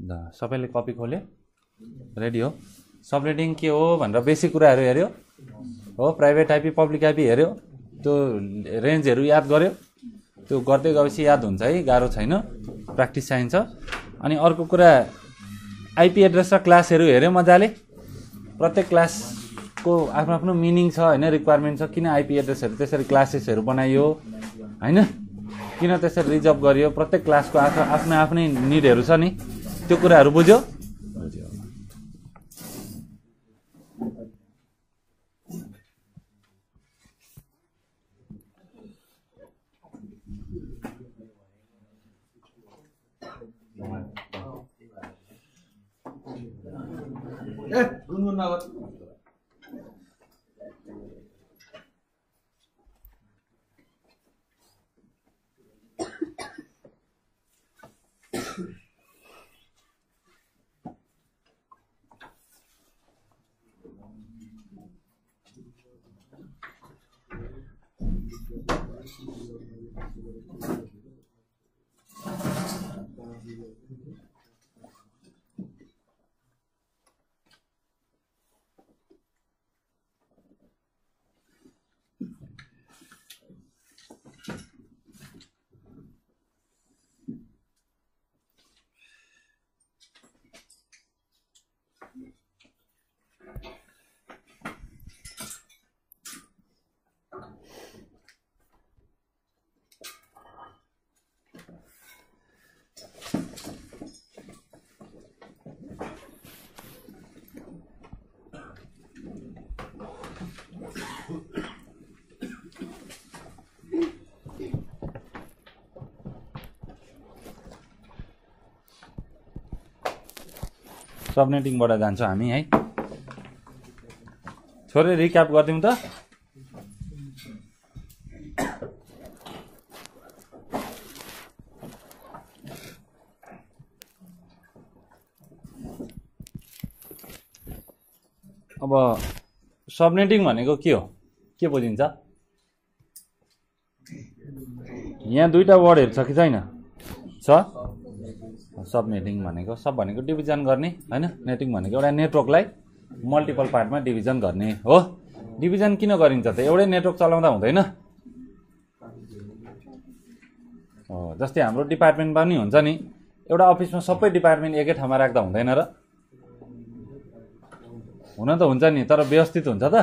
ल सबैले कपी खोल्यो रेडी हो सब रेडिङ के हो भनेर बेसिक कुराहरू हेऱ्यो हो प्राइभेट आइपी पब्लिक आइपी हेऱ्यो त्यो रेन्जहरू याद गर्यो त्यो गर्दै गएपछि याद हुन्छ है गाह्रो छैन प्र्याक्टिस चाहिन्छ अनि अर्को कुरा आइपी एड्रेस र क्लासहरू हेऱ्यो मजाले प्रत्येक क्लासको आफ्नो आफ्नो मिनिङ छ होइन रिक्वायरमेन्ट छ किन आइपी एड्रेसहरू त्यसरी क्लासेसहरू बनाइयो होइन किन त्यसरी रिजर्भ गरियो प्रत्येक क्लासको आफ्नो आफ्नो आफ्नै निडहरू छ नि જો করে আর বুঝো 예, 눈물 나갔 सबनेटिङबाट जान्छौँ हामी है छोरी रिक्याप गरिदिउँ त अब सबनेटिङ भनेको के हो के बुझिन्छ यहाँ दुईवटा वर्डहरू छ कि छैन छ सब नेटिङ भनेको सब भनेको डिभिजन गर्ने होइन नेटिङ भनेको एउटा नेटवर्कलाई मल्टिपल पार्टमा डिभिजन गर्ने हो डिभिजन किन गरिन्छ त एउटै नेटवर्क चलाउँदा हुँदैन हो जस्तै हाम्रो डिपार्टमेन्ट पनि हुन्छ नि एउटा अफिसमा सबै डिपार्टमेन्ट एकै ठाउँमा राख्दा हुँदैन र हुन त हुन्छ नि तर व्यवस्थित हुन्छ त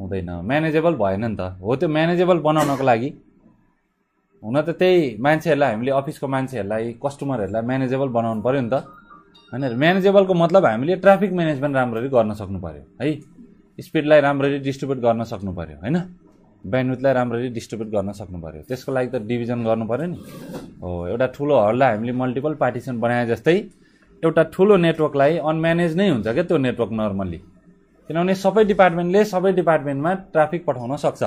हुँदैन म्यानेजेबल भएन नि त हो त्यो म्यानेजेबल बनाउनको लागि हुन त त्यही मान्छेहरूलाई हामीले अफिसको मान्छेहरूलाई कस्टमरहरूलाई म्यानेजेबल बनाउनु पऱ्यो नि त होइन म्यानेजेबलको मतलब हामीले ट्राफिक म्यानेजमेन्ट राम्ररी गर्न सक्नु पऱ्यो है स्पिडलाई राम्ररी डिस्ट्रिब्युट गर्न सक्नु पऱ्यो होइन ब्यान्डविथलाई राम्ररी डिस्ट्रिब्युट गर्न सक्नु पऱ्यो त्यसको लागि त डिभिजन गर्नु पऱ्यो नि हो एउटा ठुलो हललाई हामीले मल्टिपल पार्टिसन बनाए जस्तै एउटा ठुलो नेटवर्कलाई अनम्यानेज नै हुन्छ क्या त्यो नेटवर्क नर्मल्ली किनभने सबै डिपार्टमेन्टले सबै डिपार्टमेन्टमा ट्राफिक पठाउन सक्छ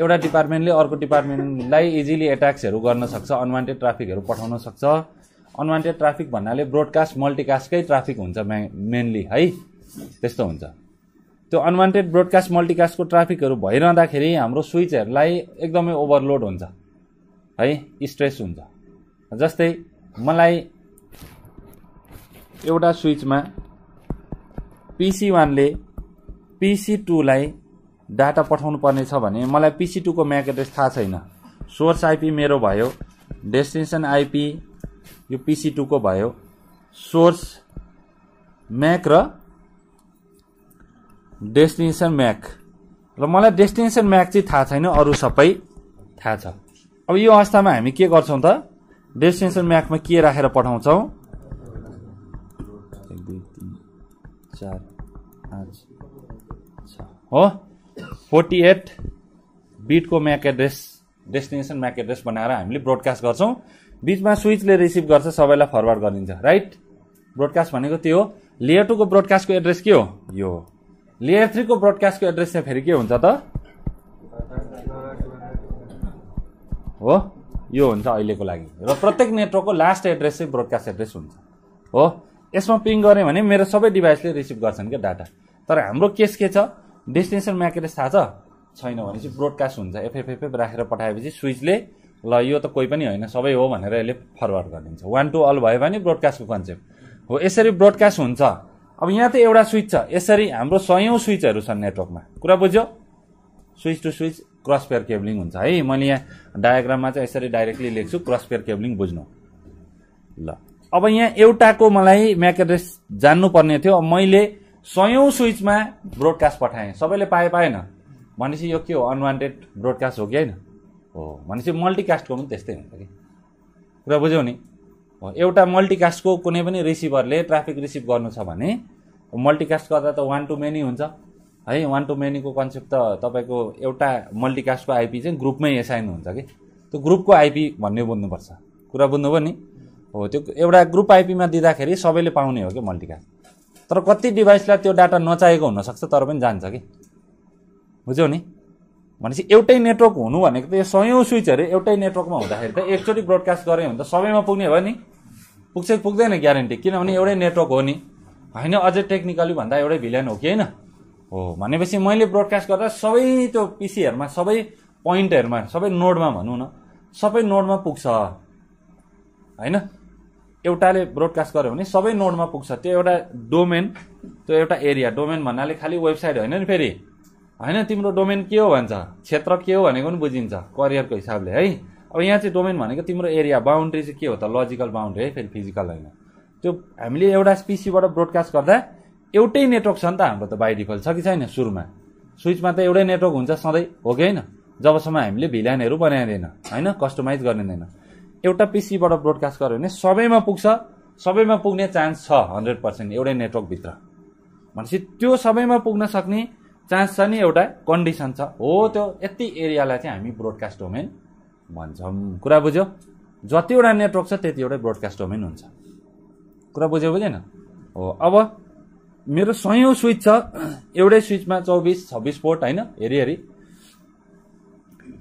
एउटा डिपार्टमेन्टले अर्को डिपार्टमेन्टलाई इजिली एट्याक्सहरू गर्न सक्छ अनवान्टेड ट्राफिकहरू पठाउन सक्छ अनवान्टेड ट्राफिक भन्नाले ब्रोडकास्ट मल्टिकास्टकै ट्राफिक हुन्छ मेनली है त्यस्तो हुन्छ त्यो अनवान्टेड ब्रोडकास्ट मल्टिकास्टको ट्राफिकहरू भइरहँदाखेरि हाम्रो स्विचहरूलाई एकदमै ओभरलोड हुन्छ है स्ट्रेस हुन्छ जस्तै मलाई एउटा स्विचमा पिसी वानले पिसी टूलाई डाटा पठाउनु पर्ने छ भने मलाई पिसी टूको म्याक एड्रेस थाहा छैन सोर्स आइपी मेरो भयो डेस्टिनेसन आइपी यो पिसी टूको भयो सोर्स म्याक र डेस्टिनेसन म्याक र मलाई डेस्टिनेसन म्याक चाहिँ थाहा छैन अरू सबै थाहा छ अब यो अवस्थामा हामी के गर्छौँ त डेस्टिनेसन म्याकमा के राखेर पठाउँछौँ एक दुई तिन चार पाँच छ हो फोर्टी एट बिटको MAC address destination MAC address बनाएर हामीले ब्रोडकास्ट गर्छौँ बिचमा स्विचले रिसिभ गर्छ सबैलाई फरवर्ड गरिदिन्छ राइट ब्रोडकास्ट भनेको त्यो हो लेयर टूको ब्रोडकास्टको एड्रेस के हो यो हो लेयर थ्रीको ब्रोडकास्टको एड्रेस चाहिँ फेरि के हुन्छ त हो यो हुन्छ अहिलेको लागि र प्रत्येक नेटवर्कको लास्ट एड्रेस चाहिँ ब्रोडकास्ट एड्रेस हुन्छ हो यसमा पिङ गऱ्यो भने मेरो सबै डिभाइसले रिसिभ गर्छन् क्या डाटा तर हाम्रो केस के छ डेस्टिनेसन म्याकेरेज थाहा छ छैन भने चाहिँ ब्रोडकास्ट हुन्छ एफएफएफ राखेर पठाएपछि स्विचले ल यो त कोही पनि होइन सबै हो भनेर यसले फरवर्ड गरिदिन्छ वान टू अल भयो भने ब्रोडकास्टको कन्सेप्ट हो यसरी ब्रोडकास्ट हुन्छ अब यहाँ त एउटा स्विच छ यसरी हाम्रो सयौँ स्विचहरू छन् नेटवर्कमा कुरा बुझ्यो switch to switch cross pair cabling हुन्छ है मैले यहाँ डायग्राममा चाहिँ यसरी डाइरेक्टली लेख्छु क्रस पेयर केबलिङ बुझ्नु ल अब यहाँ एउटाको मलाई म्याकेड्रेस जान्नुपर्ने थियो अब मैले सयौँ स्विचमा ब्रोडकास्ट पठाएँ सबैले पाए पाएन भनेपछि यो के हो अनवान्टेड ब्रोडकास्ट हो कि होइन हो भनेपछि मल्टिकास्टको पनि त्यस्तै हुन्छ कि कुरा बुझ्यौ नि हो एउटा मल्टिकास्टको कुनै पनि रिसिभरले ट्राफिक रिसिभ गर्नु छ भने मल्टिकास्ट गर्दा त वान टु मेनी हुन्छ है वान टु मेनीको कन्सेप्ट त तपाईँको एउटा मल्टिकास्टको आइपी चाहिँ ग्रुपमै एसाइन हुन्छ कि त्यो ग्रुपको आइपी भन्ने बुझ्नुपर्छ कुरा बुझ्नुभयो नि हो त्यो एउटा ग्रुप आइपीमा दिँदाखेरि सबैले पाउने हो कि मल्टिकास्ट तर कति डिभाइसलाई त्यो डाटा नचाहेको हुनसक्छ तर पनि जान्छ कि बुझ्यौ नि भनेपछि एउटै नेटवर्क हुनु भनेको त यो सयौँ स्विचहरू एउटै नेटवर्कमा हुँदाखेरि त एकचोटि ब्रोडकास्ट गऱ्यो भने त सबैमा पुग्ने भयो नि पुग्छ पुग्दैन ग्यारेन्टी किनभने एउटै नेटवर्क हो नि होइन अझै टेक्निकली भन्दा एउटै भिलियन हो कि होइन हो भनेपछि मैले ब्रोडकास्ट गर्दा सबै त्यो पिसीहरूमा सबै पोइन्टहरूमा सबै नोडमा भनौँ न सबै नोडमा पुग्छ होइन एउटाले ब्रोडकास्ट गर्यो भने सबै नोडमा पुग्छ त्यो एउटा डोमेन त्यो एउटा एरिया डोमेन भन्नाले खालि वेबसाइट होइन नि फेरि होइन तिम्रो डोमेन के हो भन्छ क्षेत्र के हो भनेको पनि बुझिन्छ करियरको हिसाबले है अब यहाँ चाहिँ डोमेन भनेको तिम्रो एरिया बााउन्ड्री चाहिँ के हो त लजिकल बााउन्ड्री है फेरि फिजिकल होइन त्यो हामीले एउटा स्पिसीबाट ब्रोडकास्ट गर्दा एउटै नेटवर्क छ नि त हाम्रो त बाइडिफल छ कि छैन सुरुमा स्विचमा त एउटै नेटवर्क हुन्छ सधैँ हो कि होइन जबसम्म हामीले भिल्यानहरू बनाइँदैन होइन कस्टमाइज गरिँदैन एउटा पिसीबाट ब्रोडकास्ट गर्यो भने सबैमा पुग्छ सबैमा पुग्ने चान्स छ हन्ड्रेड पर्सेन्ट एउटै नेटवर्कभित्र भनेपछि त्यो सबैमा पुग्न सक्ने चान्स छ नि एउटा कन्डिसन छ हो त्यो यति एरियालाई चाहिँ हामी ब्रोडकास्ट डोमेन भन्छौँ कुरा बुझ्यो जतिवटा नेटवर्क छ त्यतिवटै ब्रोडकास्ट डोमेन हुन्छ कुरा बुझ्यो बुझेन हो अब मेरो सयौँ स्विच छ एउटै स्विचमा चौबिस छब्बिस पोर्ट होइन हेरी हेरी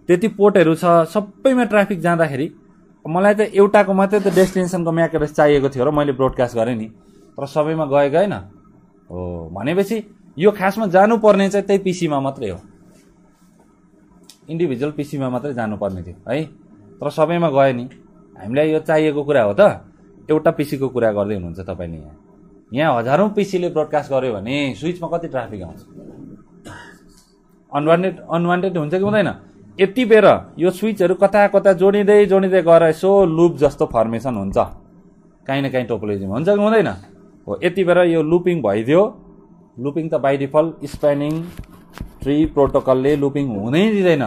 त्यति पोर्टहरू छ सबैमा ट्राफिक जाँदाखेरि मलाई त एउटाको मात्रै त डेस्टिनेसनको म्याकेबेस चाहिएको थियो र मैले ब्रोडकास्ट गरेँ नि तर सबैमा गए गएन हो भनेपछि यो खासमा जानुपर्ने चाहिँ त्यही पिसीमा मात्रै हो इन्डिभिजुअल पिसीमा मात्रै जानुपर्ने थियो है तर सबैमा गयो नि हामीलाई यो चाहिएको कुरा हो त एउटा पिसीको कुरा गर्दै हुनुहुन्छ तपाईँले यहाँ यहाँ हजारौँ पिसीले ब्रोडकास्ट गर्यो भने स्विचमा कति ट्राफिक आउँछ अनवान्टेड अनवान्टेड हुन्छ कि हुँदैन यति बेर यो स्विचहरू कता कता जोडिँदै जोडिँदै गएर यसो लुप जस्तो फर्मेसन हुन्छ काहीँ न काहीँ टोपोलोजीमा हुन्छ कि हुँदैन हो यति बेर यो लुपिङ भइदियो लुपिङ त बाई डिफल्ट स्पेनिङ ट्री प्रोटोकलले लुपिङ हुनै दिँदैन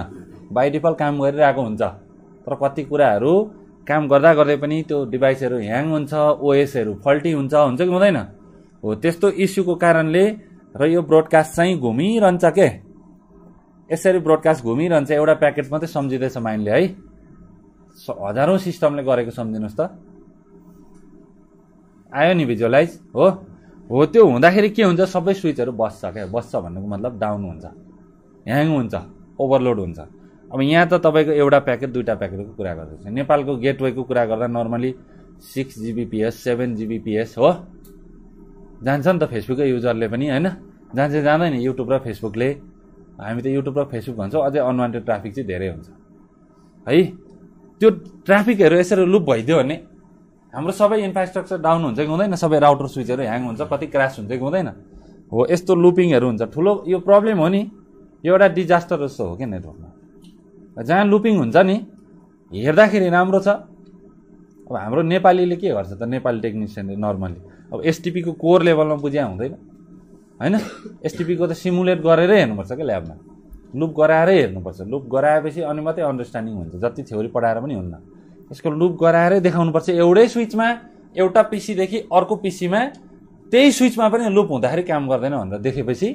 बाई डिफल्ट काम गरिरहेको हुन्छ तर कति कुराहरू काम गर्दा गर्दै पनि त्यो डिभाइसहरू ह्याङ हुन्छ ओएसहरू फल्टी हुन्छ हुन्छ कि हुँदैन हो त्यस्तो इस्युको कारणले र यो ब्रोडकास्ट चाहिँ घुमिरहन्छ के यसरी ब्रोडकास्ट घुमिरहन्छ एउटा प्याकेट मात्रै सम्झिँदैछ माइन्डले है हजारौँ सिस्टमले गरेको सम्झिनुहोस् त आयो नि भिजुअलाइज हो हो त्यो हुँदाखेरि के हुन्छ सबै स्विचहरू बस्छ क्या बस्छ भन्नुको मतलब डाउन हुन्छ ह्याङ हुन्छ ओभरलोड हुन्छ अब यहाँ त तपाईँको एउटा प्याकेट दुईवटा प्याकेटको कुरा गर्दैछ नेपालको गेटवेको कुरा गर्दा normally six Gbps seven Gbps हो जान्छ नि त फेसबुकको युजरले पनि होइन जान्छ जाँदैन युट्युब र फेसबुकले हामी त युट्युब र फेसबुक भन्छौँ अझै अनवान्टेड ट्राफिक चाहिँ धेरै हुन्छ है त्यो ट्राफिकहरू यसरी लुप भइदियो भने हाम्रो सबै इन्फ्रास्ट्रक्चर डाउन हुन्छ कि हुँदैन सबै राउटर स्विचहरू ह्याङ हुन्छ कति क्रास हुन्छ कि हुँदैन हो यस्तो लुपिङहरू हुन्छ ठुलो यो प्रब्लम हो नि यो एउटा डिजास्टर जस्तो हो क्या नेटवर्कमा जहाँ लुपिङ हुन्छ नि हेर्दाखेरि राम्रो छ अब हाम्रो नेपालीले के गर्छ त नेपाली टेक्निसियनले नर्मली अब एसटिपीको कोर लेभलमा बुझ्या हुँदैन होइन एसटिपीको त सिमुलेट गरेरै हेर्नुपर्छ क्या ल्याबमा लुप गराएरै हेर्नुपर्छ लुप गराएपछि अनि मात्रै अन्डरस्ट्यान्डिङ हुन्छ जति थ्योरी पढाएर पनि हुन्न यसको लुप गराएरै देखाउनुपर्छ एउटै स्विचमा एउटा पिसीदेखि अर्को पिसीमा त्यही स्विचमा पनि लुप हुँदाखेरि काम गर्दैन भनेर देखेपछि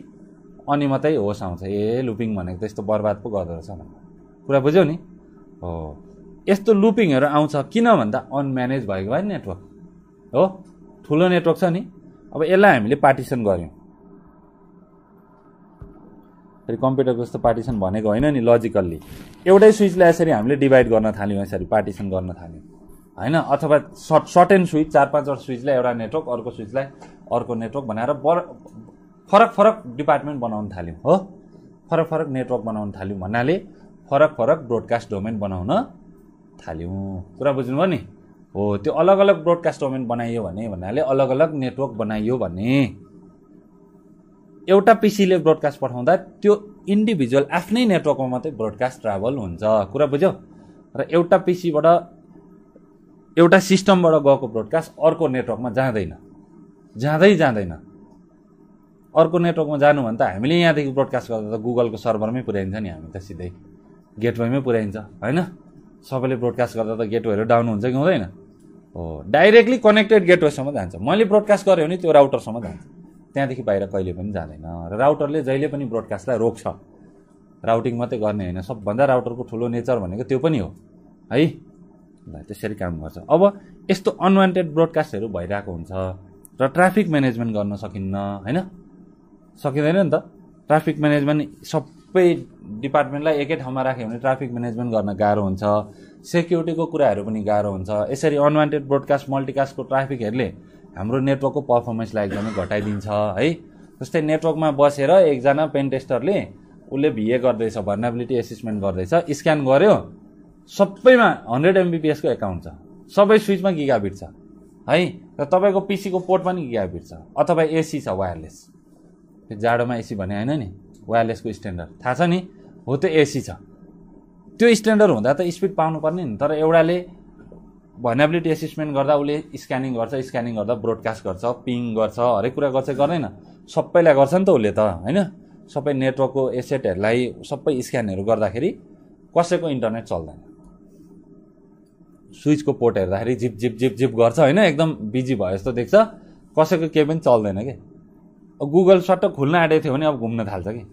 अनि मात्रै होस् आउँछ ए लुपिङ भनेको त यस्तो बर्बाद पो गर्दो रहेछ भनेर कुरा बुझ्यौ नि हो यस्तो लुपिङहरू आउँछ किन भन्दा अनम्यानेज भएको भए नेटवर्क हो ठुलो नेटवर्क छ नि अब यसलाई हामीले पार्टिसन गऱ्यौँ फेरि कम्प्युटरको जस्तो पार्टिसन भनेको होइन नि लजिकल्ली एउटै स्विचलाई यसरी हामीले डिभाइड गर्न थाल्यौँ यसरी पार्टिसन गर्न थाल्यौँ होइन अथवा सर्ट सर्ट एन्ड स्विच चार पाँचवटा स्विचलाई एउटा नेटवर्क अर्को स्विचलाई अर्को नेटवर्क बनाएर बर फरक फरक डिपार्टमेन्ट बनाउन थाल्यौँ हो फरक फरक नेटवर्क बनाउन थाल्यौँ भन्नाले फरक फरक ब्रोडकास्ट डोमेन बनाउन थाल्यौँ कुरा बुझ्नुभयो नि हो त्यो अलग अलग ब्रोडकास्ट डोमेन बनाइयो भने भन्नाले अलग अलग नेटवर्क बनाइयो भने एउटा पिसीले ब्रोडकास्ट पठाउँदा त्यो इन्डिभिजुअल आफ्नै नेटवर्कमा मात्रै ब्रोडकास्ट ट्राभल हुन्छ कुरा बुझ्यौ र एउटा पिसीबाट एउटा सिस्टमबाट गएको ब्रोडकास्ट अर्को नेटवर्कमा जाँदैन जाँदै जाँदैन अर्को नेटवर्कमा जानु भने त हामीले यहाँदेखि ब्रोडकास्ट गर्दा त गुगलको सर्भरमै पुर्याइन्छ नि हामी त सिधै गेटवेमै पुर्याइन्छ होइन सबैले ब्रोडकास्ट गर्दा त गेटवेहरू डाउन हुन्छ कि हुँदैन हो डाइरेक्टली कनेक्टेड गेटवेसम्म जान्छ मैले ब्रोडकास्ट गरेँ भने त्यो राउटरसम्म जान्छ त्यहाँदेखि बाहिर कहिले पनि जाँदैन र राउटरले जहिले पनि ब्रोडकास्टलाई रोक्छ राउटिङ मात्रै गर्ने होइन सबभन्दा राउटरको ठुलो नेचर भनेको त्यो पनि हो है ल त्यसरी काम गर्छ अब यस्तो अनवान्टेड ब्रोडकास्टहरू भइरहेको हुन्छ र ट्राफिक म्यानेजमेन्ट गर्न सकिन्न होइन सकिँदैन नि त ट्राफिक म्यानेजमेन्ट सबै डिपार्टमेन्टलाई एकै ठाउँमा राख्यो भने ट्राफिक म्यानेजमेन्ट गर्न गाह्रो हुन्छ सेक्युरिटीको कुराहरू पनि गाह्रो हुन्छ यसरी अनवान्टेड ब्रोडकास्ट मल्टिकास्टको ट्राफिकहरूले हाम्रो नेटवर्कको पर्फर्मेन्सलाई एकदमै घटाइदिन्छ है जस्तै नेटवर्कमा बसेर एकजना पेनटेस्टरले उसले भिए गर्दैछ भर्नाबिलिटी एसेसमेन्ट गर्दैछ स्क्यान गर्यो सबैमा हन्ड्रेड एमबिपिएसको एकाउन्ट छ सबै स्विचमा गिगा छ है र तपाईँको पिसीको पोर्ट पनि गिगा छ अथवा एसी छ वायरलेस त्यो जाडोमा एसी भने होइन नि वायरलेसको स्ट्यान्डर्ड थाहा छ नि हो त्यो एसी छ त्यो स्ट्यान्डर्ड हुँदा त स्पिड पाउनुपर्ने नि तर एउटाले भनेबिलिटी एसेसमेन्ट गर्दा उसले स्क्यानिङ गर्छ स्क्यानिङ गर्दा ब्रोडकास्ट गर्छ पिङ गर्छ हरेक कुरा गर्छ गर्दैन सबैलाई गर्छ नि त उसले त होइन सबै नेटवर्कको एसेटहरूलाई सबै स्क्यानहरू गर्दाखेरि कसैको इन्टरनेट चल्दैन स्विचको पोर्ट हेर्दाखेरि झिप झिप झिप झिप गर्छ होइन एकदम बिजी भयो जस्तो देख्छ कसैको केही पनि चल्दैन कि गुगल सट्ट खुल्न आँटेको थियो भने अब घुम्न थाल्छ कि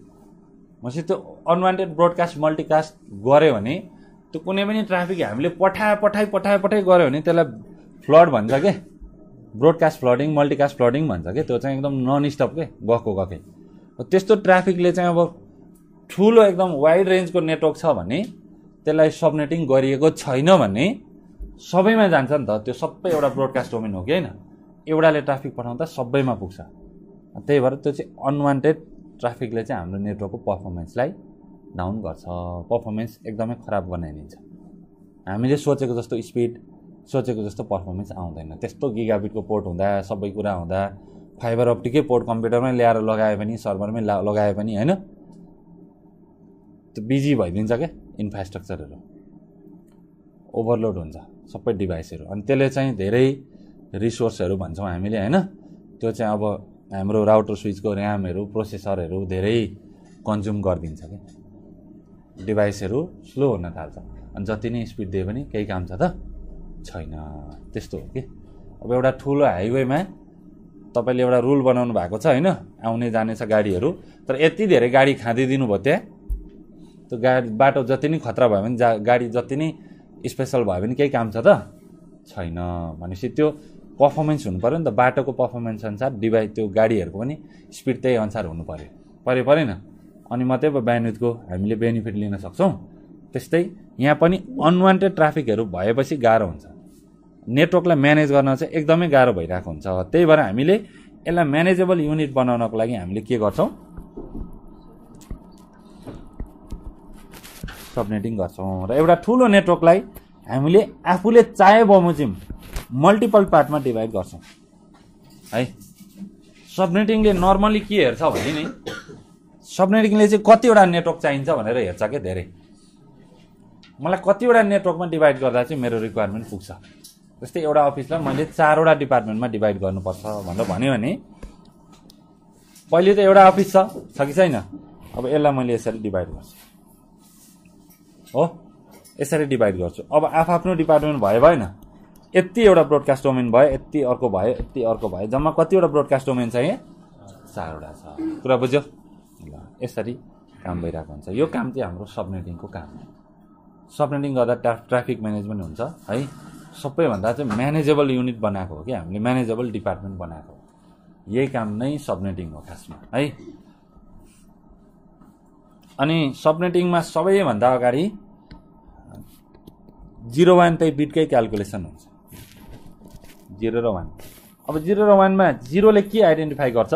मसित त्यो अनवान्टेड ब्रोडकास्ट मल्टिकास्ट गऱ्यो भने त्यो कुनै पनि ट्राफिक हामीले पठाए पठाइ पठाए पठाइ गऱ्यो भने त्यसलाई फ्लड भन्छ के ब्रोडकास्ट फ्लडिङ मल्टिकास्ट फ्लडिङ भन्छ कि त्यो चाहिँ एकदम नन स्टप के गएको गएकै त्यस्तो ट्राफिकले चाहिँ अब ठुलो एकदम वाइड रेन्जको नेटवर्क छ भने त्यसलाई सबनेटिङ गरिएको छैन भने सबैमा जान्छ नि त त्यो सबै एउटा ब्रोडकास्ट डोमेन हो कि होइन एउटाले ट्राफिक पठाउँदा सबैमा पुग्छ त्यही भएर त्यो चाहिँ अनवान्टेड ट्राफिकले चाहिँ हाम्रो नेटवर्कको पर्फर्मेन्सलाई डाउन गर्छ पर्फर्मेन्स एकदमै खराब बनाइदिन्छ हामीले सोचेको जस्तो स्पिड सोचेको जस्तो पर्फर्मेन्स आउँदैन त्यस्तो गिगाबिटको पोर्ट हुँदा सबै कुरा हुँदा फाइबर अप्टिकै पोर्ट कम्प्युटरमै ल्याएर लगाए पनि सर्भरमै ला लगाए पनि होइन त्यो बिजी भइदिन्छ क्या इन्फ्रास्ट्रक्चरहरू ओभरलोड हुन्छ सबै डिभाइसहरू अनि त्यसले चाहिँ धेरै रिसोर्सहरू भन्छौँ हामीले होइन त्यो चाहिँ अब हाम्रो राउटर स्विचको ऱ्यामहरू प्रोसेसरहरू धेरै कन्ज्युम गरिदिन्छ क्या डिभाइसहरू स्लो हुन थाल्छ अनि जति नै स्पिड दिए पनि केही काम छ त छैन त्यस्तो हो कि अब एउटा ठुलो हाइवेमा तपाईँले एउटा रुल बनाउनु भएको छ होइन आउने जाने छ गाडीहरू तर यति धेरै गाडी खाँदिदिनु भयो त्यहाँ त्यो गाडी बाटो जति नै खतरा भयो भने जा गाडी जति नै स्पेसल भयो भने केही काम छ त छैन भनेपछि त्यो पर्फर्मेन्स हुनु पऱ्यो नि त बाटोको पर्फर्मेन्स अनुसार डिभाइ त्यो गाडीहरूको पनि स्पिड त्यही अनुसार हुनु पऱ्यो पऱ्यो परेन अनि मात्रै पो ब्यान्डको हामीले बेनिफिट लिन सक्छौँ त्यस्तै यहाँ पनि अनवान्टेड ट्राफिकहरू भएपछि गाह्रो हुन्छ नेटवर्कलाई म्यानेज गर्न चाहिँ एकदमै गाह्रो भइरहेको हुन्छ त्यही भएर हामीले यसलाई म्यानेजेबल युनिट बनाउनको लागि हामीले के गर्छौँ सबनेटिङ गर्छौँ र एउटा ठुलो नेटवर्कलाई हामीले आफूले चाहे बमोजिम मल्टिपल पार्टमा डिभाइड गर्छौँ है सबनेटिङले नर्मली के हेर्छ भने नि सबनेटिङले चाहिँ कतिवटा नेटवर्क चाहिन्छ भनेर हेर्छ क्या धेरै मलाई कतिवटा नेटवर्कमा डिभाइड गर्दा चाहिँ मेरो रिक्वायरमेन्ट पुग्छ जस्तै एउटा अफिसलाई मैले चारवटा डिपार्टमेन्टमा डिभाइड गर्नुपर्छ भनेर भन्यो भने पहिले त एउटा अफिस छ कि छैन अब यसलाई मैले यसरी डिभाइड गर्छु हो यसरी डिभाइड गर्छु अब आफ्नो डिपार्टमेन्ट भयो भएन यति एउटा ब्रोडकास्ट डोमेन भयो यति अर्को भयो यति अर्को भयो जम्मा कतिवटा ब्रोडकास्ट डोमेन छ यहाँ चारवटा छ कुरा बुझ्यो यसरी काम भइरहेको हुन्छ यो काम चाहिँ हाम्रो सबनेटिङको काम हो सबनेटिङ गर्दा ट्रा ट्राफिक म्यानेजमेन्ट हुन्छ है सबैभन्दा चाहिँ म्यानेजेबल युनिट बनाएको हो कि हामीले म्यानेजेबल डिपार्टमेन्ट बनाएको हो यही काम नै सबनेटिङ हो खासमा है अनि सबनेटिङमा सबैभन्दा अगाडि जिरो वान त बिटकै क्यालकुलेसन हुन्छ जिरो र वान अब जिरो र वानमा जिरोले के आइडेन्टिफाई गर्छ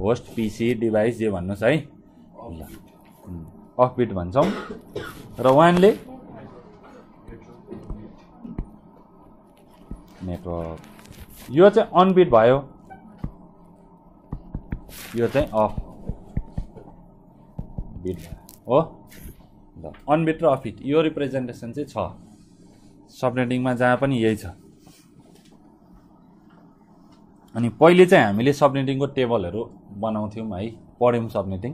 होस्ट पिसी डिभाइस जे भन्नुहोस् है ल अफबिट भन्छौँ र वानले नेटवर्क यो चाहिँ अनबिट भयो यो चाहिँ अफ बिट हो ल अनबिट र बिट यो रिप्रेजेन्टेसन चाहिँ छ सबनेटिङमा जहाँ पनि यही छ अनि पहिले चाहिँ हामीले सबनेटिङको टेबलहरू बनाउँथ्यौँ है पढ्यौँ सबनेटिङ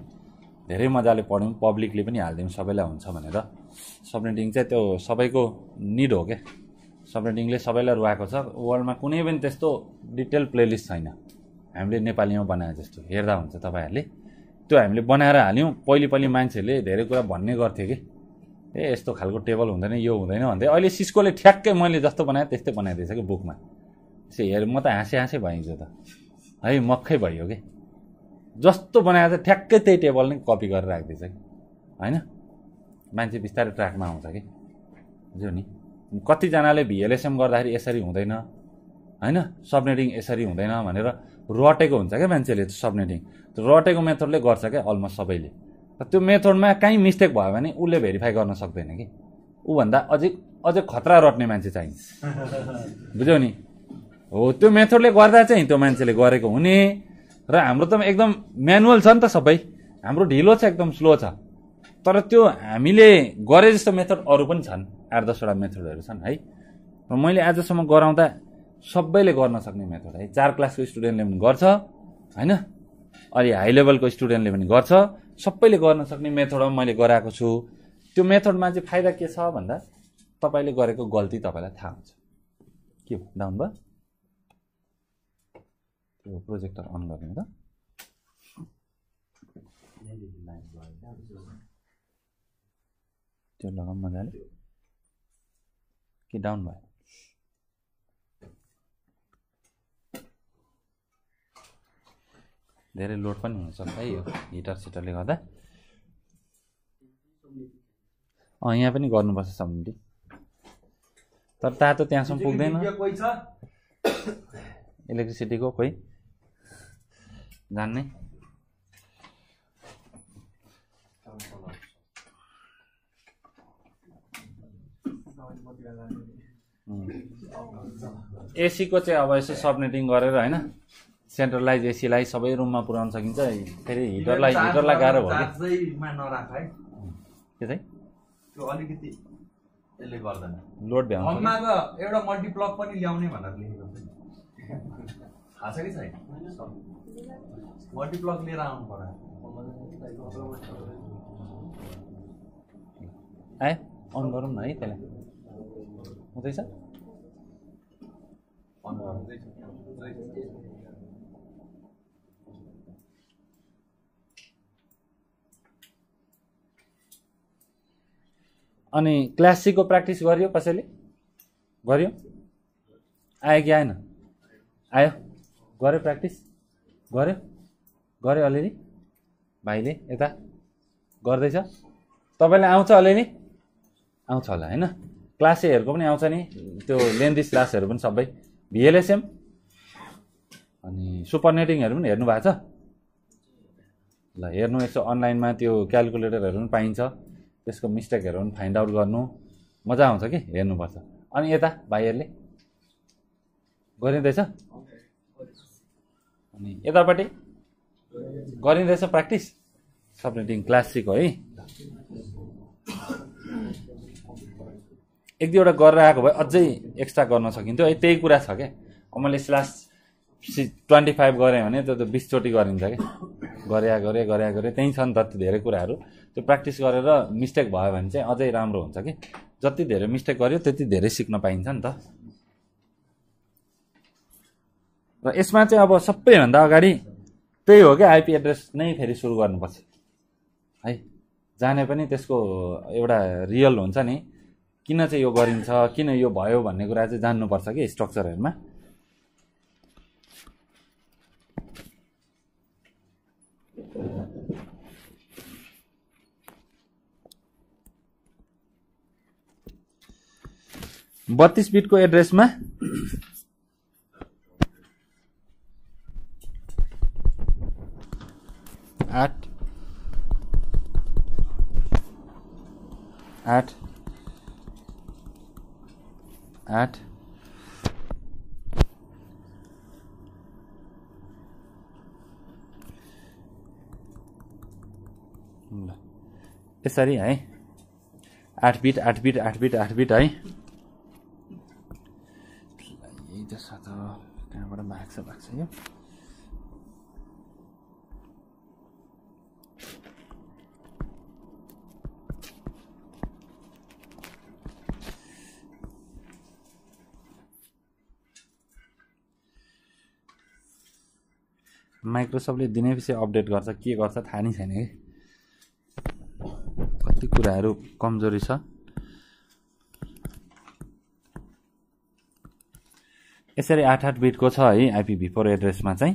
धेरै मजाले पढ्यौँ पब्लिकले पनि हालिदिउँ सबैलाई हुन्छ भनेर सबनेटिङ चाहिँ त्यो सबैको निड हो क्या सबनेटिङले सबैलाई रुवाएको छ वर्ल्डमा कुनै पनि त्यस्तो डिटेल प्लेलिस्ट छैन हामीले नेपालीमा बनाए जस्तो हेर्दा हुन्छ तपाईँहरूले त्यो हामीले बनाएर हाल्यौँ पहिले पहिले मान्छेहरूले धेरै कुरा भन्ने गर्थ्यो कि ए यस्तो खालको टेबल हुँदैन यो हुँदैन भन्दै अहिले सिस्कोले ठ्याक्कै मैले जस्तो बनाएँ त्यस्तै बनाइदिएछ कि बुकमा से हेर म त हाँसे हाँसे भएँ त है मक्खै भयो कि जस्तो बनाएको छ ठ्याक्कै त्यही टेबल नै कपी गरेर राखिदिएछ कि होइन मान्छे बिस्तारै ट्र्याकमा आउँछ कि बुझ्यौ नि कतिजनाले भिएलएसएम गर्दाखेरि यसरी हुँदैन होइन सबनेटिङ यसरी हुँदैन भनेर रटेको हुन्छ क्या मान्छेले सबनेटिङ रटेको मेथडले गर्छ क्या अलमोस्ट सबैले र त्यो मेथडमा काहीँ मिस्टेक भयो भने उसले भेरिफाई गर्न सक्दैन कि ऊभन्दा अझै अझै खतरा रट्ने मान्छे चाहिन्छ बुझ्यौ नि हो त्यो मेथडले गर्दा चाहिँ त्यो मान्छेले गरेको हुने र हाम्रो त एकदम म्यानुअल छ नि त सबै हाम्रो ढिलो छ एकदम स्लो छ तर त्यो हामीले गरे जस्तो मेथड अरू पनि छन् आठ दसवटा मेथडहरू छन् है र मैले आजसम्म गराउँदा सबैले गर्न सक्ने मेथड है चार क्लासको स्टुडेन्टले पनि गर्छ होइन अलि हाई लेभलको स्टुडेन्टले पनि गर्छ सबैले गर्न सक्ने मेथडमा मैले गराएको छु त्यो मेथडमा चाहिँ फाइदा के छ भन्दा तपाईँले गरेको गल्ती तपाईँलाई थाहा हुन्छ के डाउन भयो यो प्रोजेक्टर अन गर्ने त त्यो लगाउँ मजाले के डाउन भयो धेरै लोड पनि हुनसक्छ है यो हिटर सिटरले गर्दा अँ यहाँ पनि गर्नुपर्छ सब्मिटी तर तातो त्यहाँसम्म पुग्दैन इलेक्ट्रिसिटीको कोही जान्ने एसीको चाहिँ अब यसो सबनेटिङ गरेर होइन सेन्ट्रलाइज एसीलाई सबै रुममा पुर्याउन सकिन्छ फेरि हिटरलाई हिटरलाई गाह्रो भयो के चाहिँ त्यो अलिकति यसले गर्दैन लोड भ्याउँछ एउटा मल्टिप्लक पनि ल्याउने भनेर लेखेको थाहा छ कि छैन मल्टिप्लक लिएर आउनु पर्यो है अन गरौँ न है त्यसलाई हुँदैछ अन अनि क्लास सीको प्र्याक्टिस गरियो कसैले गरियो आयो कि आएन आयो गऱ्यो प्र्याक्टिस गऱ्यो गऱ्यो अलिअलि भाइले यता गर्दैछ तपाईँलाई आउँछ अलिअलि आउँछ होला होइन क्लास एहरूको पनि आउँछ नि त्यो लेन्दिस क्लासहरू पनि सबै भिएलएसएम अनि सुपर नेटिङहरू पनि हेर्नु भएको छ ल हेर्नु यसो अनलाइनमा त्यो क्यालकुलेटरहरू पनि पाइन्छ त्यसको मिस्टेकहरू पनि फाइन्ड आउट गर्नु मजा आउँछ कि हेर्नुपर्छ अनि यता भाइहरूले गरिँदैछ अनि यतापट्टि गरिँदैछ प्र्याक्टिस सप्रेटिङ क्लासिक है एक दुईवटा गरेर आएको भए अझै एक्स्ट्रा गर्न सकिन्थ्यो है त्यही कुरा छ क्या मैले स्लास ट्वेन्टी फाइभ गरेँ भने त्यो त बिसचोटि गरिन्छ क्या गरे गरे गरे गरे त्यहीँ छ नि त धेरै कुराहरू त्यो प्र्याक्टिस गरेर मिस्टेक भयो भने चाहिँ अझै राम्रो हुन्छ कि जति धेरै मिस्टेक गऱ्यो त्यति धेरै सिक्न पाइन्छ नि त र यसमा चाहिँ अब सबैभन्दा अगाडि त्यही हो क्या आइपी एड्रेस नै फेरि सुरु गर्नुपर्छ है जाने पनि त्यसको एउटा रियल हुन्छ नि किन चाहिँ यो गरिन्छ किन यो भयो भन्ने कुरा चाहिँ जान्नुपर्छ कि स्ट्रक्चरहरूमा बत्तिस बिटको एड्रेसमा आठ आठ आठ ल यसरी है आठ बिट आठ बिट आठ बिट आठ बिट है यही त कहाँबाट भाग्छ भाग्छ यो माइक्रोसफ्टले दिने पछि अपडेट गर्छ के गर्छ थाहा नै छैन कि कति कुराहरू कमजोरी छ यसरी आठ आठ बिटको छ है आइपिभी फोर एड्रेसमा चाहिँ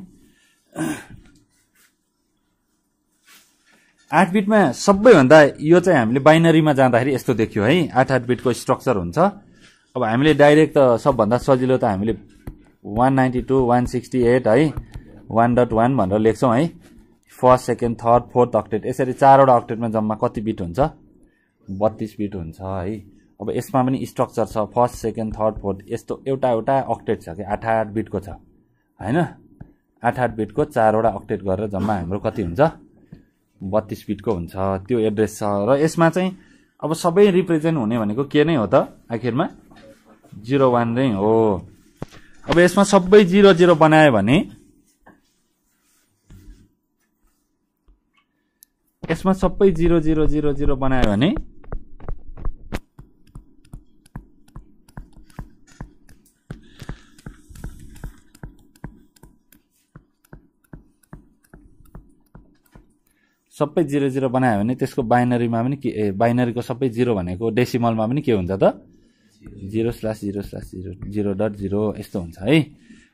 आठ बिटमा सबैभन्दा यो चाहिँ हामीले बाइनरीमा जाँदाखेरि यस्तो देख्यो है आठ आठ बिटको स्ट्रक्चर हुन्छ अब हामीले डाइरेक्ट त सबभन्दा सजिलो त हामीले one ninety two one sixty eight है वान डट वान भनेर लेख्छौँ है first second third fourth octet यसरी चारवटा अक्टेटमा जम्मा कति बिट हुन्छ बत्तिस बिट हुन्छ है अब यसमा पनि स्ट्रक्चर छ फर्स्ट सेकेन्ड थर्ड फोर्थ यस्तो एउटा एउटा अक्टेट छ कि आठ आठ बिटको छ होइन आठ आठ बिटको चारवटा अक्टेट गरेर जम्मा हाम्रो कति हुन्छ बत्तिस बिटको हुन्छ त्यो एड्रेस छ र यसमा चाहिँ अब सबै रिप्रेजेन्ट हुने भनेको के नै हो त आखिरमा जिरो वान नै हो अब यसमा सबै जिरो जिरो बनायो भने यसमा सबै जिरो जिरो जिरो जिरो बनायो भने सबै जिरो जिरो बनायो भने त्यसको बाइनरीमा पनि के बाइनरीको सबै जिरो भनेको डेसिमलमा पनि के हुन्छ त zero slash zero slash zero zero dot zero यस्तो हुन्छ है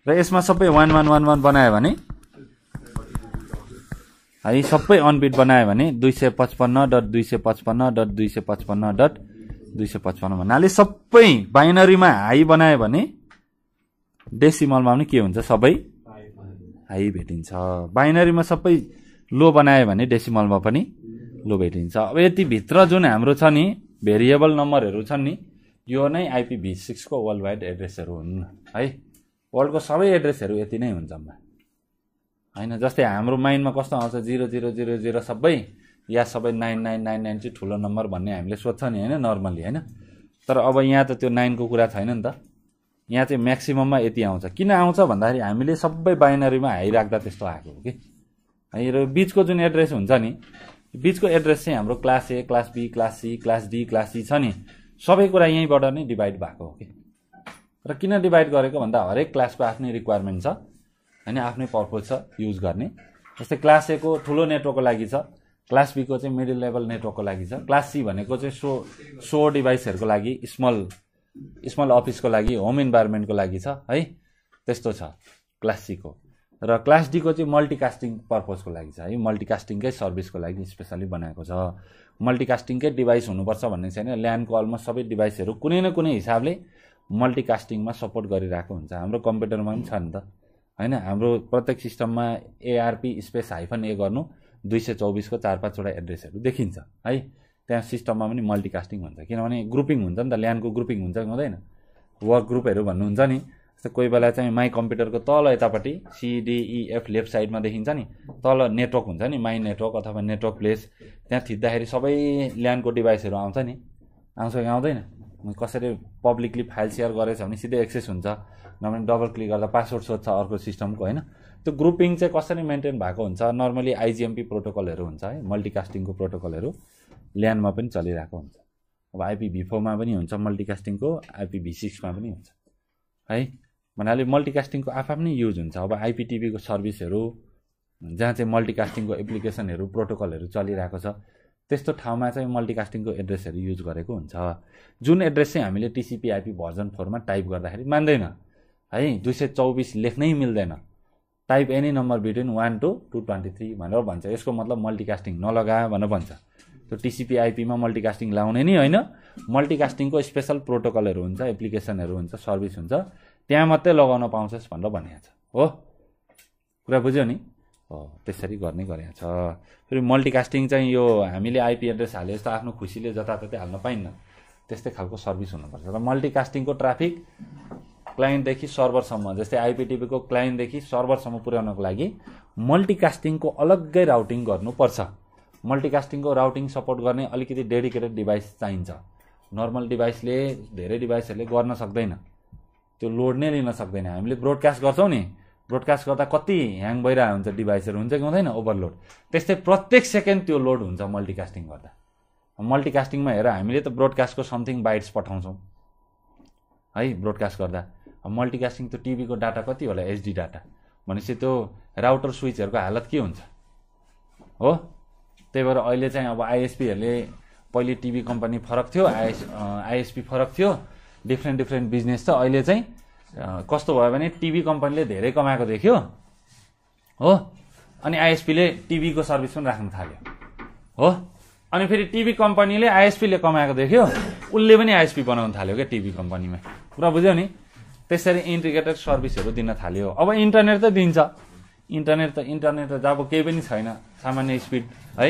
र यसमा सबै वान वान वान वान बनायो भने है सबै अनबिट बनायो भने दुई सय पचपन्न डट दुई सय पचपन्न डट दुई सय पचपन्न डट दुई सय पचपन्न भन्नाले सबै बाइनरीमा हाई बनायो भने डेसिमलमा पनि के हुन्छ सबै हाई भेटिन्छ बाइनरीमा सबै लो बनायो भने डेसिमलमा पनि लो भेटिन्छ अब यतिभित्र जुन हाम्रो छ नि भेरिएबल नम्बरहरू छन् नि यो नै आइपिभी सिक्सको वर्ल्ड वाइड एड्रेसहरू हुन् है वर्ल्डको सबै एड्रेसहरू यति नै हुन्छ होइन जस्तै हाम्रो माइन्डमा कस्तो आउँछ जिरो जिरो जिरो जिरो सबै या सबै नाइन नाइन नाइन नाइन चाहिँ ठुलो नम्बर भन्ने हामीले सोध्छ नि होइन नर्मली होइन तर अब यहाँ त त्यो नाइनको कुरा छैन नि त यहाँ चाहिँ म्याक्सिमममा यति आउँछ किन आउँछ भन्दाखेरि हामीले सबै बाइनरीमा हाई राख्दा त्यस्तो आएको हो कि र बिचको जुन एड्रेस हुन्छ नि बिचको एड्रेस चाहिँ हाम्रो class A class B class C class D class C छ नि सबै कुरा यहीँबाट नै डिभाइड भएको हो कि र किन डिभाइड गरेको भन्दा हरेक क्लासको आफ्नै रिक्वायरमेन्ट छ होइन आफ्नै पर्पोज छ युज गर्ने जस्तै क्लास एको ठुलो नेटवर्कको लागि छ क्लास बीको चाहिँ मिडल लेभल नेटवर्कको लागि छ क्लास सी भनेको चाहिँ सो सो डिभाइसहरूको लागि स्मल स्मल अफिसको लागि होम इन्भाइरोमेन्टको लागि छ है त्यस्तो छ क्लास सीको र क्लास डीको चाहिँ मल्टिकास्टिङ पर्पोजको लागि छ है मल्टिकास्टिङकै सर्भिसको लागि स्पेसली बनाएको छ मल्टिकास्टिङकै डिभाइस हुनुपर्छ भन्ने छैन ल्यान्डको अलमोस्ट सबै डिभाइसहरू कुनै न कुनै हिसाबले मल्टिकास्टिङमा सपोर्ट गरिरहेको हुन्छ हाम्रो कम्प्युटरमा पनि छ नि त होइन हाम्रो प्रत्येक सिस्टममा एआरपी स्पेस हाइफन ए गर्नु दुई सय चौबिसको चार पाँचवटा एड्रेसहरू देखिन्छ है त्यहाँ सिस्टममा पनि मल्टिकास्टिङ हुन्छ किनभने ग्रुपिङ हुन्छ नि त ल्यान्डको ग्रुपिङ हुन्छ कि हुँदैन वर्क ग्रुपहरू भन्नुहुन्छ नि जस्तो कोही बेला चाहिँ माई कम्प्युटरको तल यतापट्टि सिडिइएफ लेफ्ट साइडमा देखिन्छ नि तल नेटवर्क हुन्छ नि माई नेटवर्क अथवा नेटवर्क प्लेस त्यहाँ थिच्दाखेरि सबै ल्यान्डको डिभाइसहरू आउँछ नि आउँछ कि आउँदैन कसरी पब्लिकली फाइल सेयर गरेछ भने सिधै एक्सेस हुन्छ नभए डबल क्लिक गर्दा पासवर्ड सोध्छ अर्को सिस्टमको होइन त्यो ग्रुपिङ चाहिँ कसरी मेन्टेन भएको हुन्छ नर्मली आइजिएमपी प्रोटोकलहरू हुन्छ है मल्टिकास्टिङको प्रोटोकलहरू ल्यान्डमा पनि चलिरहेको हुन्छ अब आइपिभी फोरमा पनि हुन्छ मल्टिकास्टिङको आइपिभी सिक्समा पनि हुन्छ है भन्नाले मल्टिकास्टिङको आफ्नै युज हुन्छ अब आइपिटिभीको सर्भिसहरू जहाँ चाहिँ मल्टिकास्टिङको एप्लिकेसनहरू प्रोटोकलहरू चलिरहेको छ त्यस्तो ठाउँमा चाहिँ मल्टिकास्टिङको एड्रेसहरू युज गरेको हुन्छ जुन एड्रेस चाहिँ हामीले टिसिपिआइपी भर्जन फोरमा टाइप गर्दाखेरि मान्दैन है दुई सय चौबिस लेख्नै मिल्दैन type any number between one two two twenty three भनेर भन्छ यसको मतलब मल्टिकास्टिङ नलगा भनेर भन्छ त्यो टिसिपिआइपीमा मल्टिकास्टिङ लाउने नि होइन मल्टिकास्टिङको स्पेसल प्रोटोकलहरू हुन्छ एप्लिकेसनहरू हुन्छ सर्भिस हुन्छ त्यहाँ मात्रै लगाउन पाउँछस् भनेर भनिएको छ हो कुरा बुझ्यो नि हो त्यसरी गर्ने गरेको छ फेरि मल्टिकास्टिङ चाहिँ यो हामीले आइपी एड्रेस हाले जस्तो आफ्नो खुसीले जताततै हाल्न पाइन्न त्यस्तै खालको सर्भिस हुनुपर्छ र मल्टिकास्टिङको ट्राफिक क्लाइन्टदेखि सर्भरसम्म जस्तै आइपिटिभीको क्लाइन्टदेखि सर्भरसम्म पुर्याउनको लागि मल्टिकास्टिङको अलग्गै राउटिङ गर्नुपर्छ मल्टिकास्टिङको राउटिङ सपोर्ट गर्ने अलिकति डेडिकेटेड डिभाइस चाहिन्छ नर्मल डिभाइसले धेरै डिभाइसहरूले गर्न सक्दैन त्यो लोड नै लिन सक्दैन हामीले ब्रोडकास्ट गर्छौँ नि ब्रोडकास्ट गर्दा कति ह्याङ भइरहेको हुन्छ डिभाइसहरू हुन्छ कि हुँदैन ओभरलोड त्यस्तै प्रत्येक सेकेन्ड त्यो लोड हुन्छ मल्टिकास्टिङ गर्दा मल्टिकास्टिङमा हेर हामीले त ब्रोडकास्टको समथिङ बाइट्स पठाउँछौँ है ब्रोडकास्ट गर्दा मल्टिकास्टिङ त्यो टिभीको डाटा कति होला एचडी डाटा भनेपछि त्यो राउटर स्विचहरूको हालत के हुन्छ हो त्यही भएर अहिले चाहिँ अब आइएसपीहरूले पहिले टिभी कम्पनी फरक थियो आइएस आइएसपी फरक थियो डिफ्रेन्ट डिफ्रेन्ट बिजनेस छ अहिले चाहिँ कस्तो भयो भने टिभी कम्पनीले धेरै कमाएको देख्यो हो अनि आइएसपीले टिभीको सर्भिस पनि राख्न थाल्यो हो अनि फेरि टिभी कम्पनीले आइएसपीले कमाएको देख्यो उसले पनि आइएसपी बनाउन थाल्यो क्या टिभी कम्पनीमा पुरा बुझ्यो नि त्यसरी इन्टिग्रेटेड सर्भिसहरू दिन थाल्यो अब इन्टरनेट त दिन्छ इन्टरनेट त इन्टरनेट त अब केही पनि छैन सामान्य स्पिड है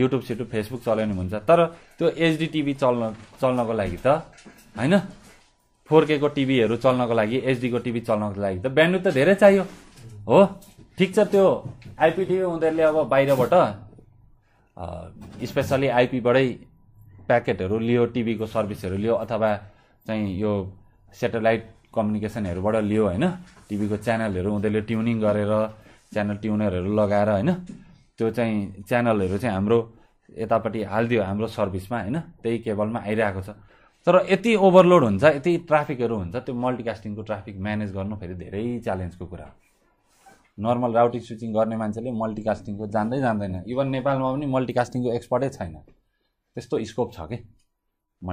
युट्युब सिट्युब फेसबुक चल्यो हुन्छ तर त्यो एचडी टिभी चल्न चल्नको लागि त होइन फोर केको टिभीहरू चल्नको लागि एचडीको टिभी चल्नको लागि त ब्यान्ड त धेरै चाहियो हो ठिक छ त्यो टिभी उनीहरूले अब बाहिरबाट स्पेसल्ली आइपीबाटै प्याकेटहरू लियो टिभीको सर्भिसहरू लियो अथवा चाहिँ यो सेटेलाइट कम्युनिकेसनहरूबाट लियो होइन टिभीको च्यानलहरू उनीहरूले ट्युनिङ गरेर च्यानल ट्युनरहरू लगाएर होइन त्यो चाहिँ च्यानलहरू चाहिँ हाम्रो यतापट्टि हालिदियो हाम्रो सर्भिसमा होइन त्यही केबलमा आइरहेको छ तर यति ओभरलोड हुन्छ यति ट्राफिकहरू हुन्छ त्यो मल्टिकास्टिङको ट्राफिक म्यानेज गर्नु फेरि धेरै च्यालेन्जको कुरा हो नर्मल राउटिङ स्विचिङ गर्ने मान्छेले मल्टिकास्टिङको जान्दै जान्दैन इभन नेपालमा पनि मल्टिकास्टिङको एक्सपर्टै छैन त्यस्तो स्कोप छ कि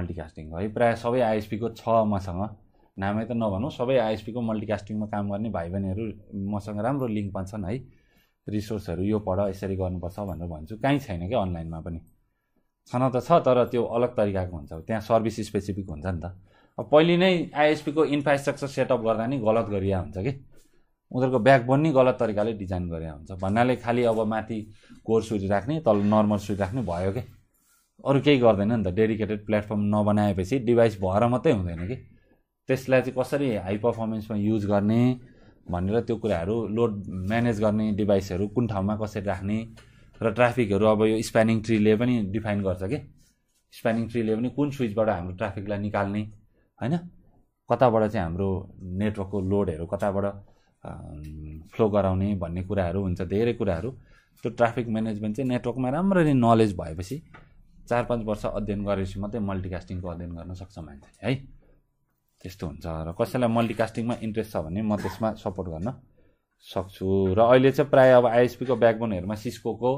मल्टिकास्टिङको है प्रायः सबै आइएसपीको छ मसँग नामै त नभनौँ सबै आइएसपीको मल्टिकास्टिङमा काम गर्ने भाइ बहिनीहरू मसँग राम्रो लिङ्क पान्छन् है रिसोर्सहरू यो पढ यसरी गर्नुपर्छ भनेर भन्छु कहीँ छैन क्या अनलाइनमा पनि छन त छ तर त्यो अलग तरिकाको हुन्छ त्यहाँ सर्भिस स्पेसिफिक हुन्छ नि त अब पहिले नै आइएसपीको इन्फ्रास्ट्रक्चर सेटअप गर्दा नि गलत गरिया हुन्छ कि उनीहरूको ब्याकबोन नै गलत तरिकाले डिजाइन गरिया हुन्छ भन्नाले खालि अब माथि कोर स्विच राख्ने तल नर्मल स्विच राख्ने भयो कि अरू केही गर्दैन नि त डेडिकेटेड प्लेटफर्म नबनाएपछि डिभाइस भएर मात्रै हुँदैन कि त्यसलाई चाहिँ कसरी हाई पर्फर्मेन्समा युज गर्ने भनेर त्यो कुराहरू लोड म्यानेज गर्ने डिभाइसहरू कुन ठाउँमा कसरी राख्ने र ट्राफिकहरू अब यो स्प्यानिङ ट्रीले पनि डिफाइन गर्छ कि स्प्यानिङ ट्रीले पनि कुन स्विचबाट हाम्रो ट्राफिकलाई निकाल्ने होइन कताबाट चाहिँ हाम्रो नेटवर्कको लोडहरू कताबाट फ्लो गराउने भन्ने कुराहरू हुन्छ धेरै कुराहरू त्यो ट्राफिक म्यानेजमेन्ट चाहिँ नेटवर्कमा राम्ररी नलेज भएपछि चार पाँच वर्ष अध्ययन गरेपछि मात्रै मल्टिकास्टिङको अध्ययन गर्न सक्छ मान्छेले है त्यस्तो हुन्छ र कसैलाई मल्टिकास्टिङमा इन्ट्रेस्ट छ भने म त्यसमा सपोर्ट गर्न सक्छु र अहिले चाहिँ प्रायः अब आइएसपीको ब्याकबोनहरूमा सिस्कोको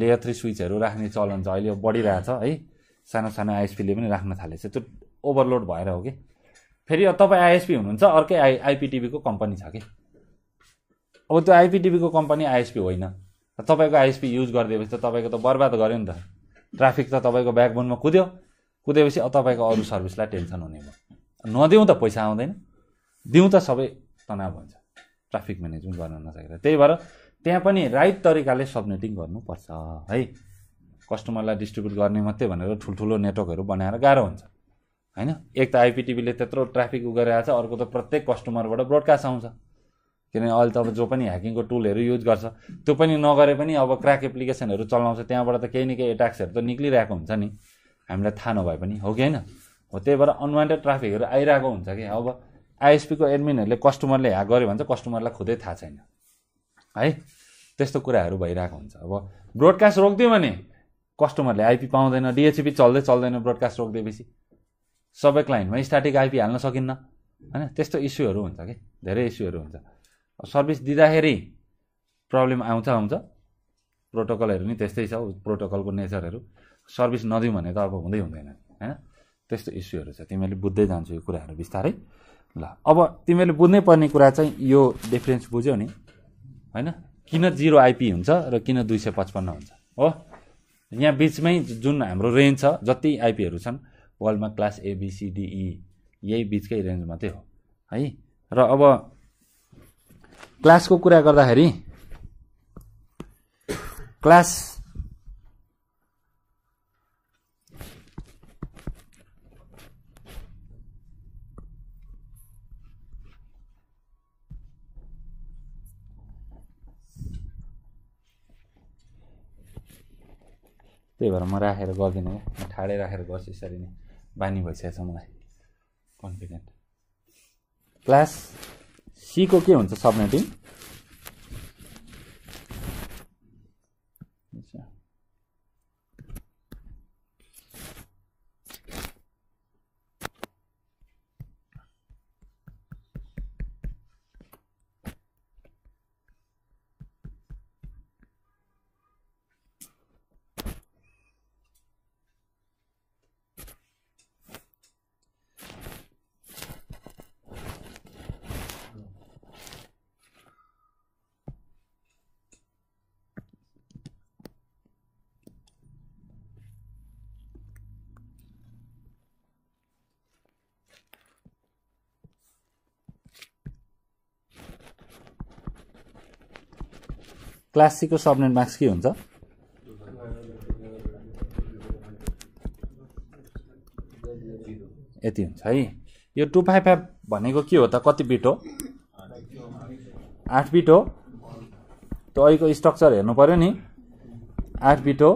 लेयर थ्री स्विचहरू राख्ने चलन छ अहिले बढिरहेछ है सानो सानो आइएसपीले पनि राख्न थालेछ त्यो ओभरलोड भएर हो कि फेरि तपाईँ आइएसपी हुनुहुन्छ अर्कै आई आइपिटिभीको कम्पनी छ कि अब त्यो आइपिटिभीको कम्पनी आइएसपी होइन तपाईँको आइएसपी युज गरिदिएपछि त तपाईँको त बर्बाद गऱ्यो नि त ट्राफिक त तपाईँको ब्याकबोनमा कुद्यो कुदेपछि तपाईँको अरू सर्भिसलाई टेन्सन हुने भयो नदिउँ त पैसा आउँदैन दिउँ त सबै तनाव हुन्छ ट्राफिक म्यानेजमेन्ट गर्न नसकेर त्यही भएर त्यहाँ पनि राइट तरिकाले सबनेटिङ गर्नुपर्छ है कस्टमरलाई डिस्ट्रिब्युट गर्ने मात्रै भनेर ठुल्ठुलो नेटवर्कहरू बनाएर गाह्रो हुन्छ होइन एक त आइपिटिभीले त्यत्रो ट्राफिक उ गरिरहेको छ अर्को त प्रत्येक कस्टमरबाट ब्रोडकास्ट आउँछ किनभने अहिले त अब जो पनि ह्याकिङको टुलहरू युज गर्छ त्यो पनि नगरे पनि अब क्राक एप्लिकेसनहरू चलाउँछ त्यहाँबाट त केही न केही एट्याक्सहरू त निक्लिरहेको हुन्छ नि हामीलाई थाहा नभए पनि हो कि होइन हो त्यही भएर अनवान्टेड ट्राफिकहरू आइरहेको हुन्छ कि अब आइएसपीको एडमिनहरूले कस्टमरले ह्याक गऱ्यो भने चाहिँ कस्टमरलाई खुदै थाहा छैन है त्यस्तो कुराहरू भइरहेको हुन्छ अब ब्रोडकास्ट रोकिदियो भने कस्टमरले आइपी पाउँदैन डिएचपी चल्दै चल्दैन ब्रोडकास्ट रोकिदिएपछि सबै क्लाइन्टमा स्टार्टिङ आइपी हाल्न सकिन्न होइन त्यस्तो इस्युहरू हुन्छ कि धेरै इस्युहरू हुन्छ सर्भिस दिँदाखेरि प्रब्लम आउँछ आउँछ प्रोटोकलहरू नि त्यस्तै छ प्रोटोकलको नेचरहरू सर्भिस नदिउँ भने त अब हुँदै हुँदैन होइन त्यस्तो इस्युहरू छ तिमीहरूले बुझ्दै जान्छौ यो कुराहरू बिस्तारै ल अब तिमीहरूले बुझ्नै पर्ने कुरा चाहिँ यो डिफ्रेन्स बुझ्यौ नि होइन किन जिरो आइपी हुन्छ र किन दुई सय पचपन्न हुन्छ हो यहाँ बिचमै जुन हाम्रो रेन्ज छ जति आइपीहरू छन् वर्ल्डमा क्लास एबिसिडिई e, यही बिचकै रेन्ज मात्रै हो है र अब क्लासको कुरा गर्दाखेरि क्लास त्यही भएर म राखेर गर्दिनँ हो म ठाडै राखेर गर्छु यसरी नै बानी भइसकेको छ मलाई कन्फिडेन्ट क्लास सीको के हुन्छ सबनेटिङ क्लास सीको सबनेट मार्क्स के हुन्छ यति हुन्छ है यो टु फाइभ फाइभ भनेको के हो त कति बिट हो आठ बिट हो त अहिलेको स्ट्रक्चर हेर्नु पऱ्यो नि आठ बिट हो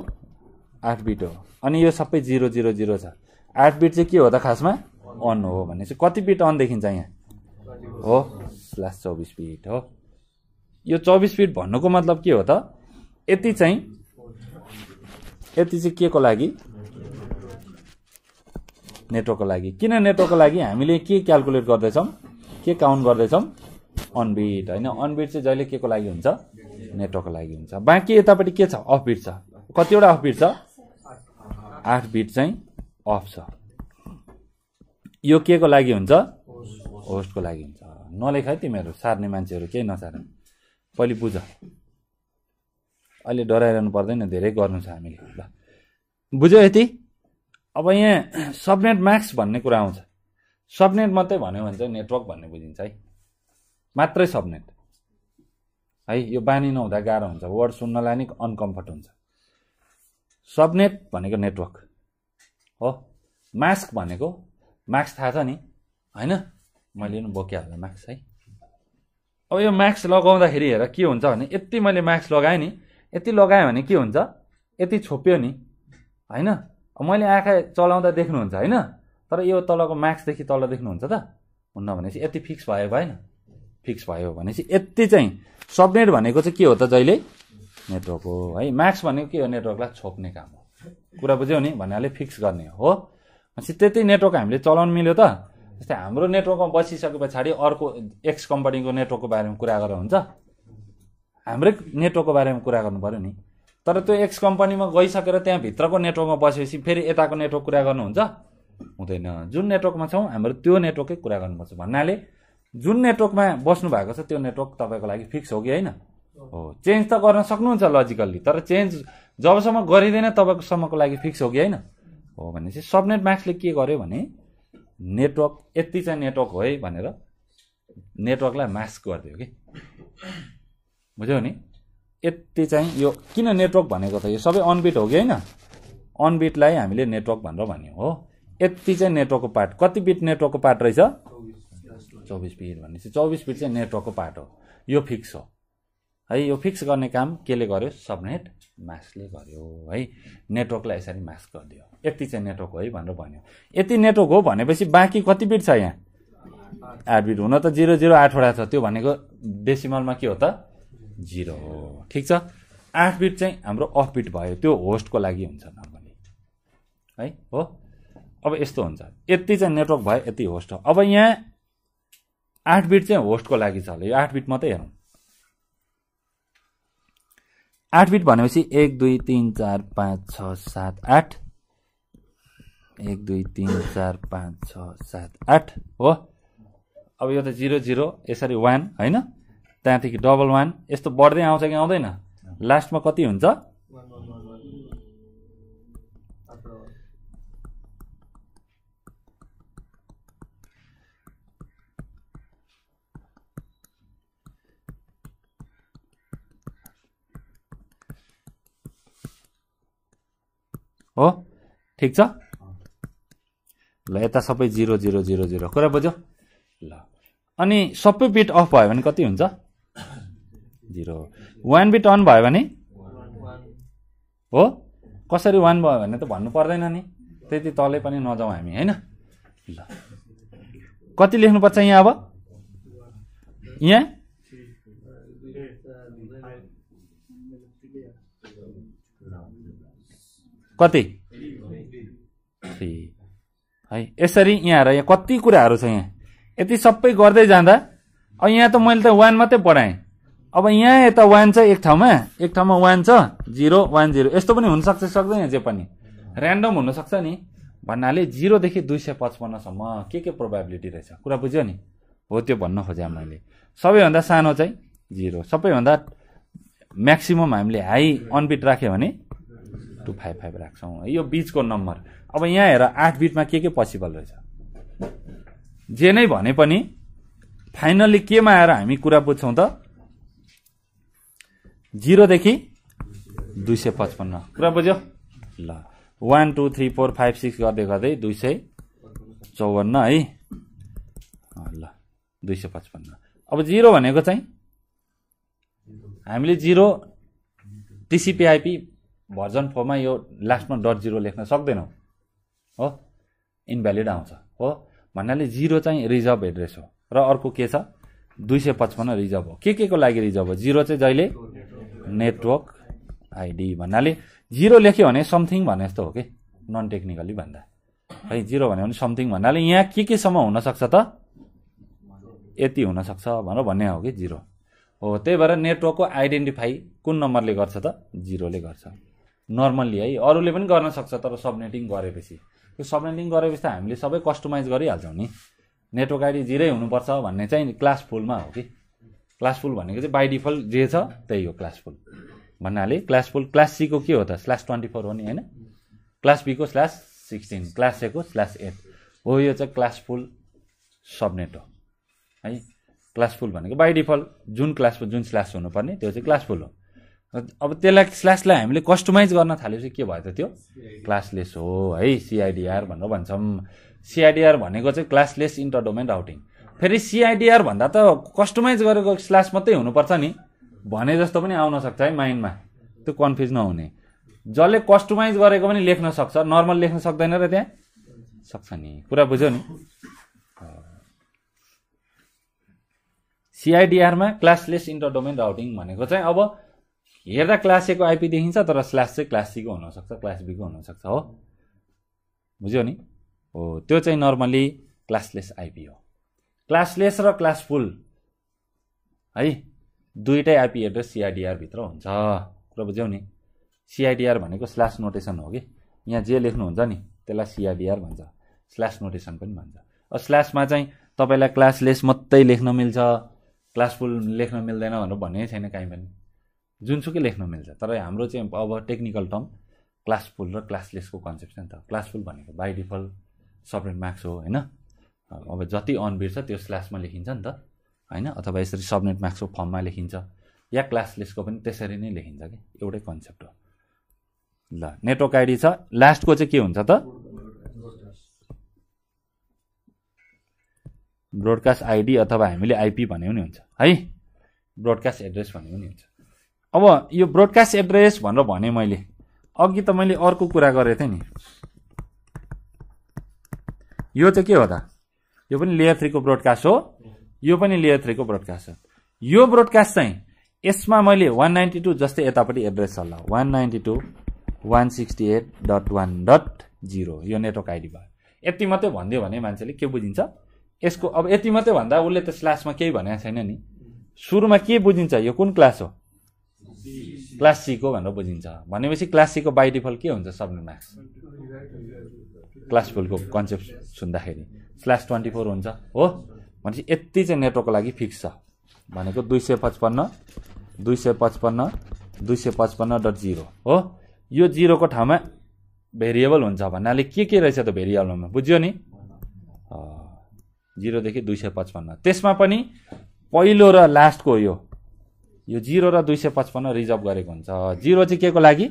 आठ बिट हो अनि यो सबै जिरो जिरो जिरो छ आठ बिट चाहिँ के हो त खासमा अन हो भने चाहिँ कति बिट अन देखिन्छ यहाँ हो लास्ट चौबिस बिट हो यो चौबिस फिट भन्नुको मतलब के हो त यति चाहिँ यति चाहिँ के को लागि नेटवर्कको लागि किन नेटवर्कको लागि हामीले के क्यालकुलेट गर्दैछौँ के काउन्ट गर्दैछौँ अनबिट होइन अनबिट चाहिँ जहिले के को लागि हुन्छ नेटवर्कको लागि हुन्छ बाँकी यतापट्टि के छ अफ बिट छ कतिवटा अफबिट छ आठ बिट चाहिँ अफ छ यो के को लागि हुन्छ होस्टको लागि हुन्छ नलेख है तिमीहरू सार्ने मान्छेहरू केही नसार्ने पहिले बुझ अहिले डराइरहनु पर्दैन धेरै गर्नु छ हामीले ल बुझ्यो यति अब यहाँ सबनेट म्याक्स भन्ने कुरा आउँछ सबनेट मात्रै भन्यो भने चाहिँ नेटवर्क भन्ने बुझिन्छ है मात्रै सबनेट है यो बानी नहुँदा गाह्रो हुन्छ वर्ड सुन्नलाई नै अनकम्फर्ट हुन्छ सबनेट भनेको नेटवर्क हो मास्क भनेको मास्क थाहा छ नि होइन मैले पनि बोकिहाल्दा मास्क है अब यो मास्क लगाउँदाखेरि हेर के हुन्छ भने यति मैले मास्क लगाएँ नि यति लगाएँ भने के हुन्छ यति छोप्यो नि होइन मैले आँखा चलाउँदा देख्नुहुन्छ होइन तर यो तलको मास्कदेखि तल देख्नुहुन्छ त हुन्न भनेपछि यति फिक्स भयो भएन फिक्स भयो भनेपछि यति चाहिँ सबनेट भनेको चाहिँ के हो त जहिले नेटवर्क हो है मास्क भनेको के हो नेटवर्कलाई छोप्ने काम हो कुरा बुझ्यौ नि भन्नाले फिक्स गर्ने हो भनेपछि त्यति नेटवर्क हामीले चलाउनु मिल्यो त जस्तै हाम्रो नेटवर्कमा बसिसके पछाडि अर्को एक्स कम्पनीको नेटवर्कको बारेमा कुरा गरेर हुन्छ हाम्रै नेटवर्कको बारेमा कुरा गर्नु पऱ्यो नि तर त्यो एक्स कम्पनीमा गइसकेर त्यहाँभित्रको नेटवर्कमा बसेपछि फेरि यताको नेटवर्क कुरा गर्नुहुन्छ हुँदैन जुन नेटवर्कमा छौँ हाम्रो त्यो नेटवर्कै कुरा गर्नुपर्छ भन्नाले जुन नेटवर्कमा बस्नु भएको छ त्यो नेटवर्क तपाईँको लागि फिक्स हो कि होइन हो चेन्ज त गर्न सक्नुहुन्छ लजिकल्ली तर चेन्ज जबसम्म गरिँदैन तपाईँकोसम्मको लागि फिक्स हो कि होइन हो भनेपछि सबनेट मार्क्सले के गर्यो भने नेटवर्क यति चाहिँ नेटवर्क हो है भनेर नेटवर्कलाई मास्क गरिदियो कि बुझ्यौ नि यति चाहिँ यो किन नेटवर्क भनेको त यो सबै अनबिट हो कि होइन अनबिटलाई हामीले नेटवर्क भनेर भन्यौँ हो यति चाहिँ नेटवर्कको पार्ट कति बिट नेटवर्कको पार्ट रहेछ चौबिस बिट भनेपछि चौबिस बिट चाहिँ नेटवर्कको पार्ट हो यो फिक्स हो है यो फिक्स गर्ने काम केले गर्यो सबनेट मास्कले गर्यो है नेटवर्कलाई यसरी मास्क गरिदियो यति चाहिँ नेटवर्क हो है भनेर भन्यो यति नेटवर्क हो भनेपछि बाँकी कति बिट छ यहाँ आठ बिट हुन त जिरो जिरो आठवटा छ त्यो भनेको डेसिमलमा के हो त जिरो हो ठिक छ आठ बिट चाहिँ हाम्रो अफ बिट भयो त्यो होस्टको लागि हुन्छ नर्मली है हो अब यस्तो हुन्छ यति चाहिँ नेटवर्क भयो यति होस्ट हो अब यहाँ आठ बिट चाहिँ होस्टको लागि छ यो आठ बिट मात्रै हेरौँ आठ बिट भनेपछि एक दुई तिन चार पाँच छ सात आठ एक दुई तिन चार पाँच छ सात आठ हो अब यो त जिरो जिरो यसरी वान होइन त्यहाँदेखि डबल वान यस्तो बढ्दै आउँछ कि आउँदैन लास्टमा कति हुन्छ हो ठिक छ ल यता सबै जिरो जिरो जिरो जिरो कुरा बुझ्यो ल अनि सबै बिट अफ भयो भने कति हुन्छ जिरो वान बिट अन भयो भने हो कसरी वान भयो भने त भन्नु पर्दैन नि त्यति तलै पनि नजाउँ हामी होइन ल कति लेख्नुपर्छ यहाँ अब यहाँ कति थ्री है यसरी यहाँ र यहाँ कति कुराहरू छ यहाँ यति सबै गर्दै जाँदा अब यहाँ त मैले त वान मात्रै पढाएँ अब यहाँ यता वान छ एक ठाउँमा एक ठाउँमा वान छ जिरो वान जिरो यस्तो पनि हुनसक्छ सक्दैन जे पनि ऱ्यान्डम हुनसक्छ नि भन्नाले जिरोदेखि दुई सय पचपन्नसम्म के के प्रोभाबिलिटी रहेछ कुरा बुझ्यो नि हो त्यो भन्न खोजेँ मैले सबैभन्दा सानो चाहिँ जिरो सबैभन्दा म्याक्सिमम हामीले हाई अनबिट राख्यो भने टू फाइभ फाइभ राख्छौँ यो बिचको नम्बर अब यहाँ हेर आठ बिटमा के के पोसिबल रहेछ जे नै भने पनि फाइनल्ली केमा आएर हामी कुरा बुझ्छौँ त जिरोदेखि दुई सय पचपन्न कुरा बुझ्यो ल one two three four five six गर्दै गर्दै दुई सय चौवन्न है ल दुई सय पचपन्न अब जिरो भनेको चाहिँ हामीले जिरो टिसिपिआइपी भर्जन फोरमा यो लास्टमा डट जिरो लेख्न सक्दैनौँ हो इनभ्यालिड आउँछ हो भन्नाले जिरो चाहिँ रिजर्भ एड्रेस हो र अर्को के छ दुई सय पचपन्न रिजर्भ हो के के को लागि रिजर्भ हो जिरो चाहिँ जहिले नेटवर्क आइडी भन्नाले जिरो लेख्यो भने समथिङ भने जस्तो हो कि नन टेक्निकली भन्दा है जिरो भन्यो भने समथिङ भन्नाले यहाँ के केसम्म हुनसक्छ त यति हुनसक्छ भनेर भन्ने हो कि जिरो हो त्यही भएर नेटवर्कको आइडेन्टिफाई कुन नम्बरले गर्छ त जिरोले गर्छ नर्मल्ली है अरूले पनि गर्न सक्छ तर सबनेटिङ गरेपछि त्यो सबनेटिङ गरेपछि त हामीले सबै कस्टमाइज गरिहाल्छौँ नि नेटवर्क आइडी जिरै हुनुपर्छ भन्ने चाहिँ क्लास फुलमा हो कि क्लास फुल भनेको चाहिँ बाई डिफल्ट जे छ त्यही हो क्लास फुल भन्नाले क्लास फुल क्लास सीको के हो त स्ल्यास ट्वेन्टी फोर हो नि होइन क्लास बीको स्ल्यास सिक्सटिन क्लास एको स्ल्यास एट हो यो चाहिँ क्लास फुल सबनेट हो है क्लास फुल भनेको बाई डिफल्ट जुन क्लास फुल जुन स्ल्यास हुनुपर्ने त्यो चाहिँ क्लास फुल हो अब त्यसलाई क्लासलाई हामीले कस्टमाइज गर्न थालेपछि के भयो त त्यो क्लासलेस हो है सिआइडिआर भनेर भन्छौँ सिआइडिआर भनेको चाहिँ क्लासलेस इन्टरडोमेन राउटिङ फेरि सिआइडिआर भन्दा त कस्टमाइज गरेको क्लास मात्रै हुनुपर्छ नि भने जस्तो पनि आउन सक्छ है माइन्डमा त्यो कन्फ्युज नहुने जसले कस्टमाइज गरेको पनि लेख्न सक्छ नर्मल लेख्न सक्दैन र त्यहाँ सक्छ नि कुरा बुझ्यो नि सिआइडिआरमा क्लासलेस इन्टरडोमेन राउटिङ भनेको चाहिँ अब हेर्दा क्लास एको आइपी देखिन्छ तर स्ल्यास चाहिँ क्लास सीको हुनसक्छ क्लास बीको हुनसक्छ हो बुझ्यो नि हो त्यो चाहिँ नर्मली क्लासलेस आइपी हो क्लासलेस र क्लासफुल है दुइटै आइपी एड्रेस सिआइडिआरभित्र हुन्छ कुरा बुझ्यौ नि सिआइडिआर भनेको स्ल्यास नोटेसन हो कि यहाँ जे लेख्नुहुन्छ नि त्यसलाई सिआइडिआर भन्छ स्ल्यास नोटेसन पनि भन्छ स्ल्यासमा चाहिँ तपाईँलाई क्लासलेस मात्रै लेख्न मिल्छ क्लासफुल लेख्न मिल्दैन भनेर भन्ने छैन काहीँ पनि जुनसुकै लेख्न मिल्छ तर हाम्रो चाहिँ अब टेक्निकल टर्म क्लासफुल र क्लासलेसको कन्सेप्ट छ नि त क्लासफुल भनेको बाई डिफल्ट सप्रेन्ट मार्क्स हो होइन अब जति अनबिर छ त्यो क्लासमा लेखिन्छ नि त होइन अथवा यसरी सबनेट मार्क्सको फर्ममा लेखिन्छ या क्लासलेसको पनि त्यसरी नै लेखिन्छ कि एउटै कन्सेप्ट हो ल नेटवर्क आइडी छ लास्टको चाहिँ के हुन्छ त ब्रोडकास्ट आइडी अथवा हामीले आइपी भन्यो पनि हुन्छ है ब्रोडकास्ट एड्रेस भन्यो पनि हुन्छ अब यो ब्रोडकास्ट एड्रेस भनेर भने मैले अघि त मैले अर्को कुरा गरेको थिएँ नि यो चाहिँ के हो त यो पनि लेयर थ्रीको ब्रोडकास्ट हो यो पनि लेयर थ्रीको ब्रोडकास्ट हो यो ब्रोडकास्ट चाहिँ यसमा मैले वान नाइन्टी टू जस्तै यतापट्टि एड्रेस चल्ला one ninety two one sixty eight dot one dot zero यो नेटवर्क आइडी भयो यति मात्रै भनिदियो भने मान्छेले के बुझिन्छ यसको अब यति मात्रै भन्दा उसले त क्लासमा केही भनेको छैन नि सुरुमा के बुझिन्छ यो कुन क्लास हो क्लास सीको भनेर बुझिन्छ भनेपछि क्लास सीको बाई डिफल्ट के हुन्छ सबले म्याक्स क्लास ट्वेल्भको कन्सेप्ट सुन्दाखेरि क्लास ट्वेन्टी फोर हुन्छ हो भनेपछि यति चाहिँ नेटवर्कको लागि फिक्स छ भनेको दुई सय पचपन्न दुई सय पचपन्न दुई सय पचपन्न डट जिरो हो यो जिरोको ठाउँमा भेरिएबल हुन्छ भन्नाले के के रहेछ त भेरिएबलमा बुझ्यो नि जिरोदेखि दुई सय पचपन्न त्यसमा पनि पहिलो र लास्टको यो यो जिरो र दुई सय पचपन्न रिजर्भ गरेको हुन्छ जिरो चाहिँ के को लागि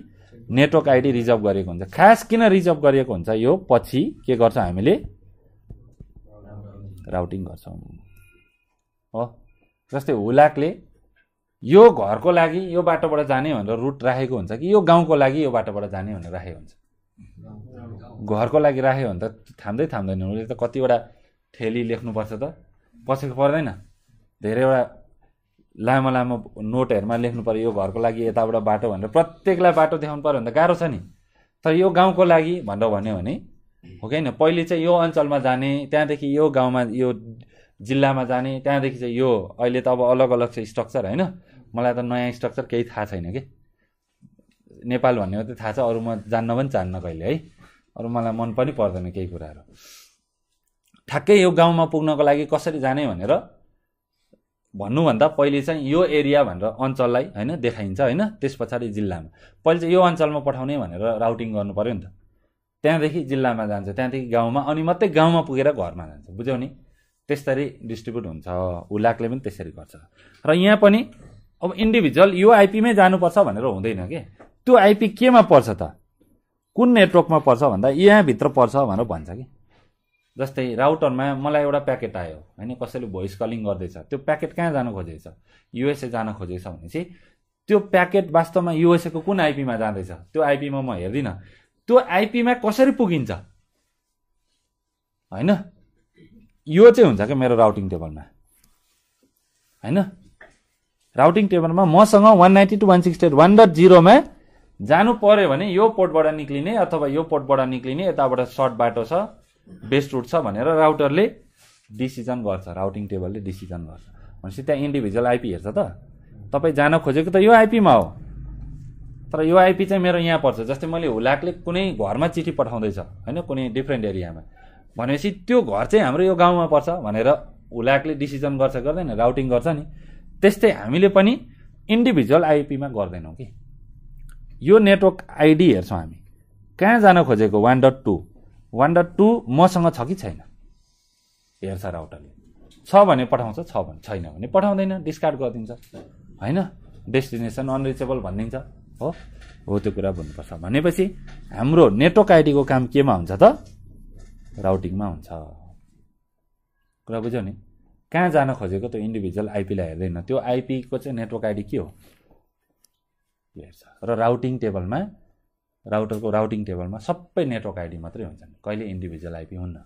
नेटवर्क आइडी रिजर्भ गरेको हुन्छ खास किन रिजर्भ गरिएको हुन्छ यो पछि के गर्छौँ हामीले राउटिङ गर्छौँ हो जस्तै हुलाकले यो घरको लागि यो बाटोबाट जाने भनेर रुट राखेको हुन्छ कि यो गाउँको लागि यो बाटोबाट जाने भनेर राखेको हुन्छ घरको लागि राख्यो भने त थाम्दै थाम्दैन उसले त कतिवटा ठेली लेख्नुपर्छ त पसेको पर्दैन धेरैवटा लामो लामो नोटहरूमा लेख्नु पऱ्यो यो घरको लागि यताबाट बाटो भनेर प्रत्येकलाई बाटो देखाउनु पऱ्यो भने त गाह्रो छ नि तर यो गाउँको लागि भनेर भन्यो भने हो कि पहिले चाहिँ यो अञ्चलमा जाने त्यहाँदेखि यो गाउँमा यो जिल्लामा जाने त्यहाँदेखि चाहिँ यो अहिले त अब अलग अलग छ स्ट्रक्चर होइन मलाई त नयाँ स्ट्रक्चर केही थाहा छैन कि नेपाल भन्ने मात्रै थाहा छ अरू म जान्न पनि चाहन्न कहिले है अरू मलाई मन पनि पर्दैन केही कुराहरू ठ्याक्कै यो गाउँमा पुग्नको लागि कसरी जाने भनेर भन्नुभन्दा पहिले चाहिँ यो एरिया भनेर अञ्चललाई होइन देखाइन्छ होइन त्यस पछाडि जिल्लामा पहिले चाहिँ यो अञ्चलमा पठाउने भनेर राउटिङ गर्नु पऱ्यो नि त त्यहाँदेखि जिल्लामा जान्छ त्यहाँदेखि गाउँमा अनि मात्रै गाउँमा पुगेर घरमा जान्छ बुझ्यौ नि त्यसरी डिस्ट्रिब्युट हुन्छ हुलाकले पनि त्यसरी गर्छ र यहाँ पनि अब इन्डिभिजुअल यो आइपीमै जानुपर्छ भनेर हुँदैन कि त्यो आइपी केमा पर्छ त कुन नेटवर्कमा पर्छ भन्दा यहाँभित्र पर्छ भनेर भन्छ कि जस्तै राउटरमा मलाई एउटा प्याकेट आयो होइन कसैले भोइस कलिङ गर्दैछ त्यो प्याकेट कहाँ जान खोजेछ युएसए जान खोजेछ भने चाहिँ त्यो प्याकेट वास्तवमा युएसएको कुन आइपीमा जाँदैछ त्यो आइपीमा म हेर्दिनँ त्यो आइपीमा कसरी पुगिन्छ होइन यो चाहिँ हुन्छ क्या मेरो राउटिङ टेबलमा होइन राउटिङ टेबलमा मसँग one ninety two one sixty eight one dot जिरोमा जानु पर्यो भने यो पोर्टबाट निक्लिने अथवा यो पोर्टबाट निक्लिने यताबाट सर्ट बाटो छ बेस्ट रुट छ भनेर राउटरले डिसिजन गर्छ राउटिङ टेबलले डिसिजन गर्छ भनेपछि त्यहाँ इन्डिभिजुअल आइपी हेर्छ त तपाईँ जान खोजेको त यो आइपीमा हो तर यो आइपी चाहिँ मेरो यहाँ पर्छ जस्तै मैले हुलाकले कुनै घरमा चिठी पठाउँदैछ होइन कुनै डिफ्रेन्ट एरियामा भनेपछि त्यो घर चाहिँ हाम्रो यो गाउँमा पर्छ भनेर हुलाकले डिसिजन गर्छ गर्दैन राउटिङ गर्छ नि त्यस्तै हामीले पनि इन्डिभिजुअल आइपीमा गर्दैनौँ कि यो नेटवर्क आइडी हेर्छौँ हामी कहाँ जान खोजेको one dot two one dot two मसँग छ कि छैन हेर्छ राउटरले छ भने पठाउँछ छ भने छैन भने पठाउँदैन डिस्कार्ड गरिदिन्छ होइन डेस्टिनेसन अनरिचेबल भनिदिन्छ हो हो त्यो कुरा भन्नुपर्छ भनेपछि हाम्रो नेटवर्क आइडीको काम केमा हुन्छ त राउटिङमा हुन्छ कुरा बुझ्यो नि कहाँ जान खोजेको त्यो इन्डिभिजुअल आइपीलाई हेर्दैन त्यो आइपीको चाहिँ नेटवर्क आइडी के हो हेर्छ र राउटिङ टेबलमा राउटरको राउटिङ टेबलमा सबै नेटवर्क आइडी मात्रै हुन्छन् कहिले इन्डिभिजुअल आइपी हुन्न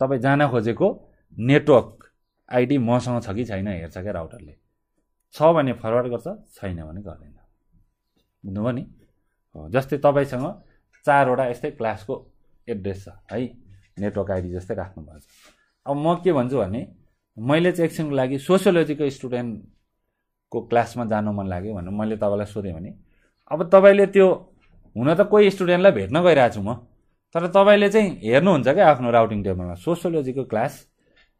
तपाईँ जान खोजेको नेटवर्क आइडी मसँग छ कि छैन हेर्छ क्या राउटरले छ भने फरवर्ड गर्छ छैन भने गर्दैन बुझ्नुभयो नि जस्तै तपाईँसँग चारवटा यस्तै क्लासको एड्रेस छ है नेटवर्क आइडी जस्तै राख्नुभएको छ अब म के भन्छु भने मैले चाहिँ एकछिनको लागि सोसियोलोजीको स्टुडेन्टको क्लासमा जानु मन लाग्यो भने मैले तपाईँलाई सोधेँ भने अब तपाईँले त्यो हुन त कोही स्टुडेन्टलाई भेट्न गइरहेको छु म तर तपाईँले चाहिँ हेर्नुहुन्छ क्या आफ्नो राउटिङ टेबलमा सोसियोलोजीको क्लास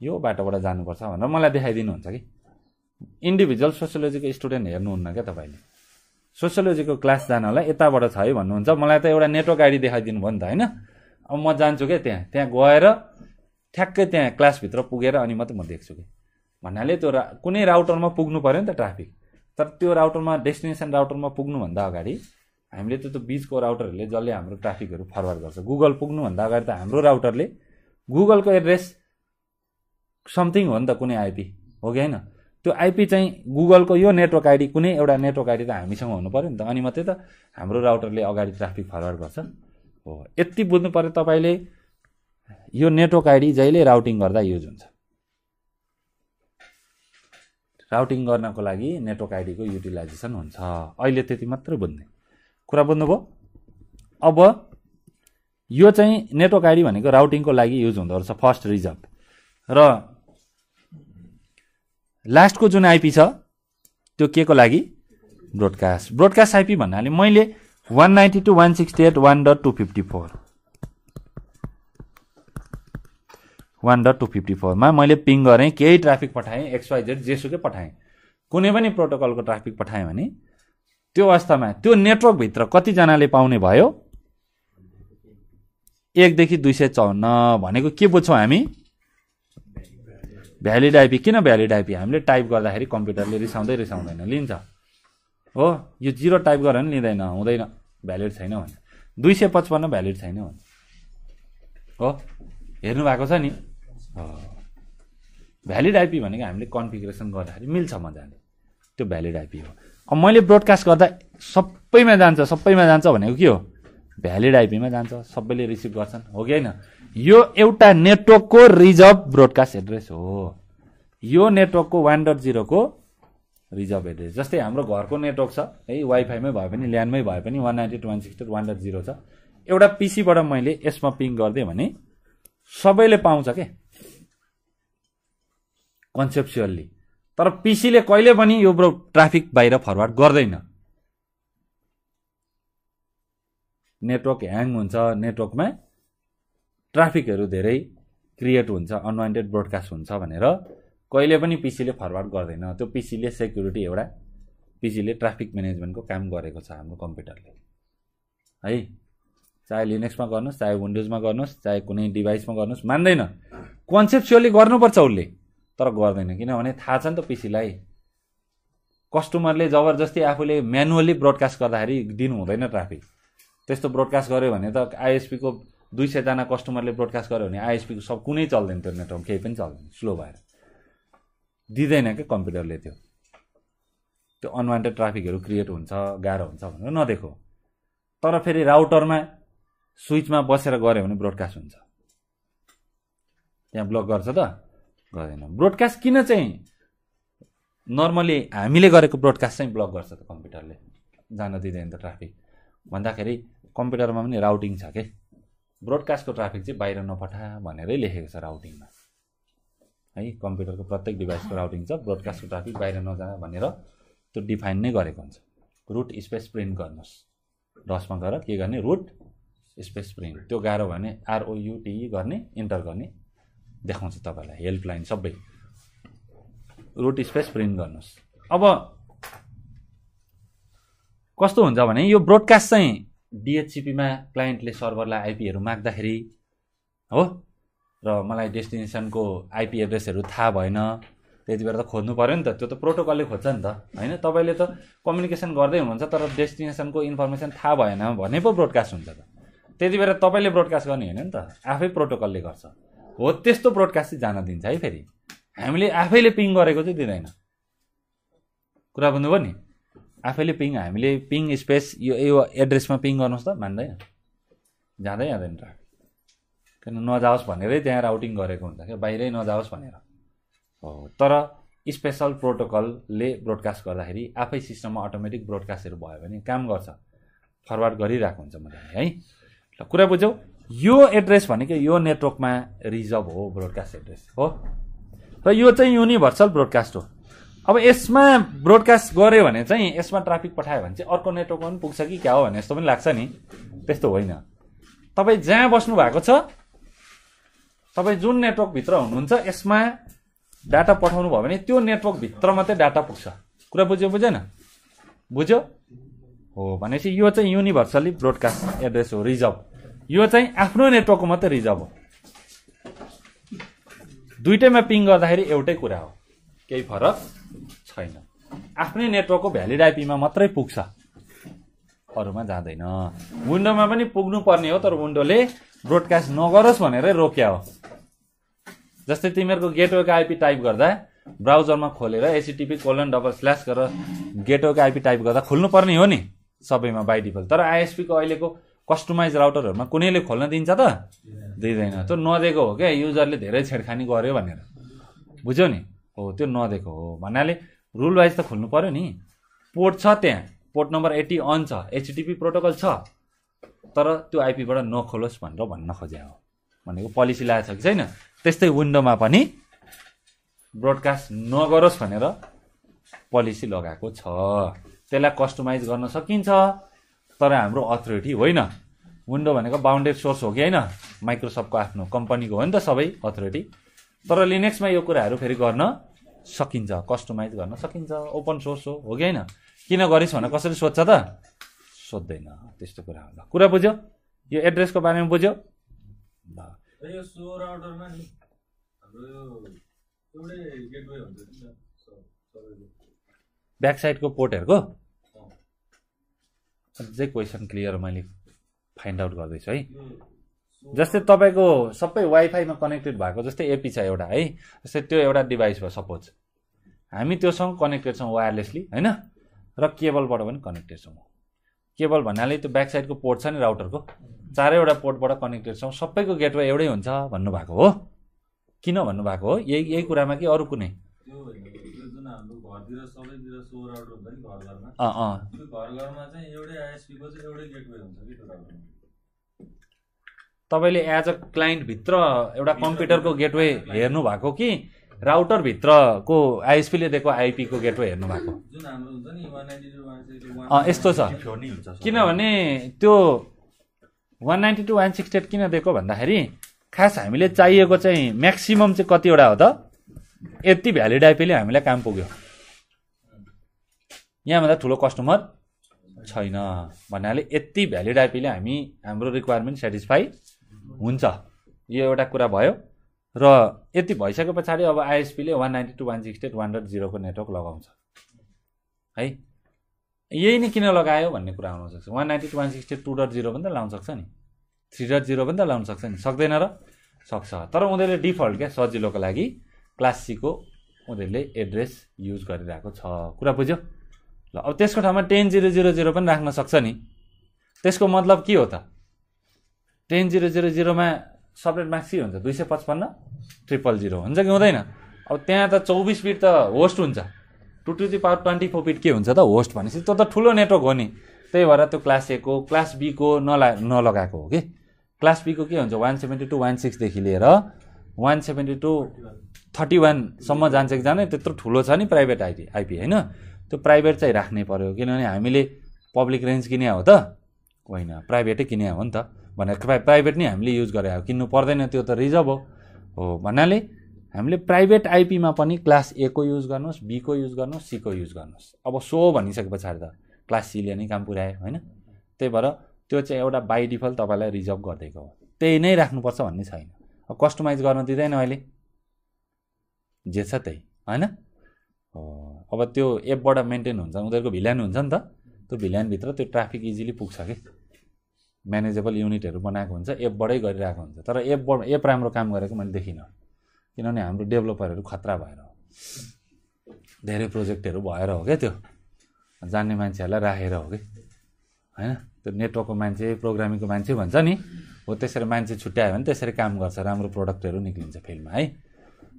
यो बाटोबाट जानुपर्छ भनेर मलाई देखाइदिनुहुन्छ कि इन्डिभिजुअल सोसियोलोजीको स्टुडेन्ट हेर्नुहुन्न क्या तपाईँले सोसियोलोजीको क्लास जानलाई यताबाट छ है भन्नुहुन्छ मलाई त एउटा नेटवर्क आइडी देखाइदिनु भयो नि त होइन अब म जान्छु क्या त्यहाँ त्यहाँ गएर ठ्याक्कै त्यहाँ क्लासभित्र पुगेर अनि मात्रै म देख्छु कि भन्नाले त्यो रा कुनै राउटरमा पुग्नु पऱ्यो नि त ट्राफिक तर त्यो राउटरमा डेस्टिनेसन राउटरमा पुग्नुभन्दा अगाडि हामीले त त्यो बिचको राउटरहरूले जसले हाम्रो ट्राफिकहरू फरवर्ड गर्छ गुगल पुग्नुभन्दा अगाडि त हाम्रो राउटरले गुगलको एड्रेस समथिङ हो नि त कुनै आइपी हो कि होइन त्यो आइपी चाहिँ गुगलको यो नेटवर्क आइडी कुनै एउटा नेटवर्क आइडी त हामीसँग हुनु पऱ्यो नि त अनि मात्रै त हाम्रो राउटरले अगाडि ट्राफिक फरवर्ड गर्छ हो यति बुझ्नु पऱ्यो तपाईँले यो नेटवर्क आइडी जहिले राउटिङ गर्दा युज हुन्छ राउटिङ गर्नको लागि नेटवर्क आइडीको युटिलाइजेसन हुन्छ अहिले त्यति मात्र बुझ्ने कुरा बुझ्नुभयो अब यो चाहिँ नेटवर्क आइडी भनेको राउटिङको लागि युज हुँदो रहेछ फर्स्ट रिजर्भ र लास्टको जुन आइपी छ त्यो के को लागि ब्रोडकास्ट ब्रोडकास्ट आइपी भन्नाले मैले one ninety two one sixty eight one dot two fifty four one dot two fifty फोरमा मैले पिङ गरेँ केही ट्राफिक पठाएँ जेड जेसुकै पठाएँ कुनै पनि प्रोटोकलको ट्राफिक पठाएँ भने त्यो अवस्थामा त्यो नेटवर्कभित्र कतिजनाले पाउने भयो एकदेखि दुई सय चौन्न भनेको के बुझ्छौँ हामी भ्यालिड आइपी किन भ्यालिड आइपी हामीले टाइप गर्दाखेरि कम्प्युटरले रिसाउँदै रिसाउँदैन लिन्छ हो यो जिरो टाइप गरेर पनि लिँदैन हुँदैन भ्यालिड छैन भने दुई सय पचपन्न भ्यालिड छैन भने हो हेर्नु भएको छ नि भ्यालिड आइपी भनेको हामीले कन्फिगरेसन गर्दाखेरि मिल्छ मजाले त्यो भ्यालिड आइपी हो अब मैले ब्रोडकास्ट गर्दा सबैमा जान्छ सबैमा जान्छ भनेको के हो भ्यालिड आइपीमा जान्छ सबैले रिसिभ गर्छन् हो कि होइन यो एउटा नेटवर्कको रिजर्भ ब्रोडकास्ट एड्रेस हो यो नेटवर्कको वान डट जिरोको रिजर्भ एड्रेस जस्तै हाम्रो घरको नेटवर्क छ है वाइफाईमै भए पनि ल्यान्डमै भए पनि one ninety one sixty one dot zero छ एउटा पिसीबाट मैले यसमा पिङ गरिदिएँ भने सबैले पाउँछ के कन्सेप्चुअल्ली तर पिसीले कहिले पनि यो ब्रो ट्राफिक बाहिर फरवार्ड गर्दैन नेटवर्क ह्याङ हुन्छ नेटवर्कमा ट्राफिकहरू धेरै क्रिएट हुन्छ अनवान्टेड ब्रोडकास्ट हुन्छ भनेर कहिले पनि पिसीले फरवार्ड गर्दैन त्यो पिसीले सेक्युरिटी एउटा पिसीले ट्राफिक म्यानेजमेन्टको काम गरेको छ हाम्रो कम्प्युटरले है चाहे लिनेक्समा गर्नुहोस् चाहे विन्डोजमा गर्नुहोस् चाहे कुनै डिभाइसमा गर्नुहोस् मान्दैन कन्सेप्चुअली गर्नुपर्छ उसले तर गर्दैन किनभने थाहा छ नि त पिसीलाई कस्टमरले जबरजस्ती आफूले म्यानुअली ब्रोडकास्ट गर्दाखेरि दिनु हुँदैन ट्राफिक त्यस्तो ब्रोडकास्ट गर्यो भने त आइएसपीको दुई सयजना कस्टमरले ब्रोडकास्ट गर्यो भने आइएसपीको सब कुनै चल्दैन त्यो नेटवर्क केही पनि चल्दैन स्लो भएर दिँदैन क्या कम्प्युटरले त्यो त्यो अनवान्टेड ट्राफिकहरू क्रिएट हुन्छ गाह्रो हुन्छ भनेर नदेखो तर फेरि राउटरमा स्विचमा बसेर गऱ्यो भने ब्रोडकास्ट हुन्छ त्यहाँ ब्लक गर्छ त गर्दैन ब्रोडकास्ट किन चाहिँ नर्मली हामीले गरेको ब्रोडकास्ट चाहिँ ब्लक गर्छ त कम्प्युटरले जान दिँदैन त ट्राफिक भन्दाखेरि कम्प्युटरमा पनि राउटिङ छ के ब्रोडकास्टको ट्राफिक चाहिँ बाहिर नपठा भनेरै लेखेको छ राउटिङमा है कम्प्युटरको प्रत्येक डिभाइसको राउटिङ छ ब्रोडकास्टको ट्राफिक बाहिर नजा भनेर त्यो डिफाइन नै गरेको हुन्छ रुट स्पेस प्रिन्ट गर्नुहोस् डसमा गएर के गर्ने रुट स्पेस प्रिन्ट त्यो गाह्रो भने आरओयुटिई e गर्ने इन्टर गर्ने देखाउँछ तपाईँलाई हेल्पलाइन सबै रुट स्पेस प्रिन्ट गर्नुहोस् अब कस्तो हुन्छ भने यो ब्रोडकास्ट चाहिँ डिएचसिपीमा क्लाइन्टले सर्भरलाई आइपीहरू माग्दाखेरि हो र मलाई डेस्टिनेसनको आइपी एड्रेसहरू थाहा भएन त्यति बेला त खोज्नु पऱ्यो नि त त्यो त प्रोटोकलले खोज्छ नि त होइन तपाईँले त कम्युनिकेसन गर्दै हुनुहुन्छ तर डेस्टिनेसनको इन्फर्मेसन थाहा भएन भने पो ब्रोडकास्ट हुन्छ त त्यति बेला तपाईँले ब्रोडकास्ट गर्ने होइन नि त आफै प्रोटोकलले गर्छ हो त्यस्तो ब्रोडकास्ट चाहिँ जान दिन्छ है फेरि हामीले आफैले पिङ गरेको चाहिँ दिँदैन कुरा बुझ्नुभयो नि आफैले पिङ हामीले पिङ स्पेस यो यो एड्रेसमा पिङ गर्नुहोस् त मान्दैन जाँदै जाँदैन ट्राफिक किन नजाओस् भनेरै त्यहाँ राउटिङ गरेको हुन्छ क्या बाहिरै नजाओस् भनेर हो तर स्पेसल प्रोटोकलले ब्रोडकास्ट गर्दाखेरि आफै सिस्टममा अटोमेटिक ब्रोडकास्टहरू भयो भने काम गर्छ फरवर्ड गरिरहेको हुन्छ मैले है ल कुरा बुझौँ यो एड्रेस भनेको यो नेटवर्कमा रिजर्भ हो ब्रोडकास्ट एड्रेस हो र यो चाहिँ युनिभर्सल ब्रोडकास्ट हो अब यसमा ब्रोडकास्ट गऱ्यो भने चाहिँ यसमा ट्राफिक पठायो भने चाहिँ अर्को नेटवर्कमा पनि पुग्छ कि क्या हो भने जस्तो पनि लाग्छ नि त्यस्तो होइन तपाईँ जहाँ बस्नु भएको छ तपाईँ जुन नेटवर्कभित्र हुनुहुन्छ यसमा डाटा पठाउनु भयो भने त्यो नेटवर्कभित्र मात्रै डाटा पुग्छ कुरा बुझ्यो बुझेन बुझ्यो हो भनेपछि यो चाहिँ युनिभर्सली ब्रोडकास्ट एड्रेस हो रिजर्भ यो चाहिँ आफ्नो नेटवर्कको मात्रै रिजर्भ हो दुइटैमा पिङ गर्दाखेरि एउटै कुरा हो केही फरक छैन आफ्नै नेटवर्कको भ्यालिड आइपीमा मात्रै पुग्छ अरूमा जाँदैन विन्डोमा पनि पुग्नु पर्ने हो तर विन्डोले ब्रोडकास्ट नगरोस् भनेरै रोक्या हो जस्तै तिमीहरूको गेटवेको आइपी टाइप गर्दा ब्राउजरमा खोलेर एसिटिपी कोलन डबल स्ल्यास गरेर गेटवेको आइपी टाइप गर्दा खोल्नुपर्ने हो नि सबैमा बाई डिफल्ट तर आइएसपीको अहिलेको कस्टमाइज राउटरहरूमा कुनैले खोल्न दिन्छ त दिँदैन त्यो नदिएको हो क्या युजरले धेरै छेडखानी गर्यो भनेर बुझ्यो नि हो त्यो नदिएको हो भन्नाले रुल वाइज त खोल्नु पऱ्यो नि पोर्ट छ त्यहाँ पोर्ट नम्बर एट्टी अन छ एचडिपी प्रोटोकल छ तर त्यो आइपीबाट नखोलोस् भनेर भन्न खोजे हो भनेको पोलिसी लागेको छ कि छैन त्यस्तै विन्डोमा पनि ब्रोडकास्ट नगरोस् भनेर पोलिसी लगाएको छ त्यसलाई कस्टमाइज गर्न सकिन्छ तर हाम्रो अथोरिटी होइन विन्डो भनेको बााउन्डेड सोर्स हो कि होइन माइक्रोसफ्टको आफ्नो कम्पनीको हो नि त सबै अथोरिटी तर लिनेक्समा यो कुराहरू फेरि गर्न सकिन्छ कस्टमाइज गर्न सकिन्छ ओपन सोर्स हो हो कि होइन किन गरिस् भनेर कसरी सोध्छ त सोध्दैन त्यस्तो कुरा होला कुरा बुझ्यो यो एड्रेसको बारेमा बुझ्यो ब्याक साइडको पोर्टहरूको अझै क्वेसन क्लियर मैले फाइन्ड आउट गर्दैछु है जस्तै तपाईँको सबै वाइफाईमा कनेक्टेड भएको जस्तै एपी छ एउटा है जस्तै त्यो एउटा डिभाइस भयो सपोज हामी त्योसँग कनेक्टेड छौँ वायरलेसली होइन र केबलबाट पनि कनेक्टेड छौँ केबल भन्नाले त्यो ब्याक साइडको पोर्ट छ नि राउटरको चारैवटा पोर्टबाट कनेक्टेड छौँ सबैको गेटवे एउटै हुन्छ भन्नुभएको हो किन भन्नुभएको हो यही यही कुरामा कि अरू कुनै अँ अँ तपाईँले एज अ क्लाइन्टभित्र एउटा कम्प्युटरको गेटवे हेर्नु भएको कि राउटरभित्रको आइएसपीले दिएको आइपीको गेटवे हेर्नु भएको यस्तो छ किनभने त्यो one ninety two one sixty eight किन दिएको भन्दाखेरि खास हामीले चाहिएको चाहिँ म्याक्सिमम चाहिँ कतिवटा हो त यति भ्यालिड आइपीले हामीलाई काम पुग्यो यहाँभन्दा ठुलो कस्टमर छैन भन्नाले यति भ्यालिड आइपीले हामी हाम्रो रिक्वायरमेन्ट सेटिस्फाई हुन्छ यो एउटा कुरा भयो र यति भइसके पछाडि अब आइएसपीले one ninety two one sixty eight one dot जिरोको नेटवर्क लगाउँछ है यही नै किन लगायो भन्ने कुरा आउनसक्छ one ninety two one sixty two dot zero पनि त लाउन सक्छ नि थ्री डट जिरो पनि त लाउन सक्छ नि सक्दैन र सक्छ तर उनीहरूले डिफल्ट क्या सजिलोको लागि क्लास सीको उनीहरूले एड्रेस युज गरिरहेको छ कुरा बुझ्यो ल अब त्यसको ठाउँमा टेन जिरो जिरो जिरो पनि राख्न सक्छ नि त्यसको मतलब के हो त टेन जिरो जिरो जिरोमा सबनेट मार्क्स के हुन्छ दुई सय पचपन्न ट्रिपल जिरो हुन्छ कि हुँदैन अब त्यहाँ त चौबिस बिट त होस्ट हुन्छ two to three power twenty four bit के हुन्छ त होस्ट भनेपछि त्यो त ठुलो नेटवर्क हो नि त्यही भएर त्यो क्लास एको क्लास बीको नला नलगाएको हो कि क्लास बीको के हुन्छ वान सेभेन्टी टू वान सिक्सदेखि लिएर वान सेभेन्टी टू थर्टी वानसम्म जान्छ कि जाने त्यत्रो ठुलो छ नि प्राइभेट आइपी आइपी होइन त्यो प्राइभेट चाहिँ राख्नै पऱ्यो किनभने हामीले पब्लिक रेन्ज किने हो त होइन प्राइभेटै किने हो नि त भनेर प्राइभेट नै हामीले युज गरे किन्नु पर्दैन त्यो त रिजर्भ हो हो भन्नाले हामीले प्राइभेट आइपीमा पनि क्लास एको युज गर्नुहोस् बीको युज गर्नुहोस् सीको युज गर्नुहोस् अब सो भनिसके पछाडि त क्लास सीले नै काम पुऱ्यायो होइन त्यही भएर त्यो चाहिँ एउटा बाई डिफल्ट तपाईँलाई रिजर्भ गरिदिएको हो त्यही नै राख्नुपर्छ भन्ने छैन अब कस्टमाइज गर्न दिँदैन अहिले जे छ त्यही होइन अब त्यो एपबाट मेन्टेन हुन्छ उनीहरूको भिल्यान हुन्छ नि त त्यो भिल्यानभित्र त्यो ट्राफिक इजिली पुग्छ कि म्यानेजेबल युनिटहरू बनाएको हुन्छ एपबाटै गरिरहेको हुन्छ तर एपबाट एप राम्रो काम गरेको मैले देखिनँ किनभने हाम्रो डेभलोपरहरू खतरा भएर हो धेरै प्रोजेक्टहरू भएर हो क्या त्यो जान्ने मान्छेहरूलाई राखेर हो कि होइन त्यो नेटवर्कको मान्छे प्रोग्रामिङको मान्छे भन्छ नि हो त्यसरी मान्छे छुट्यायो भने त्यसरी काम गर्छ राम्रो प्रोडक्टहरू निक्लिन्छ फिल्डमा है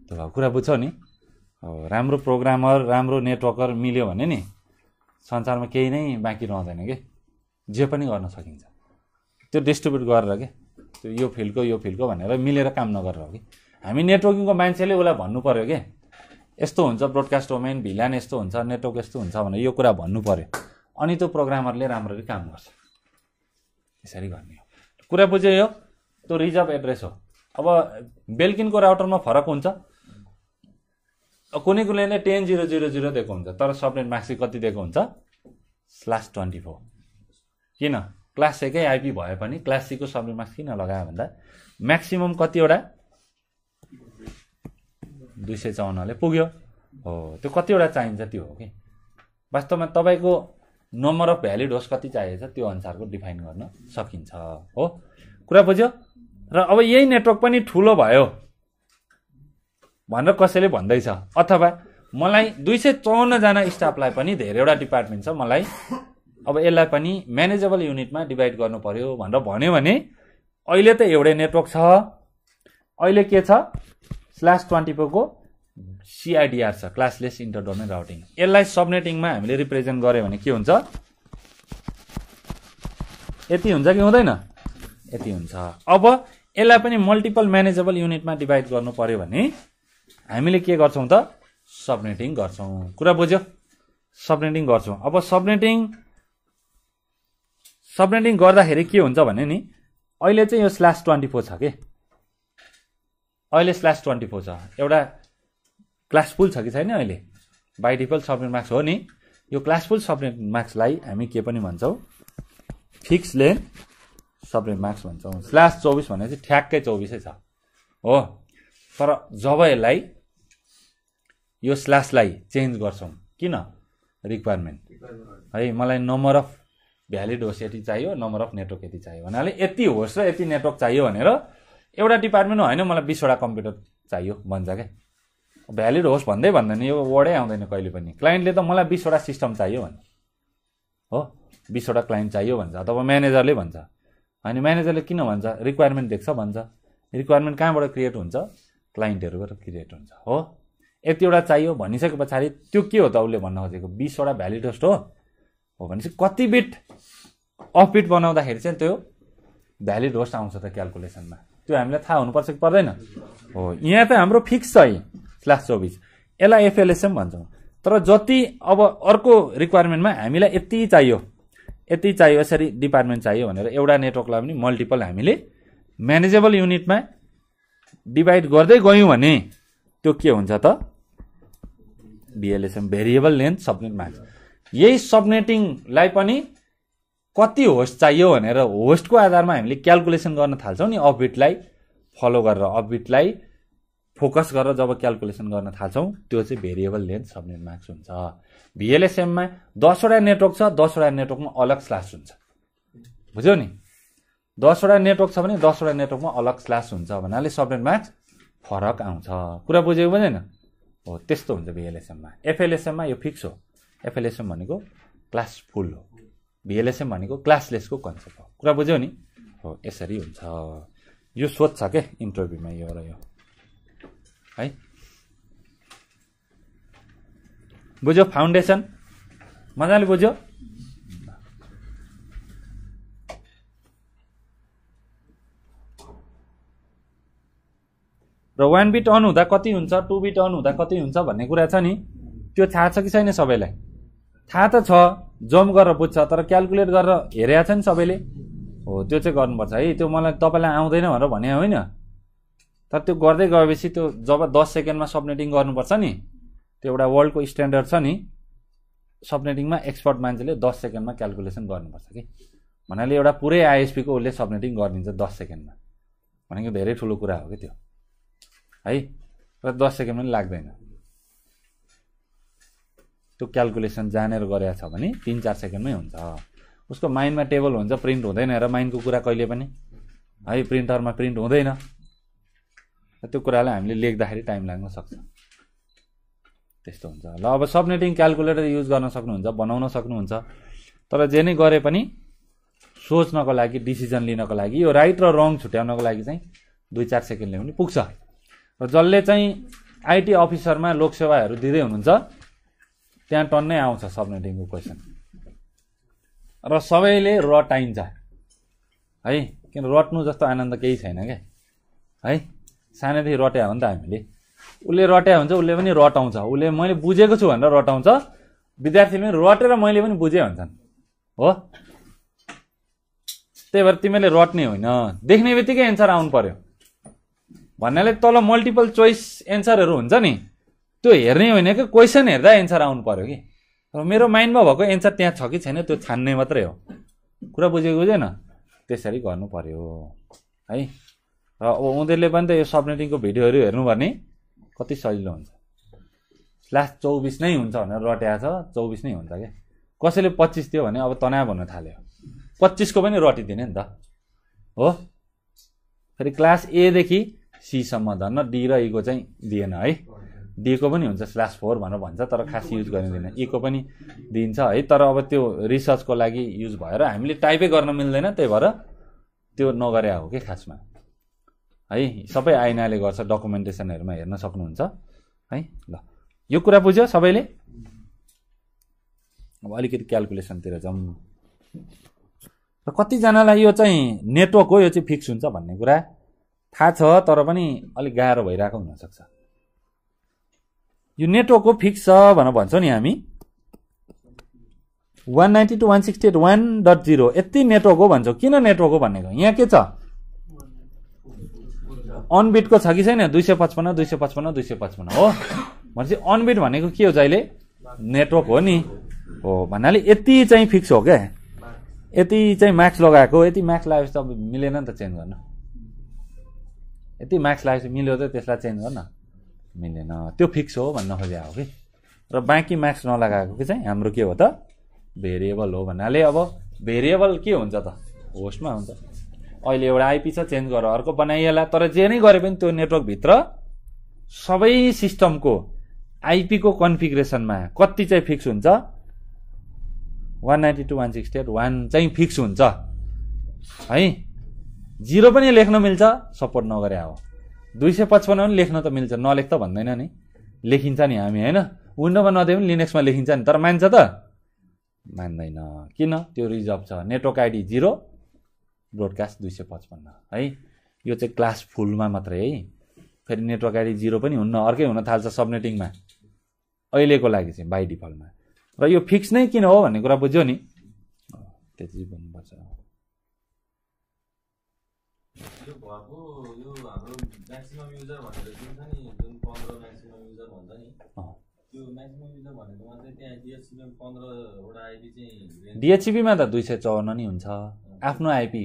त कुरा बुझ्छौ नि अब राम्रो प्रोग्रामर राम्रो नेटवर्कर मिल्यो भने नि संसारमा केही नै बाँकी रहँदैन कि जे पनि गर्न सकिन्छ त्यो डिस्ट्रिब्युट गरेर कि त्यो यो फिल्डको यो फिल्डको भनेर मिलेर काम नगरेर हो कि हामी नेटवर्किङको मान्छेले उसलाई भन्नु पऱ्यो कि यस्तो हुन्छ ब्रोडकास्ट डोमेन भिलान यस्तो हुन्छ नेटवर्क यस्तो हुन्छ भनेर यो कुरा भन्नु पऱ्यो अनि त्यो प्रोग्रामरले राम्ररी काम गर्छ यसरी गर्ने हो कुरा बुझ्यो यो त्यो रिजर्भ एड्रेस हो अब बेलकिनको राउटरमा फरक हुन्छ कुनै कुनै नै टेन जिरो जिरो जिरो दिएको हुन्छ तर सबनेट मार्क्सी कति दिएको हुन्छ स्लास ट्वेन्टी फोर किन क्लास एकै आइपी भए पनि क्लास सीको सबै किन लगायो भन्दा म्याक्सिमम् कतिवटा दुई सय चौन्नले पुग्यो हो त्यो कतिवटा चाहिन्छ त्यो हो कि वास्तवमा तपाईँको नम्बर अफ भ्यालिड होस् कति चाहिएछ त्यो अनुसारको डिफाइन गर्न सकिन्छ हो कुरा बुझ्यो र अब यही नेटवर्क पनि ठुलो भयो भनेर कसैले भन्दैछ अथवा मलाई दुई सय चौन्नजना स्टाफलाई पनि धेरैवटा डिपार्टमेन्ट छ मलाई अब यसलाई पनि म्यानेजेबल युनिटमा डिभाइड गर्नु पर्यो भनेर भन्यो भने अहिले त एउटै नेटवर्क छ अहिले के छ स्ल्यास ट्वेन्टी फोरको सिआइडिआर छ क्लासलेस इन्टर राउटिङ यसलाई सबनेटिङमा हामीले रिप्रेजेन्ट गऱ्यो भने के हुन्छ यति हुन्छ कि हुँदैन यति हुन्छ अब यसलाई पनि मल्टिपल म्यानेजेबल युनिटमा डिभाइड गर्नु पर्यो भने हामीले के गर्छौँ त सबनेटिङ गर्छौँ कुरा बुझ्यो सबनेटिङ गर्छौँ अब सबनेटिङ सबनेटिङ गर्दाखेरि के हुन्छ भने नि अहिले चाहिँ यो स्ल्यास ट्वेन्टी फोर छ कि अहिले स्ल्यास ट्वेन्टी फोर छ एउटा क्लासफुल छ कि छैन अहिले बाई डिफल्ट सबनेट मार्क्स हो नि यो क्लासफुल फुल सबनेट मार्क्सलाई हामी के पनि भन्छौँ फिक्स लेन सबनेट मार्क्स भन्छौँ स्ल्यास चौबिस भने चाहिँ ठ्याक्कै चौबिसै छ हो तर जब यसलाई यो स्ल्यासलाई चेन्ज गर्छौँ किन रिक्वायरमेन्ट है मलाई नम्बर अफ भ्यालिड होस् यति चाहियो नम्बर अफ नेटवर्क यति चाहियो भन्नाले यति होस् र यति नेटवर्क चाहियो भनेर एउटा डिपार्टमेन्ट होइन मलाई बिसवटा कम्प्युटर चाहियो भन्छ क्या भ्यालिड होस् भन्दै भन्दैन यो वर्डै आउँदैन कहिले पनि क्लाइन्टले त मलाई बिसवटा सिस्टम चाहियो भन्छ हो बिसवटा क्लाइन्ट चाहियो भन्छ अथवा म्यानेजरले भन्छ होइन म्यानेजरले किन भन्छ रिक्वायरमेन्ट देख्छ भन्छ रिक्वायरमेन्ट कहाँबाट क्रिएट हुन्छ क्लाइन्टहरूबाट क्रिएट हुन्छ हो यतिवटा चाहियो भनिसके पछाडि त्यो के हो त उसले भन्न खोजेको बिसवटा भ्यालिड होस्ट हो हो भने कति बिट अफ बिट बनाउँदाखेरि चाहिँ त्यो भ्यालिड होस्ट आउँछ त क्यालकुलेसनमा त्यो हामीलाई थाहा हुनुपर्छ कि पर्दैन हो यहाँ त हाम्रो फिक्स छ है क्लास चौबिस यसलाई एफएलएसएम भन्छौँ तर जति अब अर्को रिक्वायरमेन्टमा हामीलाई यति चाहियो यति चाहियो यसरी डिपार्टमेन्ट चाहियो भनेर एउटा नेटवर्कलाई पनि मल्टिपल हामीले म्यानेजेबल युनिटमा डिभाइड गर्दै गयौँ भने त्यो के हुन्छ त भिएलएसएम भेरिएबल लेन्थ सबनेट माग्छ यही सबनेटिङलाई पनि कति होस्ट चाहियो भनेर होस्टको आधारमा हामीले क्यालकुलेसन गर्न थाल्छौँ नि अपबिटलाई फलो गरेर अपबिटलाई फोकस गरेर जब क्यालकुलेसन गर्न थाल्छौँ त्यो चाहिँ भेरिएबल लेन्थ सबनेट मार्क्स हुन्छ भिएलएसएममा दसवटा नेटवर्क छ दसवटा नेटवर्कमा अलग स्लास हुन्छ बुझ्यौ नि दसवटा नेटवर्क छ भने दसवटा नेटवर्कमा अलग स्लास हुन्छ भन्नाले सबनेट मार्क्स फरक आउँछ कुरा बुझेको बुझेन हो त्यस्तो हुन्छ भिएलएसएममा एफएलएसएममा यो फिक्स हो एफएलएसएम भनेको क्लास फुल हो भिएलएसएम भनेको क्लासलेसको कन्सेप्ट हो कुरा बुझ्यो नि हो यसरी हुन्छ यो सोध्छ के इन्टरभ्यूमा यो र यो है बुझ्यो फाउन्डेसन मजाले बुझ्यो र वान बिट अन हुँदा कति हुन्छ टु बिट अन हुँदा कति हुन्छ भन्ने कुरा छ नि त्यो थाहा छ कि छैन सबैलाई थाहा त छ जम गरेर बुझ्छ तर क्यालकुलेट गरेर हेरेको छ नि सबैले हो त्यो चाहिँ गर्नुपर्छ है त्यो मलाई तपाईँलाई आउँदैन भनेर भने होइन तर त्यो गर्दै गएपछि त्यो जब दस सेकेन्डमा सबनेटिङ गर्नुपर्छ नि त्यो एउटा वर्ल्डको स्ट्यान्डर्ड छ नि सबनेटिङमा एक्सपर्ट मान्छेले दस सेकेन्डमा क्यालकुलेसन गर्नुपर्छ कि भन्नाले एउटा पुरै आइएसपीको उसले सबनेटिङ गरिदिन्छ दस सेकेन्डमा भनेको धेरै ठुलो कुरा हो कि त्यो है र दस सेकेन्ड पनि लाग्दैन त्यो क्यालकुलेसन जानेर गरेको छ भने तिन चार सेकेन्डमै हुन्छ उसको माइन्डमा टेबल हुन्छ प्रिन्ट हुँदैन र माइन्डको कुरा कहिले पनि है प्रिन्टरमा प्रिन्ट हुँदैन त्यो कुरालाई हामीले लेख्दाखेरि टाइम लाग्न सक्छ त्यस्तो हुन्छ ल अब सबनेटिङ क्यालकुलेटर युज गर्न सक्नुहुन्छ बनाउन सक्नुहुन्छ तर जे नै गरे पनि सोच्नको लागि डिसिजन लिनको लागि यो राइट र रङ छुट्याउनको लागि चाहिँ दुई चार सेकेन्डले पनि पुग्छ र जसले चाहिँ आइटी अफिसरमा लोकसेवाहरू दिँदै हुनुहुन्छ त्यहाँ टन्नै आउँछ सबनेटिङको क्वेसन र सबैले रटाइन्छ है किन रट्नु जस्तो आनन्द केही छैन क्या है सानैदेखि रट्या हो त हामीले उसले रट्यायो भने चाहिँ उसले पनि रटाउँछ उसले मैले बुझेको छु भनेर रटाउँछ विद्यार्थी पनि रटेर मैले पनि बुझेँ भन्छन् हो त्यही भएर तिमीले रट्ने होइन देख्ने बित्तिकै एन्सर आउनु पर्यो भन्नाले तल मल्टिपल चोइस एन्सरहरू हुन्छ नि त्यो हेर्ने होइन कि क्वेसन हेर्दा एन्सर आउनु पऱ्यो कि र मेरो माइन्डमा भएको एन्सर त्यहाँ छ कि छैन त्यो छान्ने मात्रै हो कुरा बुझेको बुझेन त्यसरी गर्नु पऱ्यो है र अब उनीहरूले पनि त यो सबनेटिङको भिडियोहरू हेर्नु भने कति सजिलो हुन्छ लास्ट चौबिस नै हुन्छ भनेर रट्या छ चौबिस नै हुन्छ क्या कसैले पच्चिस दियो भने अब तनाव हुन थाल्यो पच्चिसको पनि रटिदिने नि त हो फेरि क्लास एदेखि सीसम्म धन्न डी र इको e चाहिँ दिएन है दिएको पनि हुन्छ स्ल्यास फोर भनेर भन्छ तर खास युज गरिँदैन इको पनि दिन्छ है तर अब त्यो रिसर्चको लागि युज भएर हामीले टाइपै गर्न मिल्दैन त्यही भएर त्यो नगरे हो कि खासमा है सबै आइनाले गर्छ डकुमेन्टेसनहरूमा हेर्न सक्नुहुन्छ है ल यो कुरा बुझ्यो सबैले अब अलिकति क्यालकुलेसनतिर जाउँ र कतिजनालाई यो चाहिँ नेटवर्क हो यो चाहिँ फिक्स हुन्छ भन्ने कुरा थाहा छ तर पनि अलिक गाह्रो भइरहेको हुनसक्छ यो नेटवर्क हो फिक्स छ भनेर भन्छौँ नि हामी one ninety two one sixty eight one dot zero यति नेटवर्क हो भन्छौँ किन नेटवर्क हो भनेको यहाँ के छ अनबिटको छ कि छैन दुई सय पचपन्न दुई सय पचपन्न दुई सय पचपन्न हो भनेपछि अनबिट भनेको के हो जहिले नेटवर्क हो नि हो भन्नाले यति चाहिँ फिक्स हो क्या यति चाहिँ मार्क्स लगाएको यति मार्क्स लगाएपछि त मिलेन नि त चेन्ज गर्न यति मार्क्स लगाएपछि मिल्यो त त्यसलाई चेन्ज गर्न मिलेन त्यो फिक्स हो भन्न खोजेको हो कि र बाँकी मार्क्स नलगाएको कि चाहिँ हाम्रो के हो त भेरिएबल हो भन्नाले अब भेरिएबल के हुन्छ त होस्टमा हुन्छ अहिले एउटा आइपी छ चेन्ज गरेर अर्को बनाइएला तर जे नै गरे पनि त्यो नेटवर्कभित्र सबै सिस्टमको आइपीको कन्फिग्रेसनमा कति चाहिँ फिक्स हुन्छ one ninety two one sixty eight one चाहिँ फिक्स हुन्छ है जिरो पनि लेख्न मिल्छ सपोर्ट नगरे हो दुई सय पचपन्न पनि लेख्न त मिल्छ नलेख त भन्दैन नि लेखिन्छ नि हामी होइन विन्डोमा नदिए पनि लिनेक्समा लेखिन्छ नि तर मान्छ त मान्दैन किन त्यो रिजर्भ छ नेटवर्क आइडी जिरो ब्रोडकास्ट दुई सय पचपन्न है यो चाहिँ क्लास फुलमा मात्रै है फेरि नेटवर्क आइडी जिरो पनि हुन्न अर्कै हुन थाल्छ सबनेटिङमा अहिलेको लागि चाहिँ बाई डिफल्टमा र यो फिक्स नै किन हो भन्ने कुरा बुझ्यो नि त्यति भन्नुपर्छ यो घरको यो हाम्रो म्याक्सिमम् युजर भनेर जुन नि जुन पन्ध्र म्याक्सिमम् युजर भन्छ नि त्यो म्याक्सिमम् युजर भनेकोमा चाहिँ त्यहाँ डिएचसिपी पन्ध्रवटा आइपी चाहिँ डिएचसिपीमा त दुई सय चौन्न नै हुन्छ आफ्नो आइपी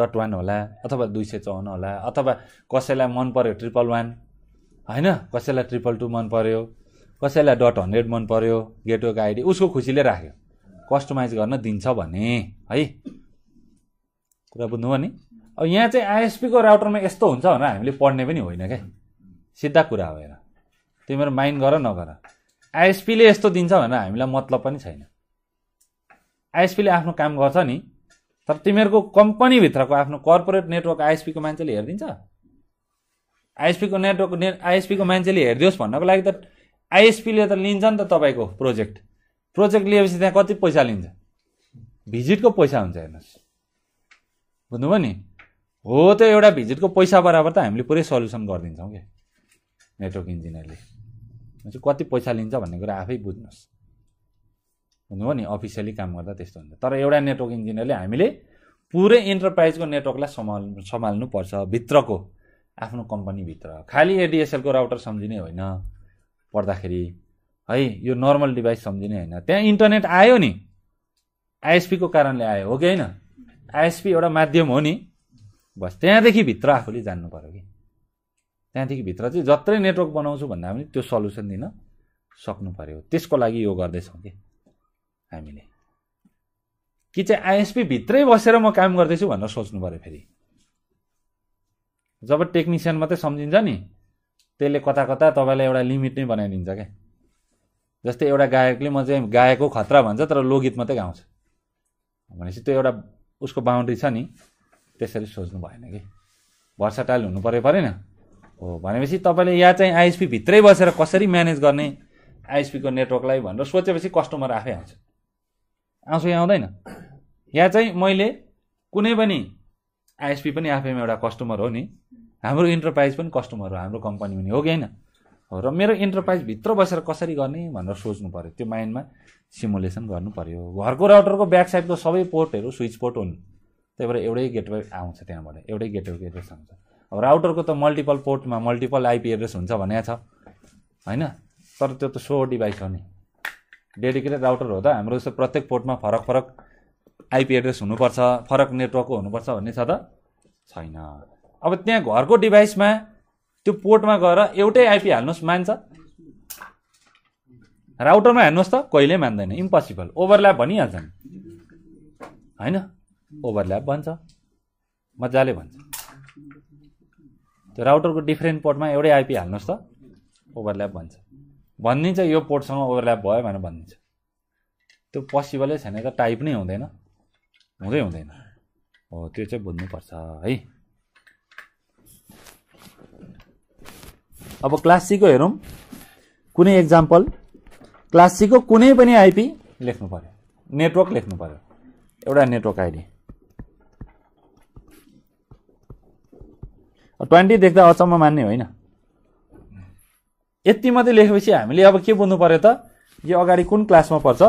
डट वान होला अथवा दुई सय चौन्न होला अथवा कसैलाई मन पर्यो ट्रिपल वान होइन कसैलाई ट्रिपल टू मन पर्यो कसैलाई डट हन्ड्रेड मन पर्यो गेटवेको आइडी उसको खुसीले राख्यो कस्टमाइज गर्न दिन्छ भने है कुरा बुझ्नुभयो नि अब यहाँ चाहिँ आइएसपीको राउटरमा यस्तो हुन्छ भनेर हामीले पढ्ने पनि होइन क्या सिधा कुरा हो हेर तिमीहरू माइन्ड गर नगर आइएसपीले यस्तो दिन्छ भनेर हामीलाई मतलब पनि छैन आइएसपीले आफ्नो काम गर्छ नि तर तिमीहरूको कम्पनीभित्रको आफ्नो कर्पोरेट नेटवर्क आइएसपीको मान्छेले हेरिदिन्छ आइएसपीको नेटवर्क ने आइएसपीको मान्छेले हेरिदियोस् भन्नको लागि त आइएसपीले त लिन्छ नि त तपाईँको प्रोजेक्ट प्रोजेक्ट लिएपछि त्यहाँ कति पैसा लिन्छ भिजिटको पैसा हुन्छ हेर्नुहोस् बुझ्नुभयो नि हो त्यो एउटा भिजिटको पैसा बराबर त हामीले पुरै सल्युसन गरिदिन्छौँ क्या नेटवर्क इन्जिनियरले कति पैसा लिन्छ भन्ने कुरा आफै बुझ्नुहोस् हुनुभयो नि अफिसियली काम गर्दा त्यस्तो हुन्छ तर एउटा नेटवर्क इन्जिनियरले हामीले पुरै इन्टरप्राइजको नेटवर्कलाई सम्हाल सम्हाल्नुपर्छ भित्रको आफ्नो कम्पनीभित्र खालि एडिएसएलको राउटर सम्झिने होइन पर्दाखेरि है यो नर्मल डिभाइस सम्झिने होइन त्यहाँ इन्टरनेट आयो नि आइएसपीको कारणले आयो हो कि होइन आइएसपी एउटा माध्यम हो नि बस त्यहाँदेखि भित्र आफूले जान्नु पऱ्यो कि त्यहाँदेखि भित्र चाहिँ जत्रै नेटवर्क बनाउँछु भन्दा पनि त्यो सल्युसन दिन सक्नु पऱ्यो त्यसको लागि यो गर्दैछौँ कि हामीले कि चाहिँ आइएसपी भित्रै बसेर म काम गर्दैछु भनेर सोच्नु पऱ्यो फेरि जब टेक्निसियन मात्रै सम्झिन्छ नि त्यसले कता कता तपाईँलाई एउटा लिमिट नै बनाइदिन्छ क्या जस्तै एउटा गायकले म चाहिँ गाएको खतरा भन्छ तर लोकगीत मात्रै गाउँछ भनेपछि त्यो एउटा उसको बााउन्ड्री छ नि त्यसरी सोच्नु भएन कि भर्साटाइल हुनु पऱ्यो परेन हो भनेपछि तपाईँले या चाहिँ आइएसपी भित्रै बसेर कसरी म्यानेज गर्ने आइएसपीको नेटवर्कलाई भनेर सोचेपछि कस्टमर आफै आउँछ आउँछ कि आउँदैन या चाहिँ मैले कुनै पनि आइएसपी पनि आफैमा एउटा कस्टमर हो नि हाम्रो इन्टरप्राइज पनि कस्टमर हो हाम्रो कम्पनी पनि हो कि होइन हो र मेरो इन्टरप्राइज भित्र बसेर कसरी गर्ने भनेर सोच्नु पऱ्यो त्यो माइन्डमा सिमुलेसन गर्नु पऱ्यो घरको राउटरको ब्याक साइडको सबै पोर्टहरू स्विच पोर्ट हुन् त्यही भएर एउटै गेटवे आउँछ त्यहाँबाट एउटै गेटवेको एड्रेस आउँछ अब राउटरको त मल्टिपल पोर्टमा मल्टिपल आइपी एड्रेस हुन्छ भनेको छ होइन तर त्यो त सो डिभाइस हो नि डेडिकेटेड राउटर हो त हाम्रो जस्तो प्रत्येक पोर्टमा फरक फरक आइपी एड्रेस हुनुपर्छ फरक नेटवर्कको हुनुपर्छ भन्ने छ त छैन अब त्यहाँ घरको डिभाइसमा त्यो पोर्टमा गएर एउटै आइपी हाल्नुहोस् मान्छ राउटरमा हाल्नुहोस् त कहिले मान्दैन इम्पोसिबल ओभरल्याप भनिहाल्छ नि होइन ओभरल्याप भन्छ मजाले भन्छ त्यो राउटरको डिफ्रेन्ट पोर्टमा एउटै आइपी हाल्नुहोस् त ओभरल्याप भन्छ भनिदिन्छ यो पोर्टसँग ओभरल्याप भयो भनेर भनिदिन्छ त्यो पोसिबलै छैन त टाइप नै हुँदैन हुँदै हुँदैन हो त्यो चाहिँ बुझ्नुपर्छ है अब क्लास सीको हेरौँ कुनै एक्जाम्पल क्लास सीको कुनै पनि आइपी लेख्नु पऱ्यो नेटवर्क लेख्नु पऱ्यो एउटा नेटवर्क आइडी ट्वेन्टी देख्दा अचम्म मान्ने होइन यति मात्रै लेखेपछि हामीले अब के बुझ्नु पऱ्यो त यो अगाडि कुन क्लासमा पर्छ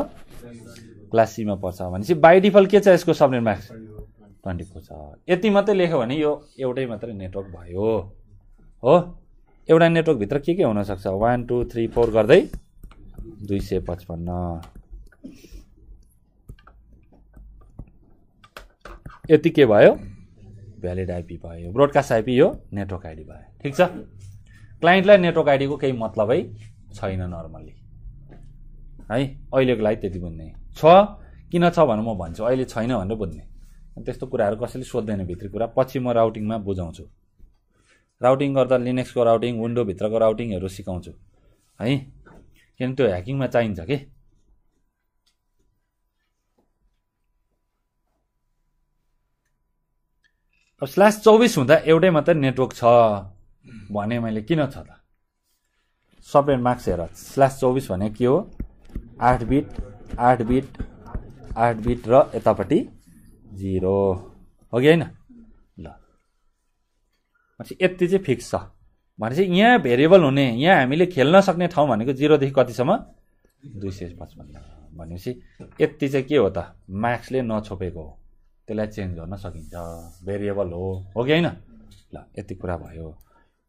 क्लास सीमा पर्छ भनेपछि बाई डिफल्ट के छ यसको सबनेट मार्क्स ट्वेन्टी फोर छ यति मात्रै लेख्यो भने यो एउटै मात्रै नेटवर्क भयो हो एउटा नेटवर्कभित्र के के हुनसक्छ वान टू थ्री फोर गर्दै दुई सय पचपन्न यति के भयो भ्यालिड आइपी भयो ब्रोडकास्ट आइपी यो नेटवर्क आइडी भयो ठिक छ क्लाइन्टलाई नेटवर्क आइडीको केही मतलबै छैन नर्मल्ली है अहिलेको लागि त्यति बुझ्ने छ किन छ भनेर म भन्छु अहिले छैन भनेर बुझ्ने त्यस्तो कुराहरू कसैले सोध्दैन भित्री कुरा पछि म राउटिङमा बुझाउँछु राउटिङ गर्दा लिनेक्सको राउटिङ विन्डोभित्रको राउटिङहरू सिकाउँछु है किन त्यो ह्याकिङमा चाहिन्छ कि अब स्ल्यास चौबिस हुँदा एउटै मात्रै नेटवर्क छ भने मैले किन छ त सपरेट मार्क्स हेर स्ल्यास चौबिस भने के हो आठ बिट आठ बिट आठ बिट र यतापट्टि जिरो हो कि होइन ल भनेपछि यति चाहिँ फिक्स छ भनेपछि यहाँ भेरिएबल हुने यहाँ हामीले खेल्न सक्ने ठाउँ भनेको जिरोदेखि कतिसम्म दुई सय पचपन्न भनेपछि यति चाहिँ के हो त म्याक्सले नछोपेको हो त्यसलाई चेन्ज गर्न सकिन्छ भेरिएबल हो हो कि होइन ल यति कुरा भयो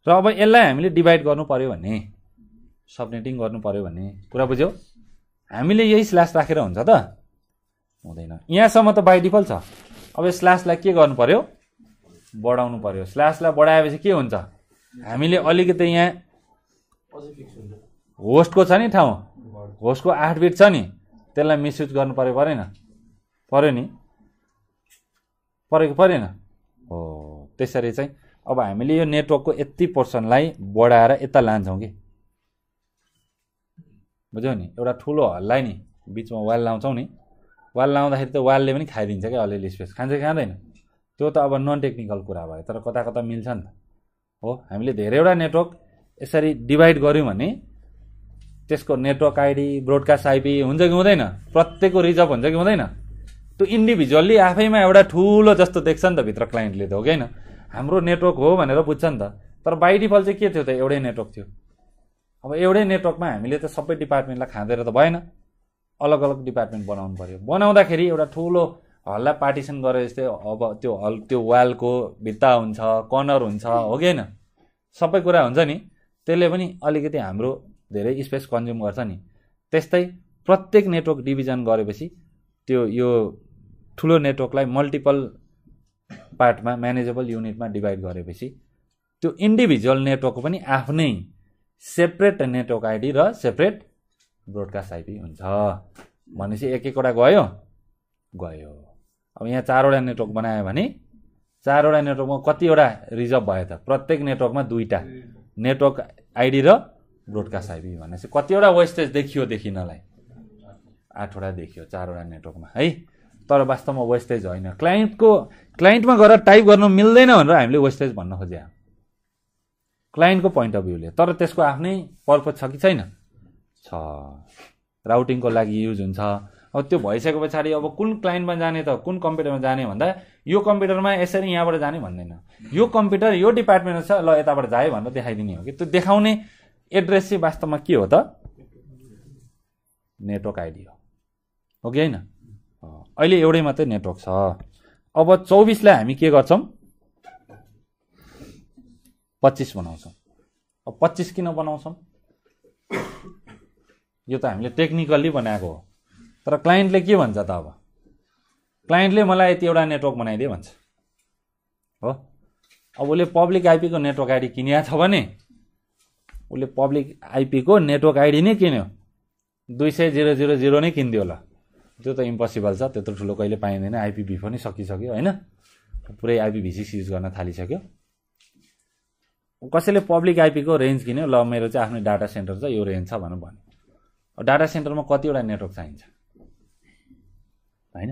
र अब यसलाई हामीले डिभाइड गर्नु पऱ्यो भने सबनेटिङ गर्नु पऱ्यो भने कुरा बुझ्यो हामीले यही स्ल्यास राखेर हुन्छ त हुँदैन यहाँसम्म त बाई डिफल्ट छ अब यो स्ल्यासलाई के गर्नु पऱ्यो बढाउनु पऱ्यो स्ल्यासलाई बढाएपछि के हुन्छ हामीले अलिकति यहाँ होस्टको छ नि ठाउँ होस्टको आठ बिट छ नि त्यसलाई मिसयुज गर्नु पऱ्यो परेन पऱ्यो नि परेको परेन हो त्यसरी चाहिँ अब हामीले यो नेटवर्कको यति पोर्सनलाई बढाएर यता लान्छौँ कि बुझ्यौ नि एउटा ठुलो हललाई नि बिचमा वाल लाउँछौँ नि वाल लाउँदाखेरि त वालले पनि खाइदिन्छ क्या अलिअलि स्पेस खान्छ कि खाँदैन त्यो त अब नन टेक्निकल कुरा भयो तर कता कता मिल्छ नि त हो हामीले धेरैवटा नेटवर्क यसरी डिभाइड गऱ्यौँ भने त्यसको नेटवर्क आइडी ब्रोडकास्ट आइपी हुन्छ कि हुँदैन प्रत्येकको रिजर्भ हुन्छ कि हुँदैन त्यो इन्डिभिजुअल्ली आफैमा एउटा ठुलो जस्तो देख्छ नि त भित्र क्लाइन्टले त हो कि हाम्रो नेटवर्क हो भनेर बुझ्छ नि त तर बाई डिफल्ट चाहिँ के थियो त एउटै नेटवर्क थियो अब एउटै नेटवर्कमा हामीले त सबै डिपार्टमेन्टलाई खाँदेर त भएन अलग अलग डिपार्टमेन्ट बनाउनु पऱ्यो बनाउँदाखेरि एउटा ठुलो हललाई पार्टिसन गरे जस्तै अब त्यो हल त्यो वालको भित्ता हुन्छ कर्नर हुन्छ हो कि होइन सबै कुरा हुन्छ नि त्यसले पनि अलिकति हाम्रो धेरै स्पेस कन्ज्युम गर्छ नि त्यस्तै प्रत्येक नेटवर्क डिभिजन गरेपछि त्यो यो ठुलो नेटवर्कलाई मल्टिपल पार्टमा म्यानेजेबल युनिटमा डिभाइड गरेपछि त्यो इन्डिभिजुअल नेटवर्कको पनि आफ्नै सेपरेट नेटवर्क आइडी र सेपरेट ब्रोडकास्ट आइडी हुन्छ भनेपछि एक एकवटा गयो गयो अब यहाँ चारवटा नेटवर्क बनायो भने चारवटा नेटवर्कमा कतिवटा रिजर्भ भयो त प्रत्येक नेटवर्कमा दुईवटा नेटवर्क आइडी र ब्रोडकास्ट आइपी भनेपछि कतिवटा वेस्टेज देखियो देखिनलाई आठवटा देखियो चारवटा नेटवर्कमा है तर वास्तवमा वेस्टेज होइन क्लाइन्टको क्लाइन्टमा गएर टाइप गर्नु मिल्दैन भनेर हामीले वेस्टेज भन्न खोजे क्लाइन्टको पोइन्ट अफ भ्यूले तर त्यसको आफ्नै पर्पज छ कि छैन छ राउटिङको लागि युज हुन्छ अब त्यो भइसके पछाडि अब कुन क्लाइन्टमा जाने त कुन कम्प्युटरमा जाने भन्दा यो कम्प्युटरमा यसरी यहाँबाट जाने भन्दैन यो कम्प्युटर यो डिपार्टमेन्ट छ ल यताबाट जायो भनेर देखाइदिने हो कि त्यो देखाउने एड्रेस चाहिँ वास्तवमा के हो त नेटवर्क आइडी हो कि होइन अहिले एउटै मात्रै नेटवर्क छ अब चौबिसलाई हामी के गर्छौँ पच्चिस बनाउँछौँ अब पच्चिस किन बनाउँछौँ यो त हामीले टेक्निकल्ली बनाएको हो तर क्लाइन्टले के भन्छ त अब क्लाइन्टले मलाई यति एउटा नेटवर्क बनाइदिए भन्छ हो अब उसले पब्लिक आइपीको नेटवर्क आइडी किनिया छ भने उसले पब्लिक आइपीको नेटवर्क आइडी नै किन्यो दुई सय जिरो जिरो जिरो नै किनिदियो होला त्यो त इम्पोसिबल छ त्यत्रो ठुलो कहिले पाइँदैन आइपिभी पनि सकिसक्यो होइन पुरै आइपिभी सिक्स युज गर्न थालिसक्यो कसैले पब्लिक आइपीको रेन्ज किन्यो ल मेरो चाहिँ आफ्नो डाटा सेन्टर छ यो रेन्ज छ भनेर भन्यो डाटा सेन्टरमा कतिवटा नेटवर्क चाहिन्छ होइन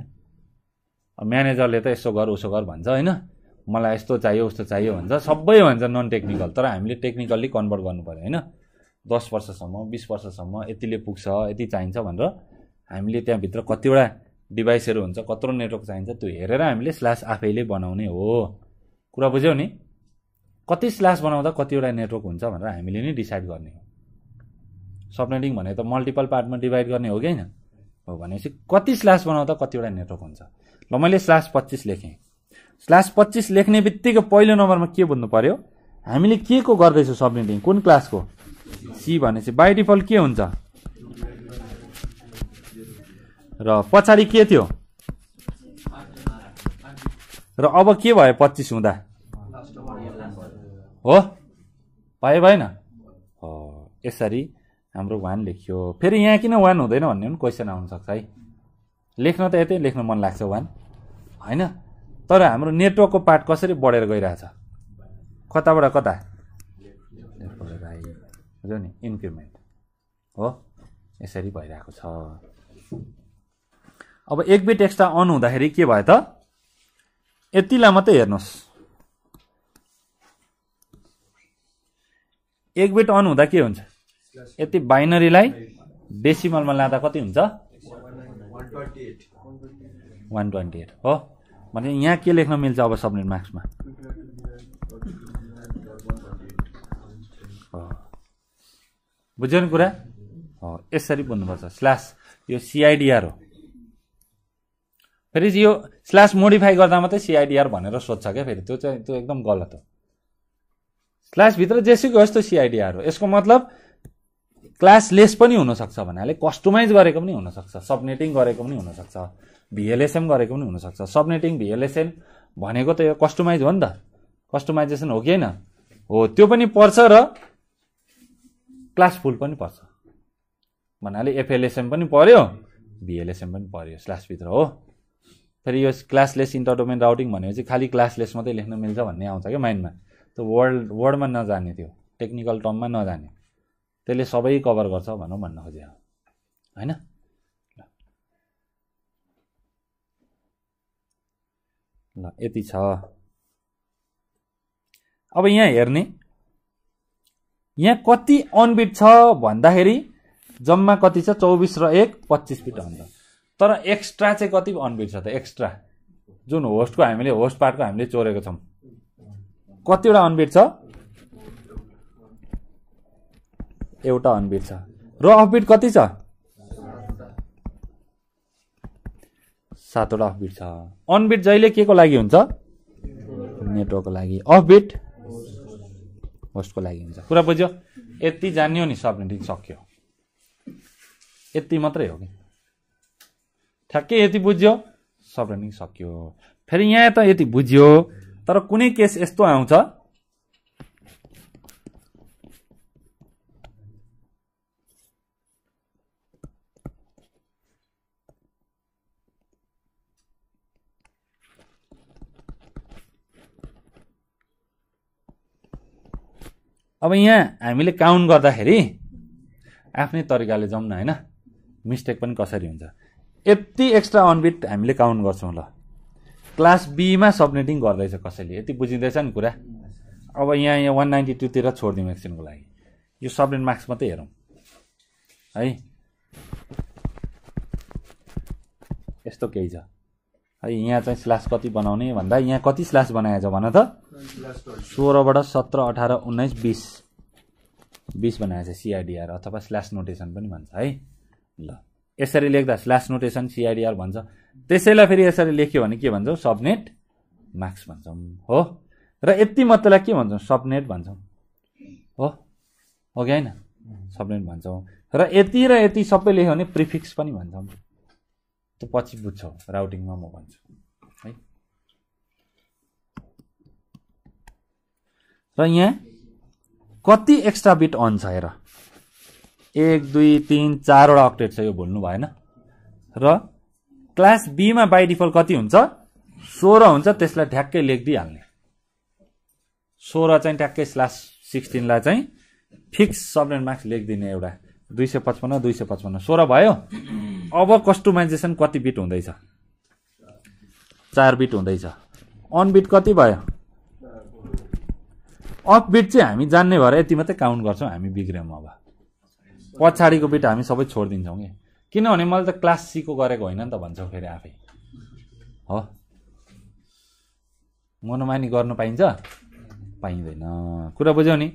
म्यानेजरले त यसो गर उसो गर भन्छ होइन मलाई यस्तो चाहियो उस्तो चाहियो भन्छ सबै भन्छ नन टेक्निकल तर हामीले टेक्निकल्ली कन्भर्ट गर्नु पऱ्यो होइन दस वर्षसम्म बिस वर्षसम्म यतिले पुग्छ यति चाहिन्छ भनेर हामीले त्यहाँभित्र कतिवटा डिभाइसहरू हुन्छ कत्रो नेटवर्क चाहिन्छ त्यो हेरेर हामीले स्ल्यास आफैले बनाउने हो कुरा बुझ्यौ नि कति स्ल्यास बनाउँदा कतिवटा नेटवर्क हुन्छ भनेर हामीले नै डिसाइड गर्ने हो सपनेटिङ भनेको त मल्टिपल पार्टमा डिभाइड गर्ने हो कि होइन हो भनेपछि कति स्ल्यास बनाउँदा कतिवटा नेटवर्क हुन्छ ल मैले स्ल्यास पच्चिस लेखेँ स्ल्यास पच्चिस लेख्ने बित्तिकै पहिलो नम्बरमा के बुझ्नु पऱ्यो हामीले के को गर्दैछौँ सबनेटिङ कुन क्लासको सी भनेपछि बाई डिफल्ट के हुन्छ र पछाडि के थियो र अब के भयो पच्चिस हुँदा हो भयो भएन हो यसरी हाम्रो वान लेखियो फेरि यहाँ किन वान हुँदैन भन्ने पनि क्वेसन आउनसक्छ है लेख्न त यतै लेख्न मन लाग्छ वान होइन तर हाम्रो नेटवर्कको पार्ट कसरी बढेर गइरहेछ कताबाट कता बुझ्यौ नि इन्क्रिमेन्ट हो यसरी भइरहेको छ अब एक बिट एक्स्ट्रा अन हुँदाखेरि के भयो त यतिलाई मात्रै हेर्नुहोस् एक बिट अन हुँदा के हुन्छ यति बाइनरीलाई डेसिमलमा लाँदा कति हुन्छ वान ट्वेन्टी एट हो भने यहाँ के लेख्न मिल्छ अब सबमिट मार्क्समा बुझ्यो नि कुरा हो यसरी बुझ्नुपर्छ स्ल्यास यो सिआइडिआर हो फेरि यो स्ल्यास मोडिफाई गर्दा मात्रै सिआइडिआर भनेर सोध्छ क्या फेरि त्यो चाहिँ त्यो एकदम गलत हो स्ल्यासभित्र जेसुकै होस् त्यो सिआइडिआर हो यसको मतलब क्लासलेस पनि हुनसक्छ भन्नाले कस्टमाइज गरेको पनि हुनसक्छ सबनेटिङ गरेको पनि हुनसक्छ भिएलएसएम गरेको पनि हुनसक्छ सबनेटिङ भिएलएसएम भनेको त यो कस्टमाइज हो नि त कस्टमाइजेसन हो कि होइन हो त्यो पनि पर्छ र क्लास फुल पनि पर्छ भन्नाले एफएलएसएम पनि पऱ्यो भिएलएसएम पनि पऱ्यो स्ल्यासभित्र हो फेरि यो क्लासलेस इन्टरडोमेन राउटिङ भनेको चाहिँ खालि क्लासलेस मात्रै लेख्न मिल्छ भन्ने आउँछ क्या माइन्डमा त्यो वर्ल्ड वर्डमा नजाने त्यो टेक्निकल टर्ममा नजाने त्यसले सबै कभर गर्छ भनौँ भन्न खोजेको होइन ल यति छ अब यहाँ हेर्ने यहाँ कति अनबिट छ भन्दाखेरि जम्मा कति छ चौबिस र एक पच्चिस बिट हुन्छ तर एक्स्ट्रा चाहिँ कति अनबिल छ त एक्स्ट्रा जुन होस्टको हामीले होस्ट पार्टको हामीले चोरेको छौँ कतिवटा अनबिट छ एउटा अनबिट छ र अफबिट कति छ सातवटा अफबिट छ अनबिट जहिले के को लागि हुन्छ नेटवर्कको लागि अफबिट होस्टको लागि हुन्छ कुरा बुझ्यो यति जान्यो नि सबमिटिङ सक्यो यति मात्रै हो कि ठ्याक्कै यति बुझ्यो सब सक्यो फेरि यहाँ त यति बुझ्यो तर कुनै केस यस्तो आउँछ अब यहाँ हामीले काउन्ट गर्दाखेरि आफ्नै तरिकाले जाउँ न होइन मिस्टेक पनि कसरी हुन्छ यति एक्स्ट्रा अनबिट हामीले काउन्ट गर्छौँ ल क्लास बीमा सबनेटिङ गर्दैछ कसैले यति बुझिँदैछ नि कुरा अब यहाँ यहाँ वान नाइन्टी टूतिर छोडिदिउँ एकछिनको लागि यो सबनेट मार्क्स मात्रै हेरौँ है यस्तो केही छ है यहाँ चाहिँ स्लास कति बनाउने भन्दा यहाँ कति स्लास बनाएछ भन त सोह्रबाट सत्र अठार उन्नाइस बिस बिस बनाएछ सिआइडिआर अथवा स्ल्यास नोटेसन पनि भन्छ है ल यसरी लेख्दा स्ल्यास नोटेसन सिआइडिआर भन्छ त्यसैलाई फेरि यसरी लेख्यो भने के भन्छौँ सबनेट मार्क्स भन्छौँ हो र यति मात्रलाई के भन्छौँ सबनेट भन्छौँ हो हो कि होइन सबनेट भन्छौँ र यति र यति सबै लेख्यो भने प्रिफिक्स पनि भन्छौँ त्यो पछि बुझ्छौ राउटिङमा म भन्छु है र यहाँ कति एक्स्ट्रा बिट अन छ हेर एक दुई तिन चारवटा अक्टेट छ यो भुल्नु भएन र क्लास बीमा बाई डिफल्ट कति हुन्छ सोह्र हुन्छ त्यसलाई ठ्याक्कै लेखिदिइहाल्ने सोह्र चाहिँ ठ्याक्कै क्लास सिक्सटिनलाई चाहिँ फिक्स सब्लेन्ट मार्क्स लेखिदिने एउटा दुई सय पचपन्न दुई सय पचपन्न सोह्र भयो अब कस्टमाइजेसन कति बिट हुँदैछ चार बिट हुँदैछ अन बिट कति भयो अफ बिट चाहिँ हामी जान्ने भएर यति मात्रै काउन्ट गर्छौँ हामी बिग्रियौँ अब पछाडिको बिट हामी सबै छोडिदिन्छौँ कि किनभने मैले त क्लास सीको गरेको होइन नि त भन्छौ फेरि आफै हो मनोमानी गर्नु पाइन्छ पाइँदैन कुरा बुझ्यौ नि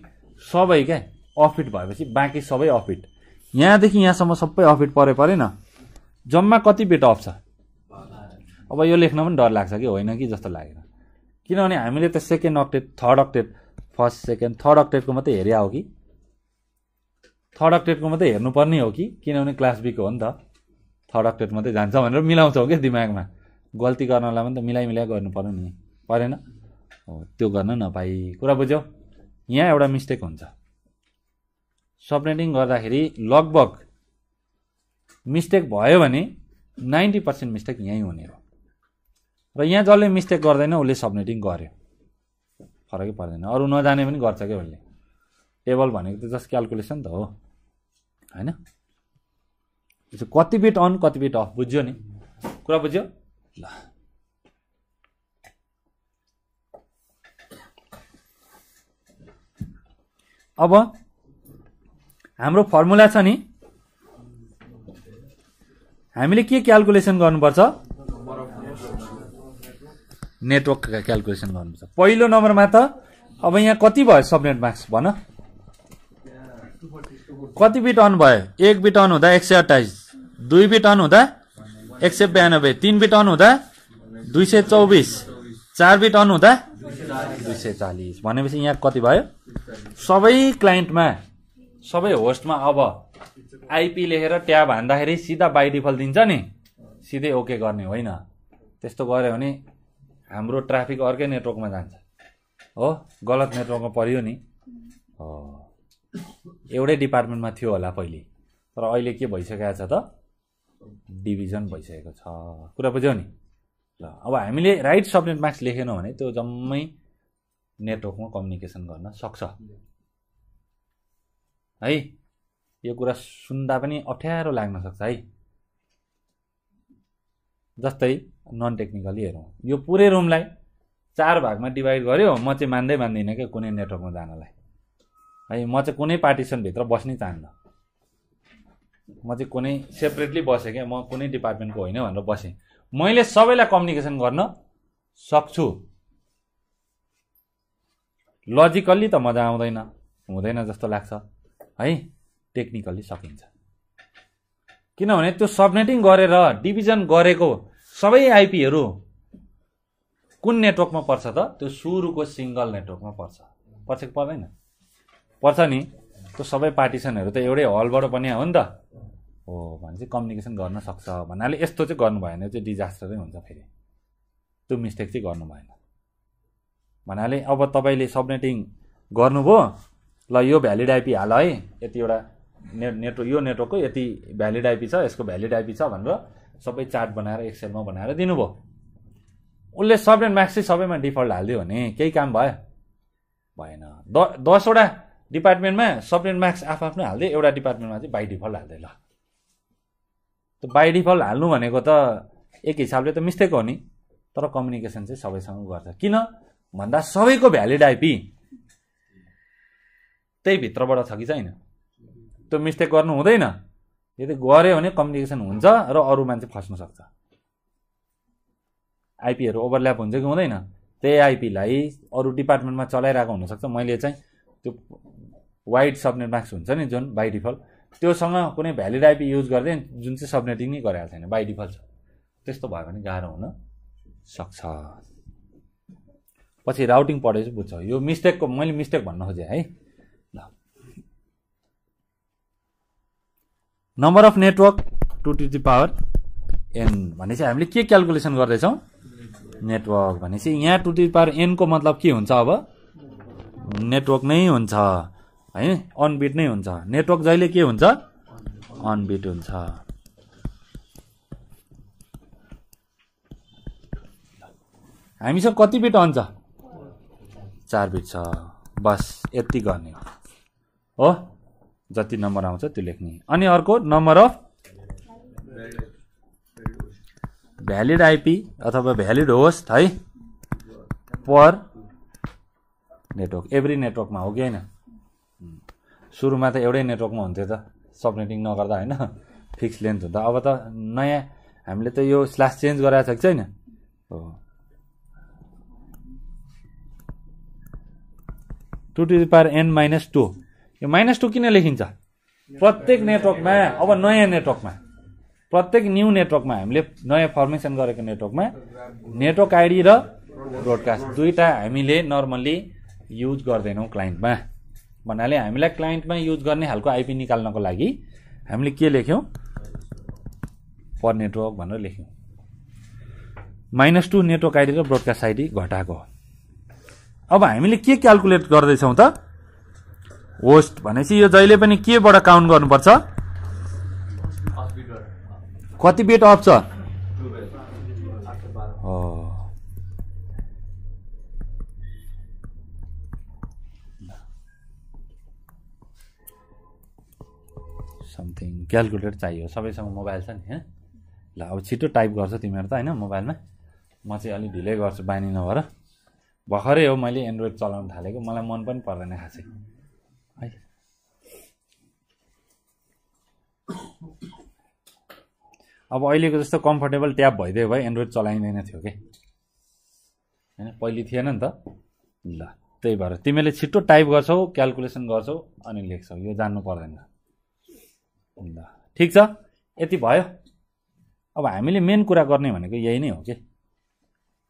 सबै क्या अफिट भएपछि बाँकी सबै अफिट यहाँदेखि यहाँसम्म सबै अफिट परे परेन जम्मा कति बेट अफ छ अब यो लेख्न पनि डर लाग्छ कि होइन कि जस्तो लागेन किनभने हामीले त second octet third octet first second third अक्टेटको मात्रै हेरे हो कि थर्ड अक्टेटको मात्रै हेर्नुपर्ने हो कि किनभने क्लास बीको हो नि त थर्ड अक्टेट मात्रै जान्छ भनेर मिलाउँछौँ क्या दिमागमा गल्ती गर्नलाई पनि त मिलाइ मिलाइ गर्नु पऱ्यो नि परेन हो त्यो गर्न नपाई कुरा बुझ्यौ यहाँ एउटा मिस्टेक हुन्छ सबनेटिङ गर्दाखेरि लगभग मिस्टेक भयो भने नाइन्टी पर्सेन्ट मिस्टेक यहीँ हुने हो र यहाँ जसले मिस्टेक गर्दैन उसले सबनेटिङ गर्यो फरकै पर्दैन अरू नजाने पनि गर्छ क्या उसले टेबल भनेको त जस्ट क्यालकुलेसन त हो होइन कति बिट अन कति बिट अफ बुझ्यो नि कुरा बुझ्यो ल अब हाम्रो फर्मुला छ नि हामीले के क्यालकुलेसन गर्नुपर्छ नेटवर्कका क्यालकुलेसन गर्नुपर्छ पहिलो नम्बरमा त अब यहाँ कति भयो सबनेट मार्क्स भन कति बिट अन भयो एक बिट अन हुँदा एक सय अट्ठाइस दुई बिट अन हुँदा एक सय बयानब्बे तिन बिट अन हुँदा दुई सय चौबिस चार बिट अन हुँदा दुई सय चालिस भनेपछि यहाँ कति भयो सबै क्लाइन्टमा सबै होस्टमा अब आइपी लेखेर ट्याब हान्दाखेरि सिधा बाई डिफल्ट दिन्छ नि सिधै ओके गर्ने होइन त्यस्तो गऱ्यो भने हाम्रो ट्राफिक अर्कै नेटवर्कमा जान्छ हो गलत नेटवर्कमा पऱ्यो नि हो एउटै डिपार्टमेन्टमा थियो होला पहिले तर अहिले के भइसकेको छ त डिभिजन भइसकेको छ कुरा बुझ्यौ नि ल अब हामीले राइट सब्जेक्ट मार्क्स लेखेनौँ भने त्यो जम्मै नेटवर्कमा कम्युनिकेसन गर्न सक्छ है यो कुरा सुन्दा पनि अप्ठ्यारो लाग्न सक्छ है जस्तै नन टेक्निकली हेरौँ यो पुरै रुमलाई चार भागमा डिभाइड गऱ्यो म चाहिँ मान्दै मान्दिनँ क्या कुनै नेटवर्कमा जानलाई है म चाहिँ कुनै पार्टिसनभित्र बस्नै चाहन्न म चाहिँ कुनै सेपरेटली बसेँ क्या म कुनै डिपार्टमेन्टको होइन भनेर बसेँ मैले सबैलाई कम्युनिकेसन गर्न सक्छु लजिकल्ली त मजा आउँदैन हुँदैन जस्तो लाग्छ है टेक्निकल्ली सकिन्छ किनभने त्यो सबनेटिङ गरेर डिभिजन गरेको सबै आइपीहरू कुन नेटवर्कमा पर्छ त त्यो सुरुको सिङ्गल नेटवर्कमा पर्छ पछि पर्दैन पर्छ नि त्यो सबै पार्टिसनहरू त एउटै हलबाट पनि हो नि त हो भनेपछि कम्युनिकेसन गर्न सक्छ भन्नाले यस्तो चाहिँ गर्नु भएन चाहिँ डिजास्टरै हुन्छ फेरि त्यो मिस्टेक चाहिँ गर्नु भएन भन्नाले अब तपाईँले सबनेटिङ गर्नुभयो ल यो भ्यालिड आइपी हाल है यतिवटा नेट नेटवर्क यो नेटवर्कको यति भ्यालिड आइपी छ यसको भ्यालिड आइपी छ भनेर सबै चार्ट बनाएर एक्सेलमा बनाएर दिनुभयो उसले सबनेट चाहिँ सबैमा डिफल्ट हालिदियो भने केही काम भयो भएन द दसवटा डिपार्टमेन्टमा सप्रेन्ट मार्क्स आफ्नो हाल्दै एउटा डिपार्टमेन्टमा चाहिँ बाई डिफल्ट हाल्दै ल त्यो बाई डिफल्ट हाल्नु भनेको त एक हिसाबले त मिस्टेक हो नि तर कम्युनिकेसन चाहिँ सबैसँग गर्छ किन भन्दा सबैको भ्यालिड आइपी त्यही भित्रबाट छ कि छैन त्यो मिस्टेक गर्नु हुँदैन यदि गऱ्यो भने कम्युनिकेसन हुन्छ र अरू मान्छे फस्नु सक्छ आइपीहरू ओभरल्याप हुन्छ कि हुँदैन त्यही आइपीलाई अरू डिपार्टमेन्टमा चलाइरहेको हुनसक्छ मैले चाहिँ त्यो वाइड सबनेट मास्क हुन्छ नि जुन बाई डिफल्ट त्योसँग कुनै भ्यालिड आइपी युज गर्दै जुन चाहिँ सबनेटिङ नै गरेको छैन बाई डिफल्ट छ त्यस्तो भयो भने गाह्रो हुन सक्छ पछि राउटिङ चाहिँ बुझ्छ यो मिस्टेकको मैले मिस्टेक भन्न खोजेँ है ल number of network two to the power n भने चाहिँ हामीले के क्यालकुलेसन गर्दैछौँ नेटवर्क भने चाहिँ यहाँ टु टु पावर एनको मतलब के हुन्छ अब नेटवर्क नै हुन्छ है अनबिट नै हुन्छ नेटवर्क जहिले के हुन्छ अनबिट हुन्छ हामीसँग कति बिट अन छ चार बिट छ बस यति गर्ने हो जति नम्बर आउँछ त्यो लेख्ने अनि अर्को नम्बर अफ भ्यालिड आइपी अथवा भ्यालिड होस्ट है पर नेटवर्क एभ्री नेटवर्कमा हो कि होइन सुरुमा त एउटै नेटवर्कमा हुन्थ्यो त सबनेटिङ नगर्दा होइन फिक्स लेन्थ हुँदा अब त नयाँ हामीले त यो स्ल्यास चेन्ज गराएको छ कि छैन हो two to power n minus two यो माइनस टू किन लेखिन्छ प्रत्येक नेटवर्कमा अब नयाँ नेटवर्कमा प्रत्येक न्यू नेटवर्कमा हामीले नयाँ फर्मेसन गरेको नेटवर्कमा नेटवर्क आइडी र ब्रोडकास्ट दुईवटा हामीले नर्मल्ली युज गर्दैनौँ क्लाइन्टमा भन्नाले हामीलाई क्लाइन्टमा युज गर्ने खालको आइपी निकाल्नको लागि हामीले के लेख्यौँ पर नेटवर्क भनेर लेख्यौँ माइनस टू नेटवर्क आइडी र ब्रोडकास्ट आइडी घटाएको अब हामीले के क्यालकुलेट गर्दैछौँ त होस्ट भनेपछि यो जहिले पनि केबाट काउन्ट गर्नुपर्छ कति बेट अफ छ क्यालकुलेटर चाहियो सबैसँग मोबाइल छ नि होइन ल अब छिटो टाइप गर्छ तिमीहरू त होइन मोबाइलमा म चाहिँ अलिक ढिलै गर्छु बानी नभएर भर्खरै हो मैले एन्ड्रोइड चलाउन थालेको मलाई मन पनि पर्दैन खासै है अब अहिलेको जस्तो कम्फर्टेबल ट्याप भइदियो भयो एन्ड्रोइड चलाइँदैन थियो कि होइन पहिले थिएन नि त ल त्यही भएर तिमीले छिटो टाइप गर्छौ क्यालकुलेसन गर्छौ अनि लेख्छौ यो जान्नु पर्दैन ल ठिक छ यति भयो अब हामीले मेन कुरा गर्ने भनेको यही नै हो कि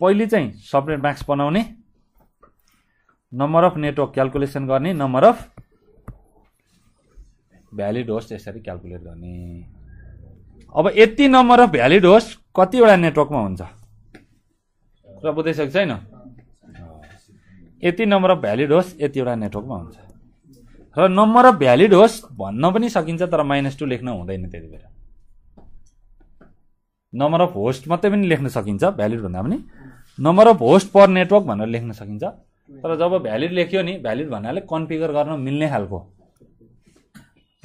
पहिले चाहिँ सपरेट मार्क्स बनाउने नम्बर अफ नेटवर्क क्यालकुलेसन गर्ने नम्बर अफ भ्यालिड होस् यसरी क्यालकुलेट गर्ने अब यति नम्बर अफ भ्यालिड होस् कतिवटा नेटवर्कमा हुन्छ र बुझाइसकेको छैन यति नम्बर अफ भ्यालिड होस् यतिवटा नेटवर्कमा हुन्छ र नम्बर अफ भ्यालिड होस् भन्न पनि सकिन्छ तर माइनस टू लेख्न हुँदैन त्यति बेला नम्बर अफ होस्ट मात्रै पनि लेख्न सकिन्छ भ्यालिड भन्दा पनि number of host per network भनेर लेख्न सकिन्छ तर जब भ्यालिड लेख्यो नि भ्यालिड भन्नाले कन्फिगर गर्न मिल्ने खालको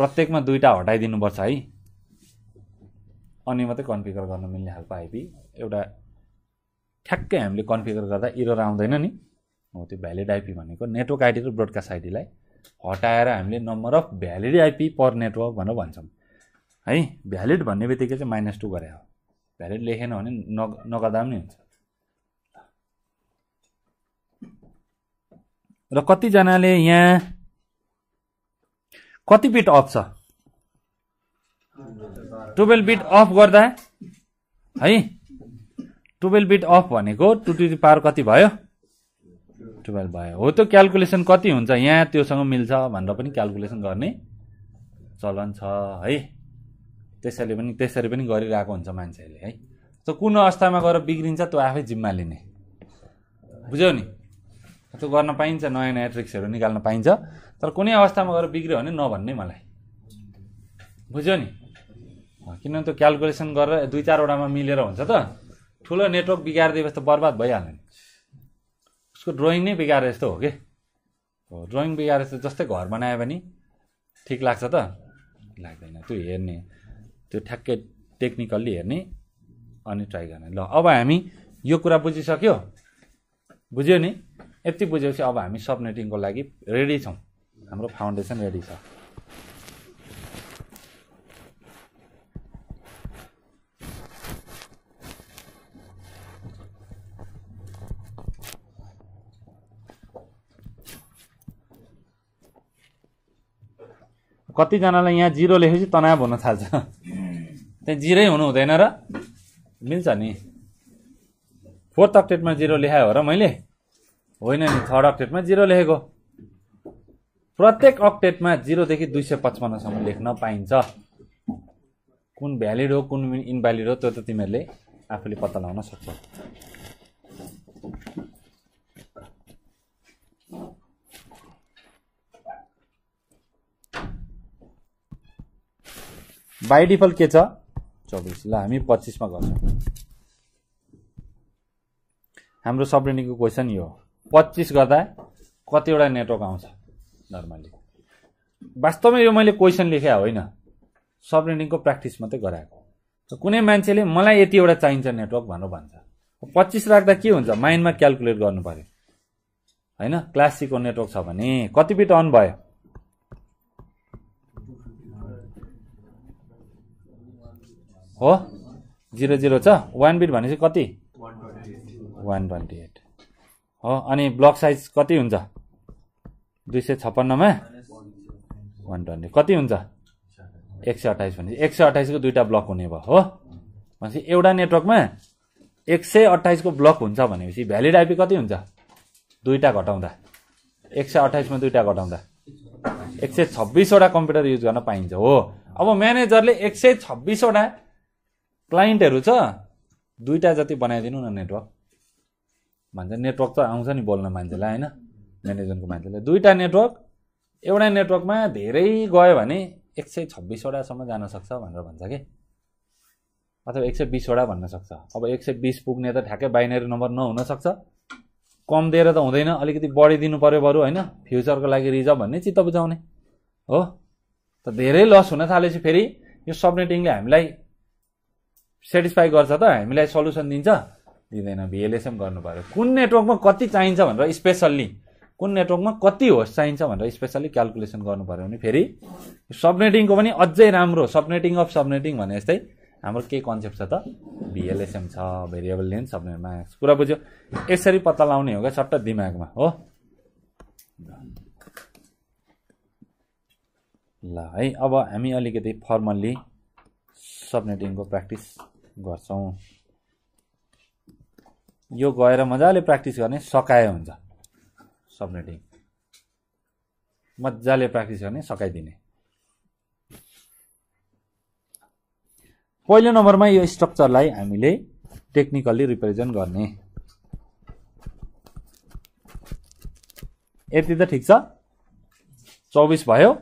प्रत्येकमा दुईवटा हटाइदिनुपर्छ है अनि मात्रै कन्फिगर गर्न मिल्ने खालको आइपी एउटा ठ्याक्कै हामीले कन्फिगर गर्दा इरर आउँदैन नि हो त्यो भ्यालिड आइपी भनेको नेटवर्क आइडी र ब्रोडकास्ट आइडीलाई हटाएर हामीले number of valid IP per network भनेर भन्छौँ है भ्यालिड भन्ने बित्तिकै चाहिँ माइनस टू गरे हो भ्यालिड लेखेन भने नग नगर्दा पनि हुन्छ र कतिजनाले यहाँ कति बिट अफ छ टुवेल्भ बिट अफ गर्दा है टुवेल्भ बिट अफ भनेको टु टु पावर कति भयो टुवेल्भ भयो हो त्यो क्यालकुलेसन कति हुन्छ यहाँ त्योसँग मिल्छ भनेर पनि क्यालकुलेसन गर्ने चलन छ है त्यसैले पनि त्यसरी पनि गरिरहेको हुन्छ मान्छेहरूले है त कुन अवस्थामा गएर बिग्रिन्छ त्यो आफै जिम्मा लिने बुझ्यौ नि त्यो गर्न पाइन्छ नयाँ नयाँ ट्रिक्सहरू निकाल्न पाइन्छ तर कुनै अवस्थामा गएर बिग्रियो भने नभन्ने मलाई बुझ्यो नि किनभने त्यो क्यालकुलेसन गरेर दुई चारवटामा मिलेर हुन्छ त ठुलो नेटवर्क बिगारिदिएपछि त बर्बाद भइहाल्यो नि उसको ड्रइङ नै बिगार जस्तो हो कि हो ड्रइङ बिगार जस्तो जस्तै घर बनायो भने ठिक लाग्छ त लाग्दैन त्यो हेर्ने त्यो ठ्याक्कै टेक्निकल्ली हेर्ने अनि ट्राई गर्ने ल अब हामी यो कुरा बुझिसक्यो बुझ्यो नि यति बुझेपछि अब हामी सबनेटिङको लागि रेडी छौँ हाम्रो फाउन्डेसन रेडी छ कतिजनालाई यहाँ जिरो लेखेपछि तनाव हुन थाल्छ त्यहाँ जिरै हुनु हुँदैन र मिल्छ नि फोर्थ अपडेटमा जिरो लेखायो हो र मैले होइन नि थर्ड अपडेटमा जिरो लेखेको प्रत्येक अपडेटमा जिरोदेखि दुई सय पचपन्नसम्म लेख्न पाइन्छ कुन भ्यालिड हो कुन इनभ्यालिड हो त्यो त तिमीहरूले आफूले पत्ता लगाउन सक्छौ बाई डिफल्ट के छ चौबिस ल हामी पच्चिसमा गर्छौँ हाम्रो सबरेनीको क्वेसन यो पच्चिस गर्दा कतिवटा नेटवर्क आउँछ नर्मल्ली वास्तवमा यो मैले क्वेसन लेखेँ होइन सब रेन्डिङको प्र्याक्टिस मात्रै गराएको कुनै मान्छेले मलाई यतिवटा चाहिन्छ नेटवर्क भनेर भन्छ पच्चिस राख्दा के हुन्छ माइन्डमा क्यालकुलेट गर्नु पऱ्यो होइन क्लास नेटवर्क छ भने कति बिट अन भयो हो जिरो जिरो छ वान बिट भनेपछि कति वान ट्वेन्टी एट हो अनि ब्लक साइज कति हुन्छ दुई सय छप्पन्नमा वान ट्वेन्टी कति हुन्छ एक सय अट्ठाइस भनेपछि एक सय अट्ठाइसको दुईवटा ब्लक हुने भयो हो भनेपछि एउटा नेटवर्कमा एक सय अट्ठाइसको ब्लक हुन्छ भनेपछि भ्यालिड आइपी कति हुन्छ दुईवटा घटाउँदा एक सय अट्ठाइसमा दुईवटा घटाउँदा एक सय छब्बिसवटा कम्प्युटर युज गर्न पाइन्छ हो अब म्यानेजरले एक सय छब्बिसवटा क्लाइन्टहरू छ दुईवटा जति बनाइदिनु न नेटवर्क भन्छ नेटवर्क त आउँछ नि बोल्न मान्छेलाई होइन म्यानेजमेन्टको मान्छेलाई दुइटा नेटवर्क एउटा नेटवर्कमा धेरै गयो भने एक सय छब्बिसवटासम्म जान सक्छ भनेर भन्छ कि अथवा एक सय बिसवटा भन्न सक्छ अब एक सय बिस पुग्ने त ठ्याक्कै बाइनेरी नम्बर नहुनसक्छ कम दिएर त हुँदैन अलिकति बढिदिनु दिनु पऱ्यो बरु होइन फ्युचरको लागि रिजर्भ भन्ने चित्त बुझाउने हो त धेरै लस हुन थालेपछि फेरि यो सबनेटिङले हामीलाई सेटिस्फाई गर्छ त हामीलाई सल्युसन दिन्छ दिँदैन भिएलएसएम गर्नु पऱ्यो कुन नेटवर्कमा कति चाहिन्छ भनेर स्पेसल्ली कुन नेटवर्कमा कति होस् चाहिन्छ भनेर स्पेसल्ली क्यालकुलेसन गर्नु पऱ्यो भने फेरि सबनेटिङको पनि अझै राम्रो सबनेटिङ अफ सबनेटिङ भने जस्तै हाम्रो के कन्सेप्ट छ त भिएलएसएम छ भेरिएबल लेन्थ सबनेट माग्स कुरा बुझ्यो यसरी पत्ता लाउने हो क्या सट्ट दिमागमा हो ल है अब हामी अलिकति फर्मल्ली सबनेटिङको प्र्याक्टिस गर्छौँ यो गएर मजाले प्र्याक्टिस गर्ने सकाए हुन्छ सबनेटिङ मजाले प्र्याक्टिस गर्ने सकाइदिने पहिलो नम्बरमा यो स्ट्रक्चरलाई हामीले टेक्निकल्ली रिप्रेजेन्ट गर्ने यति त ठिक छ चौबिस भयो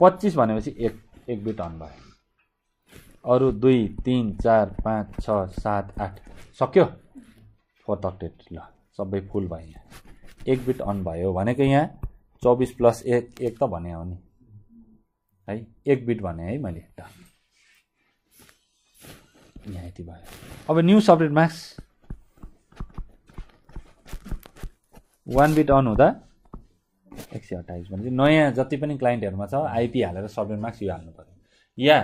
पच्चिस भनेपछि एक एक बिट अन भयो अरू दुई तिन चार पाँच छ सात आठ सक्यो फोर थर्टेड ल सबै फुल भयो यहाँ एक बिट अन भयो भनेको यहाँ चौबिस प्लस एक एक त भने हो नि है एक बिट भने है मैले ल यहाँ यति भयो अब new subject marks one bit on हुँदा एक सय अट्ठाइस भनेपछि नयाँ जति पनि क्लाइन्टहरूमा छ आइपी हालेर सब्जेक्ट मार्क्स यो हाल्नु पऱ्यो या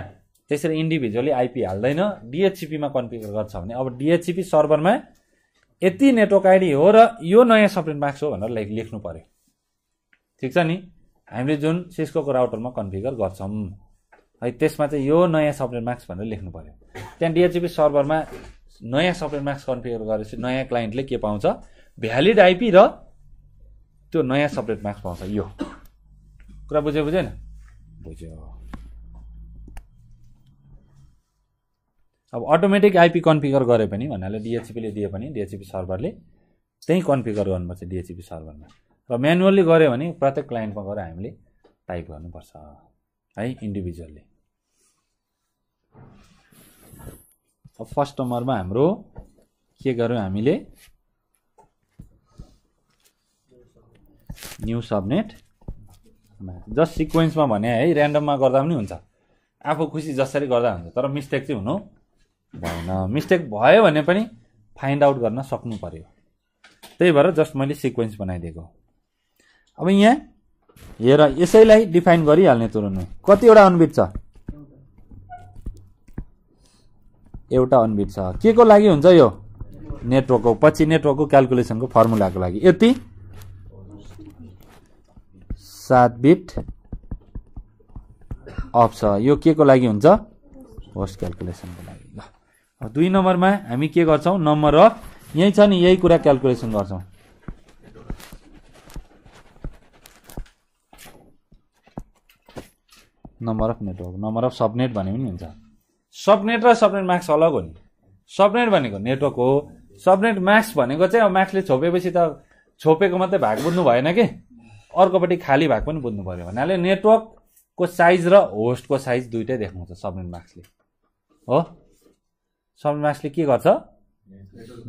त्यसरी इन्डिभिजुअली आइपी हाल्दैन डिएचसिपीमा कन्फिगर गर्छ भने अब डिएचसिपी सर्भरमा यति नेटवर्क आइडी हो र यो नयाँ सपरेट मास्क हो भनेर लेख्नु पऱ्यो ठिक छ नि हामीले जुन सिस्कोको राउटरमा कन्फिगर गर्छौँ है त्यसमा चाहिँ यो नयाँ सपरेट मास्क भनेर लेख्नु पऱ्यो त्यहाँ डिएचसिपी सर्भरमा नयाँ सपरेट मास्क कन्फिगर गरेपछि नयाँ क्लाइन्टले के पाउँछ भ्यालिड आइपी र त्यो नयाँ सपरेट मार्क्स पाउँछ यो कुरा बुझ्यो बुझेन बुझ्यो अब अटोमेटिक आइपी कन्फिगर गरे पनि भन्नाले डिएचपीले दिए पनि डिएचपी सर्भरले त्यहीँ कन्फिगर गर्नुपर्छ डिएचपी सर्भरमा र म्यानुअल्ली गऱ्यो भने प्रत्येक क्लाइन्टमा गएर हामीले टाइप गर्नुपर्छ है इन्डिभिजुअल्ली अब फर्स्ट नम्बरमा हाम्रो के गर्यो हामीले न्यु सबनेट जस्ट सिक्वेन्समा भने है ऱ्यान्डममा गर्दा पनि हुन्छ आफू खुसी जसरी गर्दा हुन्छ तर मिस्टेक चाहिँ हुनु भएन मिस्टेक भयो भने पनि फाइन्ड आउट गर्न सक्नु पर्यो त्यही भएर जस्ट मैले सिक्वेन्स बनाइदिएको अब यहाँ हेर यसैलाई डिफाइन गरिहाल्ने तुरुन्त कतिवटा अनबिट छ एउटा अनबिट छ के को लागि हुन्छ यो नेटवर्कको पछि नेटवर्कको क्यालकुलेसनको फर्मुलाको लागि यति सात बिट अफ छ यो के को लागि हुन्छ होस्ट क्यालकुलेसनको लागि दुई नम्बरमा हामी के गर्छौँ नम्बर अफ यहीँ छ नि यही कुरा क्यालकुलेसन गर्छौँ number of network number of subnet भने पनि हुन्छ सबनेट र सबनेट मार्क्स अलग हो नि सबनेट भनेको नेटवर्क हो सबनेट मार्क्स भनेको चाहिँ अब मार्क्सले छोपेपछि त छोपेको मात्रै भाग बुझ्नु भएन कि अर्कोपट्टि खाली भाग पनि बुझ्नु पऱ्यो भन्नाले नेटवर्कको साइज र होस्टको साइज दुइटै देखाउँछ सबनेट मार्क्सले हो सबमासले के गर्छ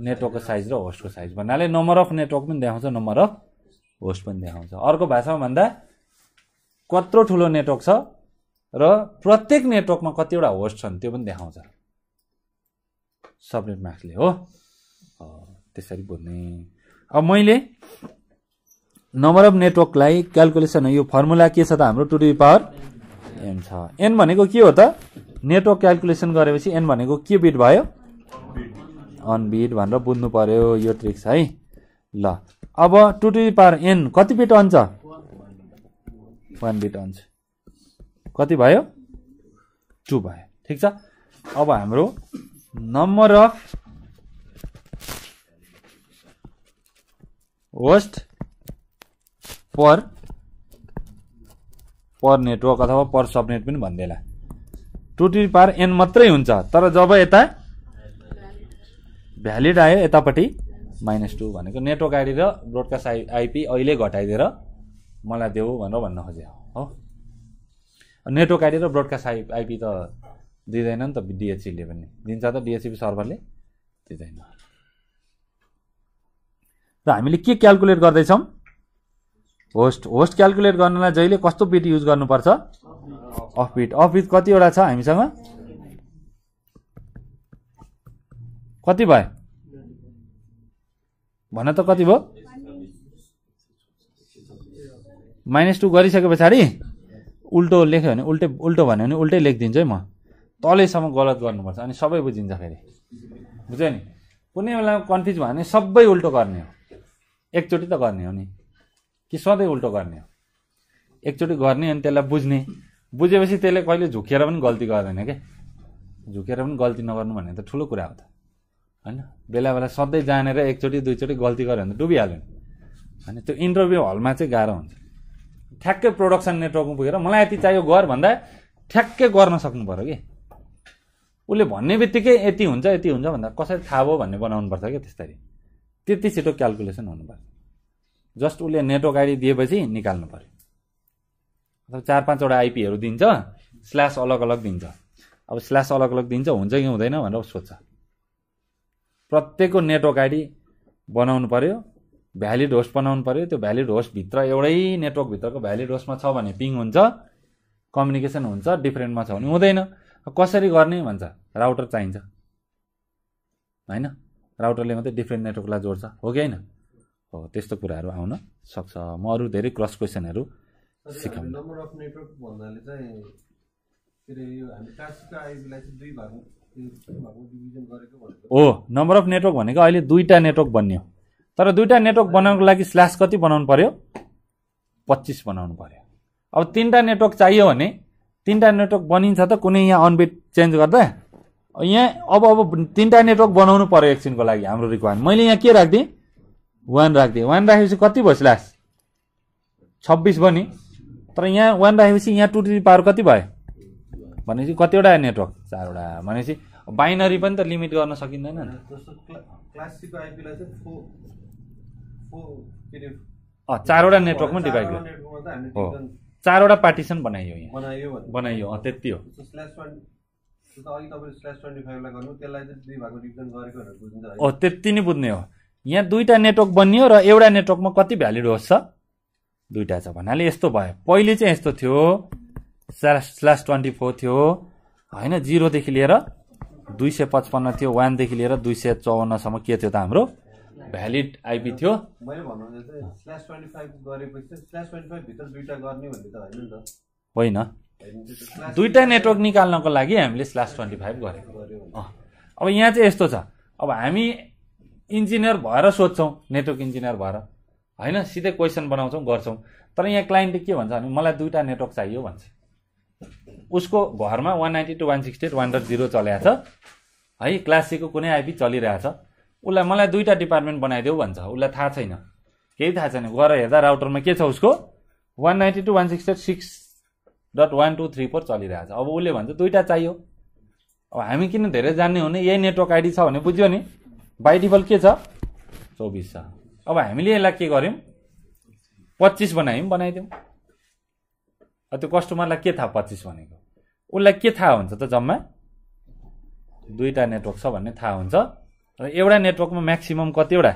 नेटवर्कको साइज र होस्टको साइज भन्नाले नम्बर अफ नेटवर्क पनि देखाउँछ नम्बर अफ होस्ट पनि देखाउँछ अर्को भाषामा भन्दा कत्रो ठुलो नेटवर्क छ र प्रत्येक नेटवर्कमा कतिवटा होस्ट छन् त्यो पनि देखाउँछ सबनेट मार्क्सले हो त्यसरी बुझ्ने अब मैले नम्बर अफ नेटवर्कलाई क्यालकुलेसन यो फर्मुला के छ त हाम्रो टु टु पावर एन छ एन भनेको के हो त नेटवर्क क्यालकुलेसन गरेपछि एन भनेको के बिट भयो अनबिट भनेर बुझ्नु पर्यो यो ट्रिक्स है ल अब टु टु पावर एन कति बिट अन्छ वान बिट अन्छ कति भयो टु भयो ठिक छ अब हाम्रो number of host per per network अथवा पर सबनेट पनि भनिदिएला टु टु पावर एन मात्रै हुन्छ तर जब यता भ्यालिड आयो यतापट्टि माइनस टू भनेको नेटवर्क आइडी र ब्रोडकास्ट आइ आइपी अहिले घटाइदिएर मलाई देऊ भनेर भन्न खोजेँ हो नेटवर्क आइडी र ब्रोडकास्ट आइ आइपी त दिँदैन नि त डिएचसीले पनि दिन्छ त डिएचसी सर्भरले दिँदैन र हामीले के क्यालकुलेट गर्दैछौँ होस्ट होस्ट क्यालकुलेट गर्नलाई जहिले कस्तो बिट युज गर्नुपर्छ अफबिट अफबिट कतिवटा छ हामीसँग कति भयो भन त कति भयो माइनस टू गरिसके पछाडि उल्टो लेख्यो भने उल्टै उल्टो भन्यो भने उल्टै लेखिदिन्छु है म तलैसम्म गलत गर्नुपर्छ अनि सबै बुझिन्छ फेरि बुझ्यो नि कुनै बेलामा कन्फ्युज भयो भने सबै उल्टो गर्ने हो एकचोटि त गर्ने हो नि कि सधैँ उल्टो गर्ने हो एकचोटि गर्ने अनि त्यसलाई बुझ्ने बुझेपछि त्यसले कहिले झुकेर पनि गल्ती गर्दैन क्या झुकेर पनि गल्ती नगर्नु भन्ने त ठुलो कुरा हो त होइन बेला बेला सधैँ जानेर एकचोटि दुईचोटि गल्ती गऱ्यो भने त डुबिहाल्यो नि होइन त्यो इन्टरभ्यू हलमा चाहिँ गाह्रो हुन्छ ठ्याक्कै प्रोडक्सन नेटवर्कमा पुगेर मलाई यति चाहियो गर भन्दा ठ्याक्कै गर्न सक्नु पऱ्यो कि उसले भन्ने बित्तिकै यति हुन्छ यति हुन्छ भन्दा कसरी थाहा भयो भन्ने बनाउनु पर्छ क्या त्यस्तरी त्यति छिटो क्यालकुलेसन हुनुपर्छ जस्ट उसले नेटवर्क आइडी दिएपछि निकाल्नु पऱ्यो अथवा चार पाँचवटा आइपीहरू दिन्छ स्ल्यास अलग अलग दिन्छ अब स्ल्यास अलग अलग दिन्छ हुन्छ कि हुँदैन भनेर सोध्छ प्रत्येकको नेटवर्क आइडी बनाउनु पऱ्यो भ्यालिड होस्ट बनाउनु पऱ्यो त्यो भ्यालिड होस्टभित्र एउटै नेटवर्कभित्रको भ्यालिड होस्टमा छ भने पिङ हुन्छ कम्युनिकेसन हुन्छ डिफ्रेन्टमा छ भने हुँदैन कसरी गर्ने भन्छ राउटर चाहिन्छ होइन राउटरले मात्रै डिफ्रेन्ट नेटवर्कलाई जोड्छ हो कि होइन हो त्यस्तो कुराहरू आउन सक्छ म अरू धेरै क्रस क्वेसनहरू सिकाउनु नम्बर अफ नेटवर्क भन्नाले चाहिँ के यो हामी काशीको आइबीलाई चाहिँ दुई भनेको हो नम्बर अफ नेटवर्क भनेको अहिले दुईवटा नेटवर्क बन्यो तर दुईवटा नेटवर्क बनाउनको लागि स्ल्यास कति बनाउनु पर्यो पच्चिस बनाउनु पर्यो अब तिनवटा नेटवर्क चाहियो भने तिनवटा नेटवर्क बनिन्छ त कुनै यहाँ अनबिट चेन्ज गर्दा यहाँ अब अब तिनवटा नेटवर्क बनाउनु पर्यो एकछिनको लागि हाम्रो रिक्वायरमेन्ट मैले यहाँ के राखिदिएँ वान राखिदिएँ वान राखेपछि कति भयो स्ल्यास छब्बिस बनि तर यहाँ वान राखेपछि यहाँ टु टी पावर कति भयो भनेपछि कतिवटा नेटवर्क चारवटा भनेपछि बाइनरी पनि त लिमिट गर्न सकिँदैन नि चारवटा नेटवर्कमा डिभाइड हो चारवटा पार्टिसन बनाइयो यहाँ बनाइयो त्यति हो त्यति नै बुझ्ने हो यहाँ दुईवटा नेटवर्क बनियो र एउटा नेटवर्कमा कति भ्यालिड होस् छ दुईवटा छ भन्नाले यस्तो भयो पहिले चाहिँ यस्तो थियो स्ल्यास ट्वेन्टी फोर थियो होइन जिरोदेखि लिएर दुई सय पचपन्न थियो वानदेखि लिएर दुई सय चौवन्नसम्म के थियो त हाम्रो भ्यालिड आइपी थियो होइन दुईवटा नेटवर्क निकाल्नको लागि हामीले स्ल्यास ट्वेन्टी फाइभ गरेको अब यहाँ चाहिँ यस्तो छ अब हामी इन्जिनियर भएर सोध्छौँ नेटवर्क इन्जिनियर भएर होइन सिधै क्वेसन बनाउँछौँ गर्छौँ तर यहाँ क्लाइन्टले के भन्छ भने मलाई दुईवटा नेटवर्क चाहियो भन्छ उसको घरमा one ninety two one sixty eight one dot zero चल्याएको छ है क्लास सीको कुनै आइपी चलिरहेछ उसलाई मलाई दुईवटा डिपार्टमेन्ट बनाइदेऊ भन्छ उसलाई थाहा छैन केही थाहा छैन गएर हेर्दा राउटरमा के छ उसको one ninety two one sixty eight six dot one two three four चलिरहेछ अब उसले भन्छ दुईवटा चाहियो अब हामी किन धेरै जान्ने हुने यही नेटवर्क आइडी छ भने बुझ्यो नि बाई के छ चौबिस छ अब हामीले यसलाई के गर्यौँ पच्चिस बनायौँ बनाइदिउँ त्यो कस्टमरलाई के थाहा पच्चिस भनेको उसलाई के थाहा हुन्छ त जम्मा दुईवटा नेटवर्क छ भन्ने थाहा हुन्छ र एउटा नेटवर्कमा म्याक्सिमम् कतिवटा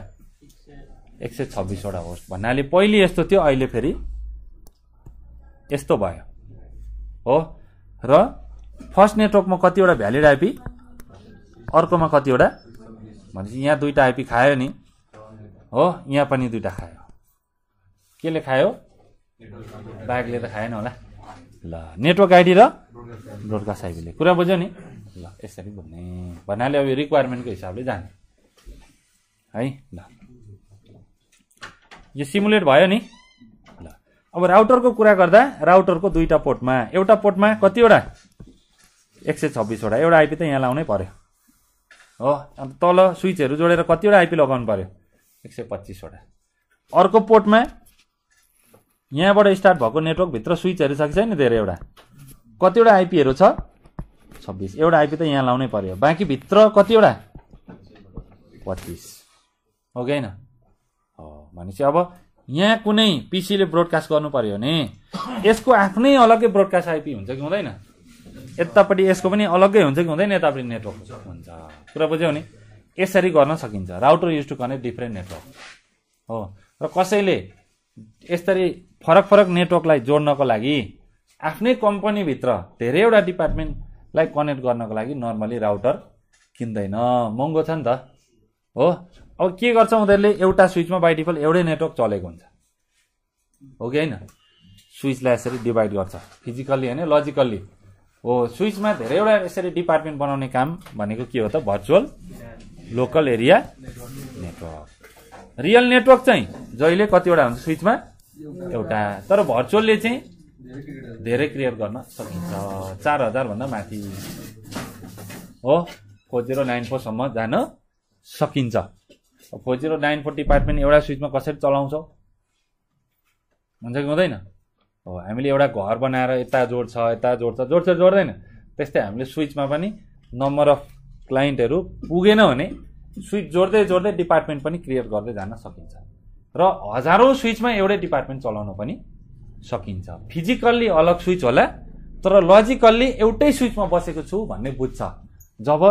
एक सय छब्बिसवटा होस् भन्नाले पहिले यस्तो थियो अहिले फेरि यस्तो भयो हो र फर्स्ट नेटवर्कमा कतिवटा भ्यालिड आइपी अर्कोमा कतिवटा भनेपछि यहाँ दुईवटा आइपी खायो नि हो यहाँ पनि दुइटा खायो केले खायो बाघले त खाएन होला ल नेटवर्क आइडी र ब्रोडकास्ट आइडीले कुरा बुझ्यो नि ल यसरी भन्ने भन्नाले अब रिक्वायरमेन्टको हिसाबले जाने है ल यो सिमुलेट भयो नि ल अब राउटरको कुरा गर्दा राउटरको दुईवटा पोर्टमा एउटा पोर्टमा कतिवटा एक सय छब्बिसवटा एउटा आइपी त यहाँ लाउनै पर्यो हो अन्त तल स्विचहरू जोडेर कतिवटा आइपी लगाउनु पर्यो एक सय पच्चिसवटा अर्को पोर्टमा यहाँबाट स्टार्ट भएको नेटवर्कभित्र स्विचहरू छ कि छैन धेरैवटा कतिवटा आइपीहरू छ छब्बिस एउटा आइपी त यहाँ लाउनै पर्यो बाँकी भित्र कतिवटा पच्चिस हो कि होइन हो भनेपछि अब यहाँ कुनै पिसीले ब्रोडकास्ट गर्नु पर्यो भने यसको आफ्नै अलग्गै ब्रोडकास्ट आइपी हुन्छ कि हुँदैन यतापट्टि यसको पनि अलग्गै हुन्छ कि हुँदैन यतापट्टि नेटवर्क हुन्छ कुरा बुझ्यौ नि यसरी गर्न सकिन्छ router use to connect different network हो र कसैले यसरी फरक फरक नेटवर्कलाई जोड्नको लागि आफ्नै कम्पनीभित्र धेरैवटा डिपार्टमेन्टलाई कनेक्ट गर्नको लागि नर्मली राउटर किन्दैन महँगो छ नि त हो अब के गर्छ उनीहरूले एउटा स्विचमा बाइटिफल एउटै नेटवर्क चलेको हुन्छ हो कि होइन स्विचलाई यसरी डिभाइड गर्छ फिजिकल्ली होइन लजिकल्ली हो स्विचमा धेरैवटा यसरी डिपार्टमेन्ट बनाउने काम भनेको के हो त virtual local area network real network चाहिँ जहिले कतिवटा हुन्छ स्विचमा एउटा तर भर्चुअलले चाहिँ धेरै क्रिएट गर्न सकिन्छ चार हजारभन्दा माथि हो फोर जिरो नाइन फोरसम्म जान सकिन्छ four zero nine four department एउटा स्विचमा कसरी चलाउँछौ हुन्छ कि हुँदैन हो हामीले एउटा घर बनाएर यता जोड्छ यता जोड्छ जोड्छ जोड्दैन त्यस्तै हामीले स्विचमा पनि नम्बर अफ क्लाइन्टहरू पुगेन भने स्विच जोड्दै जोड्दै डिपार्टमेन्ट पनि क्रिएट गर्दै जान सकिन्छ र हजारौँ स्विचमा एउटै डिपार्टमेन्ट चलाउन पनि सकिन्छ फिजिकल्ली अलग स्विच होला तर लजिकल्ली एउटै स्विचमा बसेको छु भन्ने बुझ्छ जब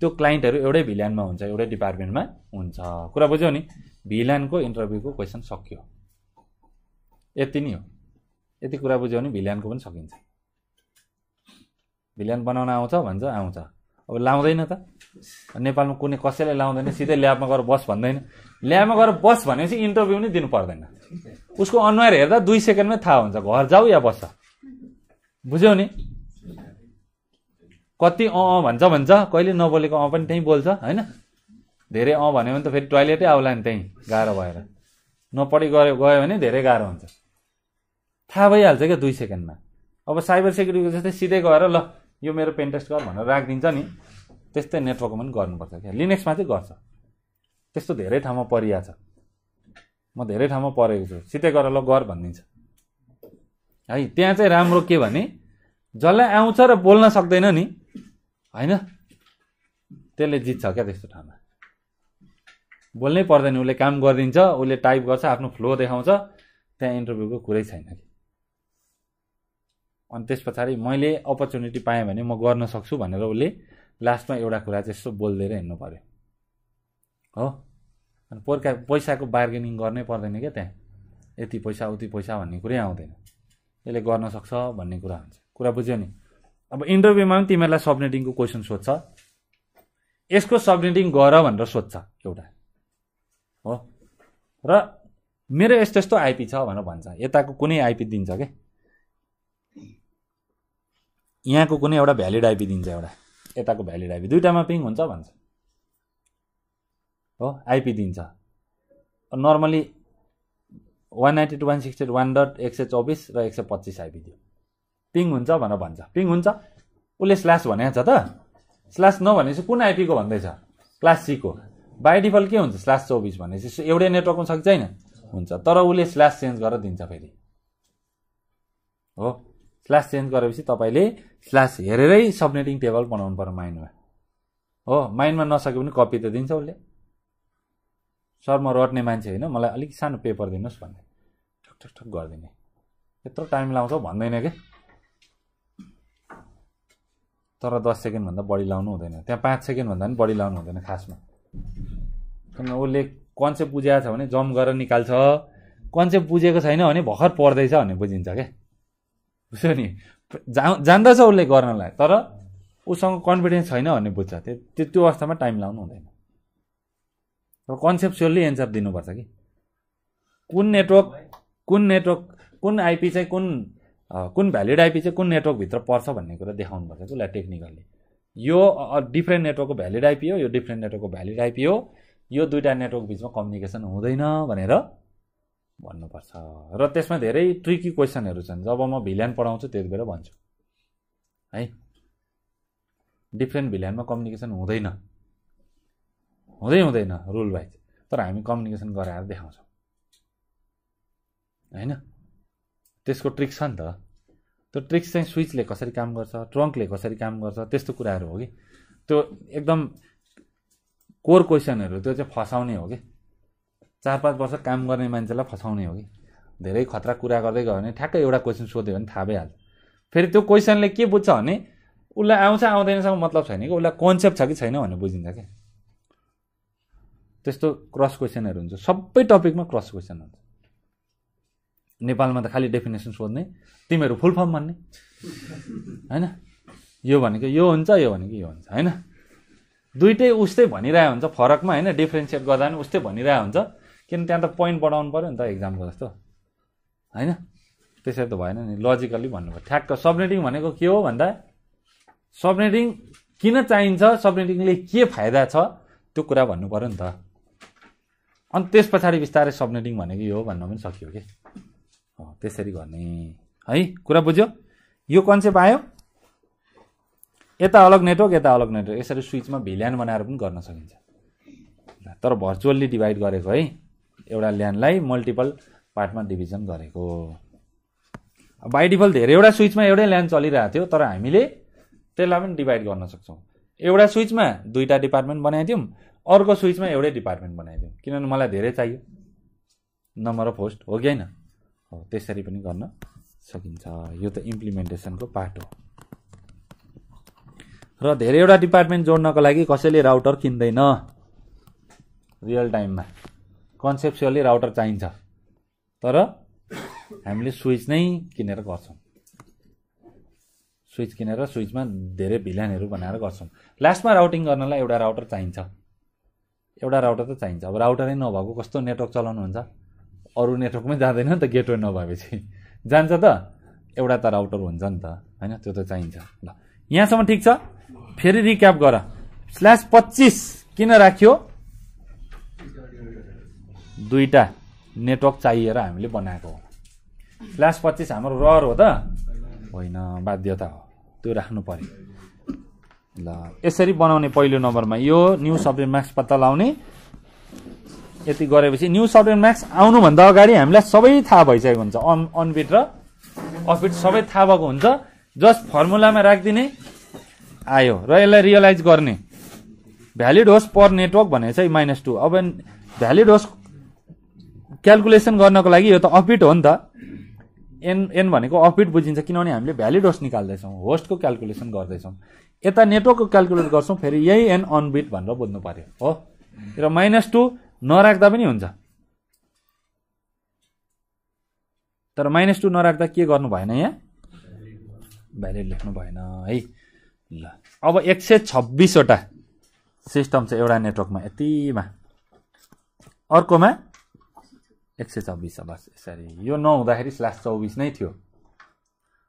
त्यो क्लाइन्टहरू एउटै भिल्यानमा हुन्छ एउटै डिपार्टमेन्टमा हुन्छ कुरा बुझ्यो नि भिल्यानको इन्टरभ्यूको क्वेसन सकियो यति नै हो यति कुरा बुझ्यो भने भिल्यानको पनि सकिन्छ भिल्यान बनाउन आउँछ भन्छ आउँछ अब लाउँदैन त नेपालमा कुनै कसैलाई लाउँदैन सिधै ल्याबमा गएर बस भन्दैन ल्याबमा गएर बस भनेपछि इन्टरभ्यू नै दिनु पर्दैन उसको अनुहार हेर्दा दुई सेकेन्डमै थाहा हुन्छ घर जाऊ या बस बुझ्यौ नि कति अँ भन्छ भन्छ कहिले नबोलेको अँ पनि त्यहीँ बोल्छ होइन धेरै अँ भन्यो भने त फेरि टोइलेटै आउला नि त्यहीँ गाह्रो भएर नपढी गयो गयो भने धेरै गाह्रो हुन्छ थाहा भइहाल्छ क्या दुई सेकेन्डमा अब साइबर सेक्युरिटीको जस्तै सिधै गएर ल यो मेरो पेन्टेस्ट गर भनेर राखिदिन्छ नि त्यस्तै नेटवर्कमा पनि गर्नुपर्छ क्या लिनेक्समा चाहिँ गर्छ त्यस्तो धेरै ठाउँमा परिया छ म धेरै ठाउँमा परेको छु सिधै गरेर ल गर भनिदिन्छ है त्यहाँ चाहिँ राम्रो के भने जसलाई आउँछ र बोल्न सक्दैन नि होइन त्यसले जित्छ क्या त्यस्तो ठाउँमा बोल्नै पर्दैन उसले काम गरिदिन्छ उसले टाइप गर्छ आफ्नो फ्लो देखाउँछ त्यहाँ इन्टरभ्यूको कुरै छैन कि अनि त्यस पछाडि मैले अपर्च्युनिटी पाएँ भने म गर्न सक्छु भनेर उसले लास्टमा एउटा कुरा चाहिँ यसो बोलिदिएर हिँड्नु पऱ्यो हो अनि पोर्का पैसाको बार्गेनिङ गर्नै पर्दैन क्या त्यहाँ यति पैसा उति पैसा भन्ने कुरै आउँदैन यसले गर्न सक्छ भन्ने कुरा हुन्छ कुरा बुझ्यो नि अब इन्टरभ्यूमा पनि तिमीहरूलाई सबनेटिङको क्वेसन सोध्छ यसको सबनेटिङ गर भनेर सोध्छ एउटा हो र मेरो यस्तो यस्तो आइपी छ भनेर भन्छ यताको कुनै आइपी दिन्छ क्या यहाँको कुनै एउटा भ्यालिड आइपी दिन्छ एउटा यताको भ्यालिड आइपी दुइटामा पिङ हुन्छ भन्छ हो आइपी दिन्छ normally one ninety two one sixty one dot एक सय चौबिस र एक सय पच्चिस आइपी दियो पिङ हुन्छ भनेर भन्छ पिङ हुन्छ उसले स्ल्यास भनेको छ त स्ल्यास नभनेपछि कुन आइपीको भन्दैछ क्लास सीको बाई डिफल्ट के हुन्छ स्ल्यास चौबिस भनेपछि एउटै नेटवर्कमा छैन हुन्छ तर उसले स्ल्यास चेन्ज गरेर दिन्छ फेरि हो स्ल्यास चेन्ज गरेपछि तपाईँले स्ल्यास हेरेरै सबनेटिङ टेबल बनाउनु पऱ्यो माइन्डमा हो माइन्डमा नसके पनि कपी त दिन्छ उसले सर म रट्ने मान्छे होइन मलाई अलिक सानो पेपर दिनुहोस् भन्ने ठक ठक ठक गरिदिने यत्रो टाइम लाउँछ भन्दैन क्या तर दस सेकेन्डभन्दा बढी लाउनु हुँदैन त्यहाँ पाँच सेकेन्डभन्दा पनि बढी लाउनु हुँदैन खासमा किनभने उसले कन्सेप्ट बुझाएको छ भने जम्प गरेर निकाल्छ कन्सेप्ट बुझेको छैन भने भर्खर पर्दैछ भन्ने बुझिन्छ क्या बुझ्यो नि जा जान्दछ उसले गर्नलाई तर उसँग कन्फिडेन्स छैन भन्ने बुझ्छ त्यो त्यो अवस्थामा टाइम लाउनु हुँदैन र कन्सेप्सुअल्ली एन्सर दिनुपर्छ कि कुन नेटवर्क कुन नेटवर्क कुन आइपी चाहिँ कुन कुन भ्यालिड आइपी चाहिँ कुन नेटवर्कभित्र पर्छ भन्ने कुरा देखाउनुपर्छ कि उसलाई टेक्निकल्ली यो डिफ्रेन्ट नेटवर्कको भ्यालिड आइपी हो यो डिफ्रेन्ट नेटवर्कको भ्यालिड आइपी हो यो दुइटा नेटवर्क बिचमा कम्युनिकेसन हुँदैन भनेर भन्नुपर्छ र त्यसमा धेरै ट्रिकी क्वेसनहरू छन् जब म भिल्यान पढाउँछु त्यति बेला भन्छु है डिफ्रेन्ट भिल्यानमा कम्युनिकेसन हुँदैन हुँदै हुँदैन रुल वाइज तर हामी कम्युनिकेसन गराएर देखाउँछौँ होइन त्यसको ट्रिक छ नि त त्यो ट्रिक्स चाहिँ स्विचले कसरी काम गर्छ ट्रङ्कले कसरी काम गर्छ त्यस्तो कुराहरू हो कि त्यो एकदम कोर क्वेसनहरू त्यो चाहिँ फसाउने हो कि चार पाँच वर्ष काम गर्ने मान्छेलाई फसाउने हो कि धेरै खतरा कुरा गर्दै गयो भने ठ्याक्कै एउटा क्वेसन सोध्यो भने थाहा भइहाल्छ फेरि त्यो क्वेसनले के बुझ्छ भने उसलाई आउँछ आउँदैनसम्म मतलब छैन कि उसलाई कन्सेप्ट छ कि छैन भनेर बुझिन्छ क्या त्यस्तो क्रस क्वेसनहरू हुन्छ सबै टपिकमा क्रस क्वेसन हुन्छ नेपालमा त खालि डेफिनेसन सोध्ने तिमीहरू फुल फर्म भन्ने होइन यो भनेको यो हुन्छ यो भनेको यो हुन्छ होइन दुइटै उस्तै भनिरहेको हुन्छ फरकमा होइन डिफ्रेन्सिएट गर्दा पनि उस्तै भनिरहेको हुन्छ किन त्यहाँ त पोइन्ट बढाउनु पऱ्यो नि त एक्जामको जस्तो होइन त्यसरी त भएन नि लजिकल्ली भन्नुभयो ठ्याक्क सबनेटिङ भनेको के हो भन्दा सबनेटिङ किन चाहिन्छ सबनेटिङले के फाइदा छ त्यो कुरा भन्नु पऱ्यो नि त अनि त्यस पछाडि बिस्तारै सबनेटिङ भनेको यो भन्न पनि सकियो कि त्यसरी गर्ने है कुरा बुझ्यो यो कन्सेप्ट आयो यता अलग नेटवर्क यता अलग नेटवर्क यसरी स्विचमा भिल्यान बनाएर पनि गर्न सकिन्छ तर भर्चुअल्ली डिभाइड गरेको है एउटा ल्यान्डलाई मल्टिपल पार्टमा डिभिजन गरेको बाई बाइडिफल धेरैवटा स्विचमा एउटै ल्यान्ड चलिरहेको थियो तर हामीले त्यसलाई पनि डिभाइड गर्न सक्छौँ एउटा स्विचमा दुईवटा डिपार्टमेन्ट बनाइदिउँ अर्को स्विचमा एउटै डिपार्टमेन्ट बनाइदिउँ किनभने मलाई धेरै चाहियो नम्बर अफ होस्ट हो कि होइन हो त्यसरी पनि गर्न सकिन्छ यो त इम्प्लिमेन्टेसनको पार्ट हो र धेरैवटा डिपार्टमेन्ट जोड्नको लागि कसैले राउटर किन्दैन रियल टाइममा कन्सेप्सुअली राउटर चाहिन्छ तर हामीले स्विच नै किनेर गर्छौँ स्विच किनेर स्विचमा धेरै भिलानहरू बनाएर गर्छौँ लास्टमा राउटिङ गर्नलाई एउटा राउटर चाहिन्छ एउटा राउटर त चाहिन्छ अब राउटरै नभएको कस्तो नेटवर्क चलाउनुहुन्छ अरू नेटवर्कमै जाँदैन नि त गेटवे नभएपछि जान्छ त एउटा त राउटर हुन्छ नि त होइन त्यो त चाहिन्छ ल यहाँसम्म ठिक छ फेरि रिक्याप गर स्ल्यास पच्चिस किन राख्यो दुईवटा नेटवर्क चाहिएर हामीले बनाएको हो लास्ट पच्चिस हाम्रो रहर हो त होइन बाध्यता हो त्यो राख्नु पऱ्यो ल यसरी बनाउने पहिलो नम्बरमा यो न्यु सब्जेक्ट मार्क्स पत्ता लाउने यति गरेपछि न्यु सब्जेक्ट मार्क्स आउनुभन्दा अगाडि हामीलाई सबै थाहा भइसकेको हुन्छ अन अनबिट र अफिट सबै थाहा भएको हुन्छ जस्ट फर्मुलामा राखिदिने आयो र यसलाई रियलाइज गर्ने भ्यालिड होस् पर नेटवर्क भने चाहिँ माइनस टू अब भ्यालिड होस् क्यालकुलेसन गर्नको लागि यो त अफिट हो नि त एन एन भनेको अफिट बुझिन्छ किनभने हामीले भ्यालिड होस्ट निकाल्दैछौँ होस्टको क्यालकुलेसन गर्दैछौँ यता नेटवर्कको क्यालकुलेट गर्छौँ फेरि यही एन अनबिट भनेर बुझ्नु पऱ्यो हो र माइनस टू नराख्दा पनि हुन्छ तर माइनस टू नराख्दा के गर्नु भएन यहाँ भ्यालिड लेख्नु भएन है ल अब एक सय छब्बिसवटा सिस्टम छ एउटा नेटवर्कमा यतिमा अर्कोमा एक सय चौबिस अब यसरी यो नहुँदाखेरि स्ल्यास चौबिस नै थियो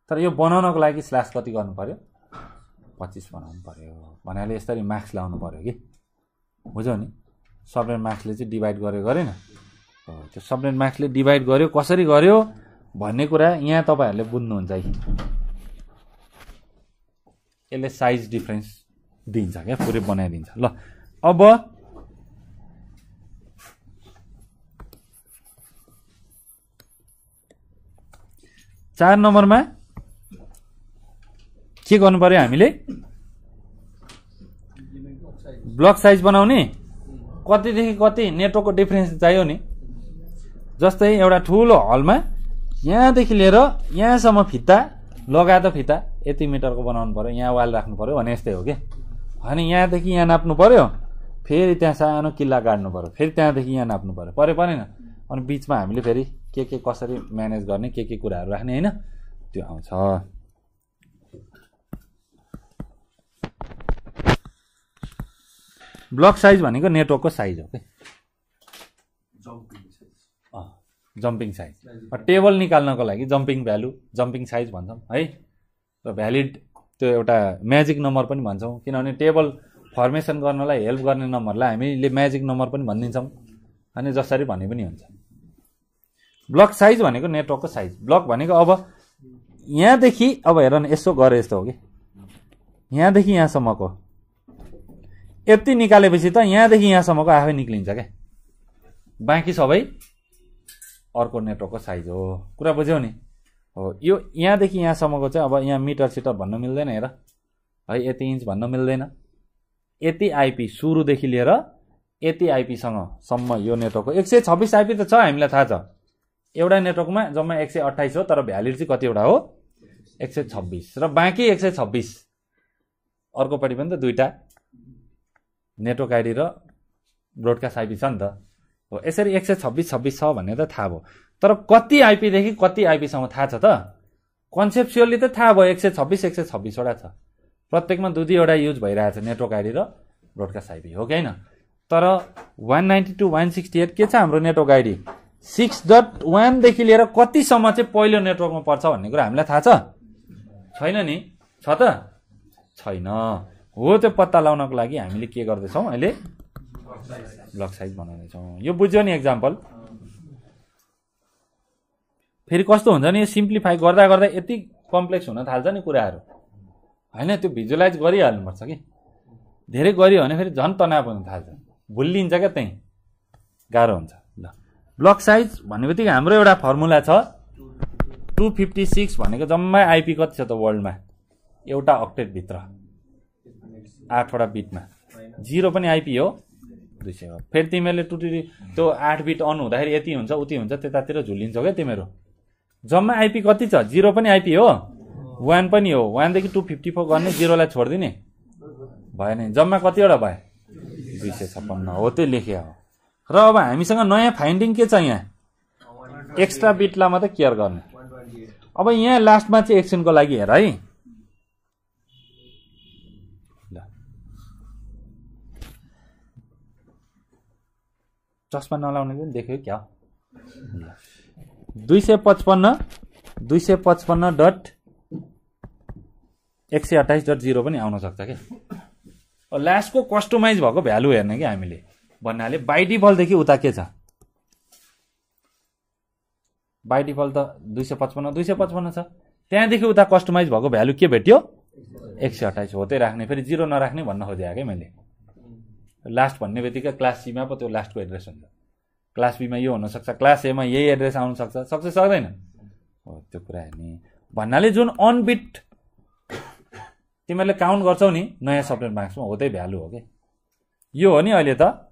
तर यो बनाउनको लागि स्ल्यास कति गर्नु पऱ्यो पच्चिस बनाउनु पऱ्यो भन्नाले यसरी मार्क्स लाउनु पऱ्यो कि बुझ्यौ नि सबलेन्ट मार्क्सले चाहिँ डिभाइड गर्यो गरेन त्यो सबलेन्ट मार्क्सले डिभाइड गर्यो कसरी गर्यो भन्ने कुरा यहाँ तपाईँहरूले बुझ्नुहुन्छ कि यसले साइज डिफ्रेन्स दिन्छ क्या पुरै बनाइदिन्छ ल अब चार नम्बरमा के गर्नु पर्यो हामीले ब्लक साइज बनाउने कतिदेखि कति नेटवर्कको डिफ्रेन्स चाहियो नि जस्तै एउटा ठुलो हलमा यहाँदेखि लिएर यहाँसम्म फिता त फिता यति मिटरको बनाउनु पऱ्यो यहाँ वाल राख्नु पऱ्यो भने यस्तै हो कि अनि यहाँदेखि यहाँ नाप्नु पऱ्यो फेरि त्यहाँ सानो किल्ला गाड्नु पऱ्यो फेरि त्यहाँदेखि यहाँ नाप्नु पऱ्यो पऱ्यो परेन अनि बिचमा हामीले फेरि के के कसरी म्यानेज गर्ने के के कुराहरू राख्ने होइन त्यो आउँछ ब्लक साइज भनेको नेटवर्कको साइज हो कि जम्पिङ साइज टेबल निकाल्नको लागि जम्पिङ भ्यालु जम्पिङ साइज भन्छौँ है र भ्यालिड त्यो एउटा म्याजिक नम्बर पनि भन्छौँ किनभने टेबल फर्मेसन गर्नलाई हेल्प गर्ने नम्बरलाई हामीले म्याजिक नम्बर पनि भनिदिन्छौँ अनि जसरी भने पनि हुन्छ ब्लक साइज भनेको नेटवर्कको साइज ब्लक भनेको अब यहाँदेखि अब हेर न यसो गरे यस्तो हो कि यहाँदेखि यहाँसम्मको यति निकालेपछि त यहाँदेखि यहाँसम्मको आफै निक्लिन्छ क्या बाँकी सबै अर्को नेटवर्कको साइज हो कुरा बुझ्यौ नि हो यो यहाँदेखि यहाँसम्मको चाहिँ अब यहाँ मिटर सिटर भन्न मिल्दैन हेर है यति इन्च भन्न मिल्दैन यति आइपी सुरुदेखि लिएर यति आइपीसँगसम्म यो नेटवर्कको एक सय छब्बिस आइपी त छ हामीलाई थाहा छ एउटा नेटवर्कमा जम्मा एक सय अठाइस हो तर भ्यालिड चाहिँ कतिवटा हो एक सय छब्बिस र बाँकी एक सय छब्बिस अर्कोपट्टि पनि त दुईवटा नेटवर्क आइडी र ब्रोडकास्ट आइपी छ नि त हो यसरी एक सय छब्बिस छब्बिस छ भन्ने त थाहा भयो तर कति आइपीदेखि कति आइपीसम्म थाहा छ त कन्सेप्सुअली त थाहा भयो एक सय छब्बिस एक सय छब्बिसवटा छ प्रत्येकमा दुई दुईवटा युज भइरहेछ नेटवर्क आइडी र ब्रोडकास्ट आइपी हो कि होइन तर one ninety two one sixty eight के छ हाम्रो नेटवर्क आइडी सिक्स डट वानदेखि लिएर कतिसम्म चाहिँ पहिलो नेटवर्कमा पर्छ भन्ने कुरा हामीलाई थाहा छ छैन नि छ त छैन हो त्यो पत्ता लगाउनको लागि हामीले के गर्दैछौँ अहिले ब्लक साइज बनाउँदैछौँ यो बुझ्यो नि एक्जाम्पल फेरि कस्तो हुन्छ नि सिम्प्लिफाई गर्दा गर्दा यति कम्प्लेक्स हुन थाल्छ नि कुराहरू होइन त्यो भिजुलाइज गरिहाल्नुपर्छ कि धेरै गरियो भने फेरि झन् तनाव हुन थाल्छ भुल्लिन्छ क्या त्यहीँ गाह्रो हुन्छ ब्लक साइज भन्ने बित्तिकै हाम्रो एउटा फर्मुला छ टु फिफ्टी सिक्स भनेको जम्मा आइपी कति छ त वर्ल्डमा एउटा अक्टेटभित्र आठवटा बिटमा जिरो पनि आइपी हो दुई सय फेरि तिमीहरूले टु त्यो आठ बिट अन हुँदाखेरि यति हुन्छ उति हुन्छ त्यतातिर झुलिन्छौ क्या तिमीहरू जम्मा आइपी कति छ जिरो पनि आइपी हो वान पनि हो वानदेखि टू फिफ्टी फोर गर्ने जिरोलाई छोडिदिने भएन नि जम्मा कतिवटा भयो दुई सय छप्पन्न हो त्यो लेखे हो र अब हामीसँग नयाँ फाइन्डिङ के छ यहाँ एक्स्ट्रा बिटलाई मात्रै केयर गर्ने अब यहाँ लास्टमा चाहिँ एकछिनको लागि हेर है चस्मा नलाउने पनि देख्यो क्या दुई सय पचपन्न दुई सय पचपन्न डट एक सय अट्ठाइस डट जिरो पनि आउन सक्छ क्या लास्टको कस्टमाइज भएको भ्यालु हेर्ने कि हामीले भन्नाले बाई डिफल्टदेखि उता के छ बाई डिफल्ट त दुई सय पचपन्न दुई सय पचपन्न छ त्यहाँदेखि उता कस्टमाइज भएको भ्यालु के भेट्यो एक सय अठाइस हो त्यही राख्ने फेरि जिरो नराख्ने भन्न खोजेको क्या मैले लास्ट भन्ने बित्तिकै क्लास सीमा पो त्यो लास्टको एड्रेस हुन्छ क्लास बीमा यो हुनसक्छ क्लास एमा यही एड्रेस आउनसक्छ सक्छ सक्दैन हो त्यो कुरा हेर्ने भन्नाले जुन अनबिट तिमीहरूले काउन्ट गर्छौ नि नयाँ सफ्टवेयर मार्क्समा हो त्यही भ्यालु हो कि यो हो नि अहिले त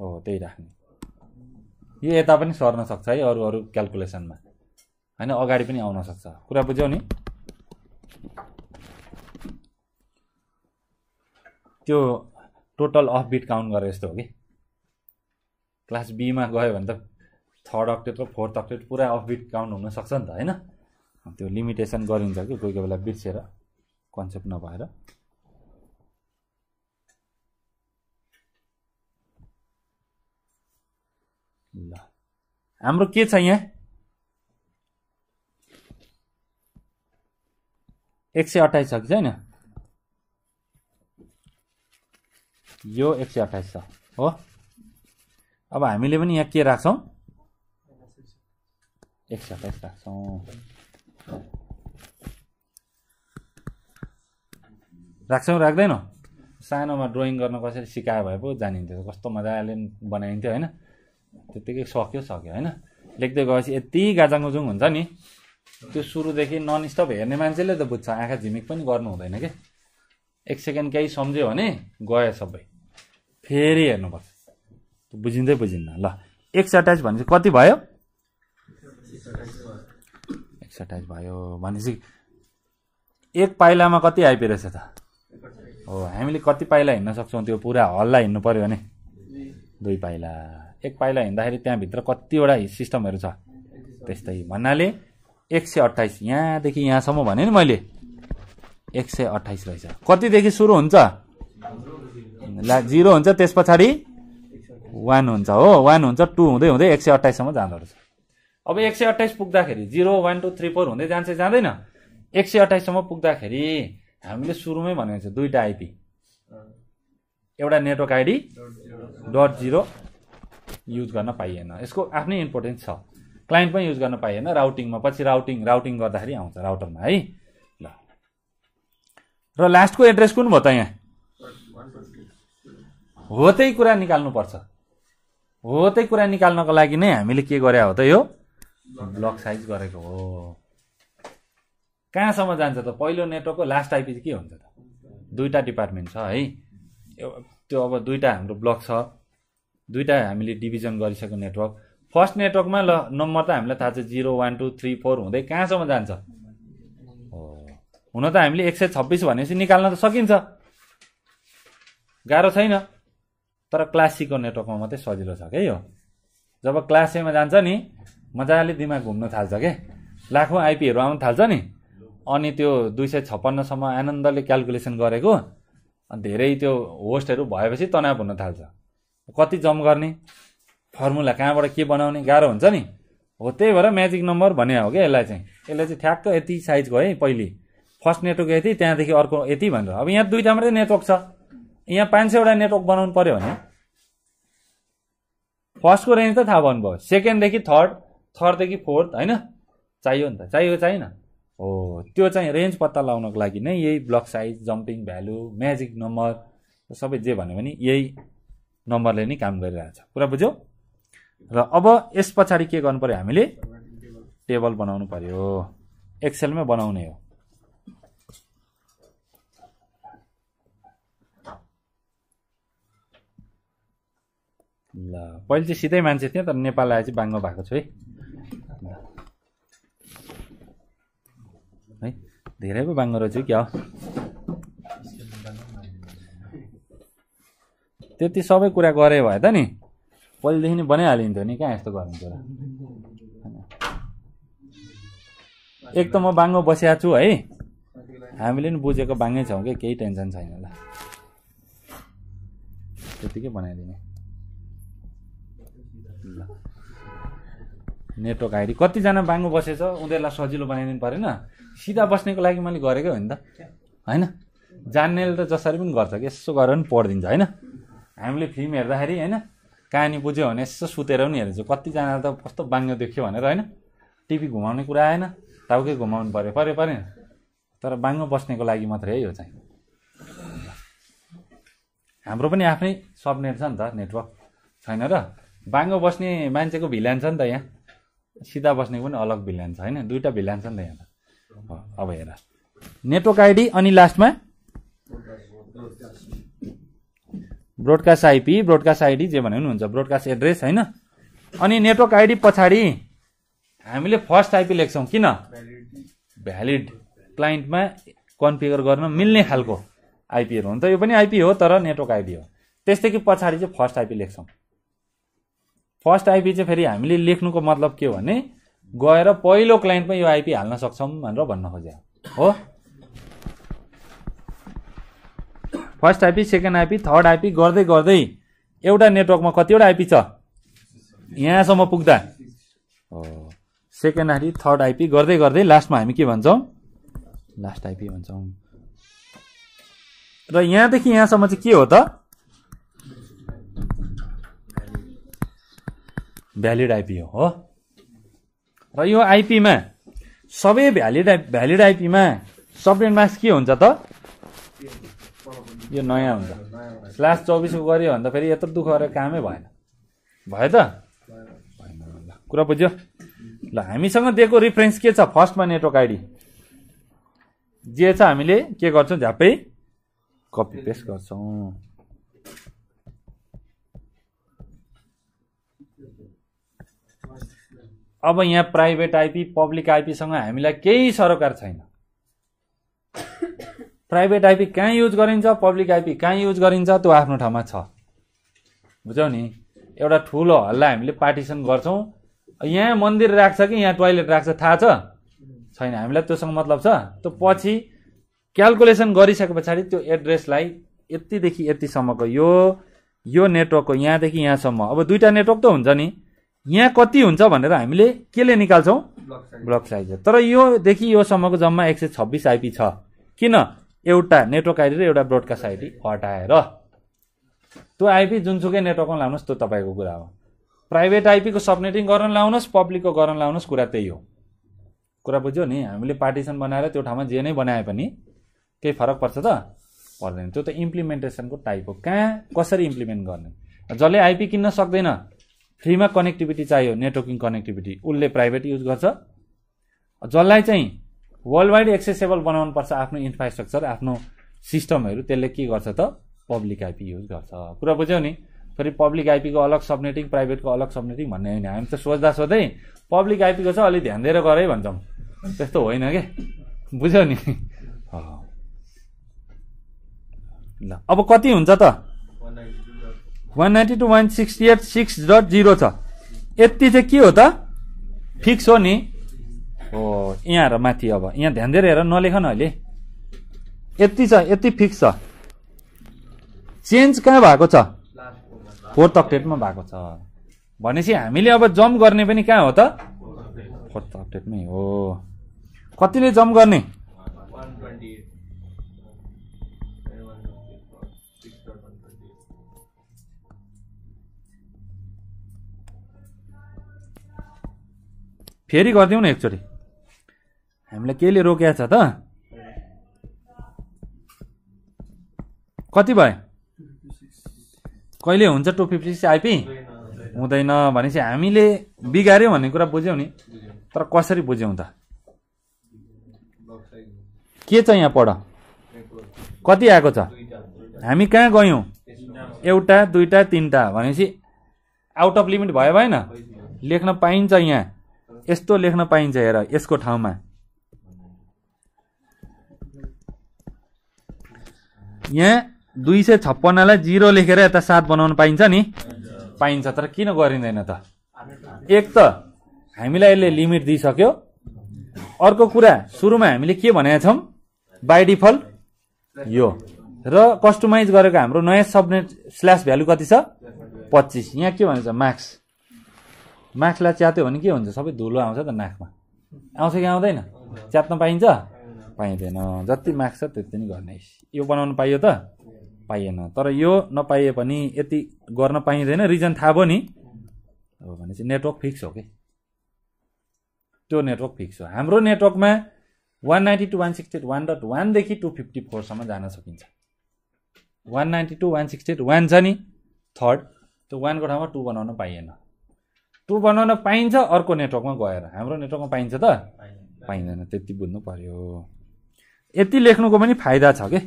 हो त्यही राख्ने यो यता पनि सर्न सक्छ है अरू अरू क्यालकुलेसनमा होइन अगाडि पनि आउन सक्छ कुरा बुझ्यौ नि त्यो टोटल अफ बिट काउन्ट गरेर यस्तो हो कि क्लास बीमा गयो भने त थर्ड अक्टेट र फोर्थ अक्टेट पुरा अफ बिट काउन्ट हुनसक्छ नि त होइन त्यो लिमिटेसन गरिन्छ कि कोही कोही बेला बिर्सेर कन्सेप्ट नभएर ल हाम्रो के छ यहाँ एक सय अठाइस छ कि छैन यो एक सय अठाइस छ हो अब हामीले पनि यहाँ के राख्छौँ एक सय अठाइस राख्छौँ राख्छौँ राख्दैनौँ सानोमा ड्रइङ गर्न कसरी सिकायो भए पो जानिन्थ्यो कस्तो मजाले बनाइन्थ्यो होइन त्यत्तिकै सक्यो सक्यो होइन लेख्दै गएपछि यति जुङ हुन्छ नि त्यो सुरुदेखि स्टप हेर्ने मान्छेले त बुझ्छ आँखा झिमिक पनि गर्नु हुँदैन कि एक सेकेन्ड केही सम्झ्यो भने गयो सबै फेरि हेर्नुपर्छ बुझिँदै बुझिन्न ल एक्स अट्याच भनेपछि कति भयो एक अट्याच भयो भनेपछि एक पाइलामा कति आइपुगेछ त हो हामीले कति पाइला हिँड्न सक्छौँ त्यो पुरा हल्ला हिँड्नु पऱ्यो भने दुई पाइला एक पाइला हिँड्दाखेरि त्यहाँभित्र कतिवटा सिस्टमहरू छ त्यस्तै भन्नाले एक सय अठाइस यहाँदेखि यहाँसम्म भने नि मैले एक सय अठाइस रहेछ कतिदेखि सुरु हुन्छ ला जिरो हुन्छ त्यस पछाडि वान हुन्छ हो वान हुन्छ टू हुँदै हुँदै एक सय अठाइससम्म जाँदो रहेछ अब एक सय अठाइस पुग्दाखेरि zero one two three four हुँदै जान्छ जाँदैन एक सय अठाइससम्म पुग्दाखेरि हामीले सुरुमै भनेको छ दुईवटा आइपी एउटा network ID dot zero use गर्न पाइएन यसको आफ्नै इम्पोर्टेन्स छ क्लाइन्ट पनि युज गर्न पाइएन राउटिङमा पछि राउटिङ राउटिङ गर्दाखेरि आउँछ राउटरमा है ल र लास्टको एड्रेस कुन भयो त यहाँ हो त्यही कुरा निकाल्नुपर्छ हो त्यही कुरा निकाल्नको लागि नै हामीले के गरे हो त यो ब्लक साइज गरेको हो कहाँसम्म जान्छ त पहिलो नेटवर्कको लास्ट आइपी के हुन्छ त दुईवटा डिपार्टमेन्ट छ है त्यो अब दुईवटा हाम्रो ब्लक छ दुइटा हामीले डिभिजन गरिसक्यो नेटवर्क फर्स्ट नेटवर्कमा ल नम्बर त हामीलाई थाहा छ zero one two three four हुँदै कहाँसम्म जान्छ हो हुन त हामीले एक सय छब्बिस भनेपछि निकाल्न त सकिन्छ गाह्रो छैन तर क्लास सीको नेटवर्कमा मात्रै सजिलो छ क्या यो जब क्लास एमा जान्छ नि मजाले दिमाग घुम्न थाल्छ के लाखौँ आइपीहरू आउनु थाल्छ नि अनि त्यो दुई सय छप्पन्नसम्म आनन्दले क्यालकुलेसन गरेको अनि धेरै त्यो होस्टहरू भएपछि तनाव हुन थाल्छ कति जम्प गर्ने फर्मुला कहाँबाट के बनाउने गाह्रो हुन्छ नि हो त्यही भएर म्याजिक नम्बर भने हो क्या यसलाई चाहिँ यसलाई चाहिँ ठ्याक्क यति साइजको है पहिले फर्स्ट नेटवर्क यति त्यहाँदेखि अर्को यति भनेर अब यहाँ दुईवटा मात्रै नेटवर्क छ यहाँ पाँच सयवटा नेटवर्क बनाउनु पऱ्यो भने फर्स्टको रेन्ज त थाहा भन्नुभयो सेकेन्डदेखि थर्ड थर्डदेखि फोर्थ होइन चाहियो नि त चाहियो चाहिएन हो त्यो चाहिँ रेन्ज पत्ता लगाउनको लागि नै यही block size jumping value magic number सबै जे भन्यो भने यही नम्बरले नै काम गरिरहेछ कुरा बुझ्यौ र अब यस पछाडि के गर्नु पऱ्यो हामीले टेबल बनाउनु पऱ्यो एक्सेलमै बनाउने हो ल पहिले चाहिँ सिधै मान्छे थिएँ तर नेपाल आए चाहिँ बाङ्गो भएको छु है है धेरै पो बाङ्गो रहेछ क्या हो त्यति सबै कुरा गरे भए त नि पहिलेदेखि नै बनाइहालिन्थ्यो नि कहाँ यस्तो गरिन्थ्यो एक त म बाङ्गो बसिया छु है हामीले नि बुझेको बाङ्गै छौँ कि केही टेन्सन छैन होला त्यतिकै बनाइदिने ल नेटवर्क आइडी कतिजना बाङ्गो बसेछ उनीहरूलाई सजिलो बनाइदिनु परेन सिधा बस्नेको लागि मैले गरेकै हो नि त होइन जान्नेले त जसरी पनि गर्छ कि यसो गरेर पनि पढिदिन्छ होइन हामीले फिल्म हेर्दाखेरि होइन कहानी बुझ्यो भने यसो सुतेर पनि हेर्छु कतिजना त कस्तो बाङ्गो देख्यो भनेर होइन टिभी घुमाउने कुरा आएन टाउकै घुमाउनु पऱ्यो पऱ्यो परेन तर बाङ्गो बस्नेको लागि मात्रै है यो चाहिँ हाम्रो पनि आफ्नै सबनेट छ नि त नेटवर्क छैन र बाङ्गो बस्ने मान्छेको भिल्यान छ नि त यहाँ सिधा बस्नेको पनि अलग भिल्यान छ होइन दुइटा भिल्यान छ नि त यहाँ त अब हेर नेटवर्क आइडी अनि लास्टमा ब्रोडकास्ट आइपी ब्रोडकास्ट आइडी जे भने पनि हुन्छ ब्रोडकास्ट एड्रेस होइन अनि नेटवर्क आइडी पछाडि हामीले फर्स्ट आइपी लेख्छौँ किन भ्यालिड क्लाइन्टमा कन्फिगर गर्न मिल्ने खालको आइपीहरू हुन्छ यो पनि आइपी हो तर नेटवर्क आइडी हो त्यस्तै कि पछाडि चाहिँ फर्स्ट आइपी लेख्छौँ फर्स्ट आइपी चाहिँ फेरि हामीले लेख्नुको मतलब के हो भने गएर पहिलो क्लाइन्टमा यो आइपी हाल्न सक्छौँ भनेर भन्न खोजे हो first IP second IP third IP गर्दै गर्दै एउटा नेटवर्कमा कतिवटा आइपी छ यहाँसम्म पुग्दा हो सेकेन्ड आइपी थर्ड आइपी गर्दै गर्दै लास्टमा हामी के भन्छौँ लास्ट आइपी भन्छौँ र यहाँदेखि यहाँसम्म चाहिँ के हो त भ्यालिड आइपी हो र यो आइपीमा सबै भ्यालिड भ्यालिड आइपीमा सबनेट मास्क के हुन्छ त यो नयाँ हुन्छ लास्ट चौबिसको गऱ्यो भन्दा फेरि यत्रो दुःख गरेर कामै भएन भयो त भएन कुरा बुझ्यो ल हामीसँग दिएको रिफरेन्स के छ फर्स्टमा नेटवर्क आइडी जे छ हामीले के गर्छौँ झ्यापै कपी पेस्ट गर्छौँ अब यहाँ प्राइभेट आइपी पब्लिक आइपीसँग हामीलाई केही सरोकार छैन प्राइभेट आइपी कहाँ युज गरिन्छ पब्लिक आइपी कहाँ युज गरिन्छ त्यो आफ्नो ठाउँमा छ बुझौ नि एउटा ठुलो हल्ला हामीले पार्टिसन गर्छौँ यहाँ मन्दिर राख्छ कि यहाँ टोइलेट राख्छ थाहा छ छैन हामीलाई त्योसँग मतलब छ त्यो पछि क्यालकुलेसन गरिसके पछाडि त्यो एड्रेसलाई यतिदेखि यतिसम्मको यो यो नेटवर्कको यहाँदेखि यहाँसम्म अब दुईवटा नेटवर्क त हुन्छ नि यहाँ कति हुन्छ भनेर हामीले केले निकाल्छौँ ब्लक साइज तर योदेखि योसम्मको जम्मा एक सय छब्बिस आइपी छ किन एउटा नेटवर्क आइडी र एउटा ब्रोडकास्ट आइडी हटाएर त्यो आइपी जुनसुकै नेटवर्कमा लाउनुहोस् त्यो तपाईँको कुरा हो प्राइभेट आइपीको सबनेटिङ गर्न लाउनुहोस् पब्लिकको गर्न लाउनुहोस् कुरा त्यही हो कुरा बुझ्यो नि हामीले पार्टिसन बनाएर त्यो ठाउँमा जे नै बनाए पनि केही फरक पर्छ त पर्दैन त्यो त इम्प्लिमेन्टेसनको टाइप हो कहाँ कसरी इम्प्लिमेन्ट गर्ने जसले आइपी किन्न सक्दैन फ्रीमा कनेक्टिभिटी चाहियो नेटवर्किङ कनेक्टिभिटी उसले प्राइभेट युज गर्छ जसलाई चाहिँ वर्ल्ड वाइड एक्सेसेबल पर्छ आफ्नो इन्फ्रास्ट्रक्चर आफ्नो सिस्टमहरू त्यसले के गर्छ त पब्लिक आइपी युज गर्छ कुरा बुझ्यौ नि फेरि पब्लिक आइपीको अलग सबनेटिङ प्राइभेटको अलग सबनेटिङ भन्ने होइन हामी त सोच्दा सोध्दै पब्लिक आइपीको चाहिँ अलिक ध्यान दिएर गरै भन्छौँ त्यस्तो होइन के बुझ्यौ नि ल अब कति हुन्छ त one ninety two one sixty eight six dot zero छ यति चाहिँ के हो त फिक्स हो नि यहाँ र माथि अब यहाँ ध्यान दिएर हेर नलेख न अहिले यति छ यति फिक्स छ चेन्ज कहाँ भएको छ फोर्थ अपडेटमा भएको छ भनेपछि हामीले अब जम्प गर्ने पनि कहाँ हो त फोर्थ अपडेटमै हो कतिले जम्प गर्ने फेरि गरिदिउँ न एकचोटि हामीलाई केले रोकेको छ त कति भयो कहिले हुन्छ टु फिफ्टी सिक्स आइपी हुँदैन भनेपछि हामीले बिगाऱ्यौँ भन्ने कुरा बुझ्यौँ नि तर कसरी बुझ्यौँ त के छ यहाँ पढ कति आएको छ हामी कहाँ गयौँ एउटा दुईवटा तिनवटा भनेपछि आउट अफ लिमिट भयो भएन लेख्न पाइन्छ यहाँ यस्तो लेख्न पाइन्छ हेर यसको ठाउँमा यहाँ दुई सय छप्पन्नलाई जिरो लेखेर यता सात बनाउन पाइन्छ नि पाइन्छ तर किन गरिँदैन त एक त हामीलाई यसले लिमिट दिइसक्यो अर्को कुरा सुरुमा हामीले के भनेका छौँ बाई डिफल्ट यो र कस्टमाइज गरेको हाम्रो नयाँ सबनेट स्ल्यास भ्यालु कति छ पच्चिस यहाँ के भनेको छ मार्क्स मार्क्सलाई च्यात्यो भने के हुन्छ सबै धुलो आउँछ त नाकमा आउँछ कि आउँदैन च्यात्न पाइन्छ पाइँदैन जति मार्क्स छ त्यति नै गर्ने यो बनाउनु पाइयो त पाइएन तर यो नपाइए पनि यति गर्न पाइँदैन रिजन थाहा भयो नि अब भनेपछि नेटवर्क फिक्स हो कि त्यो नेटवर्क फिक्स हो हाम्रो नेटवर्कमा one ninety two one sixty eight one dot वानदेखि टू फिफ्टी फोरसम्म जान सकिन्छ one ninety two one sixty eight one छ नि थर्ड त्यो वानको ठाउँमा टू बनाउन पाइएन टू बनाउन पाइन्छ अर्को नेटवर्कमा गएर हाम्रो नेटवर्कमा पाइन्छ त पाइँदैन त्यति बुझ्नु पऱ्यो यति लेख्नुको पनि फाइदा छ कि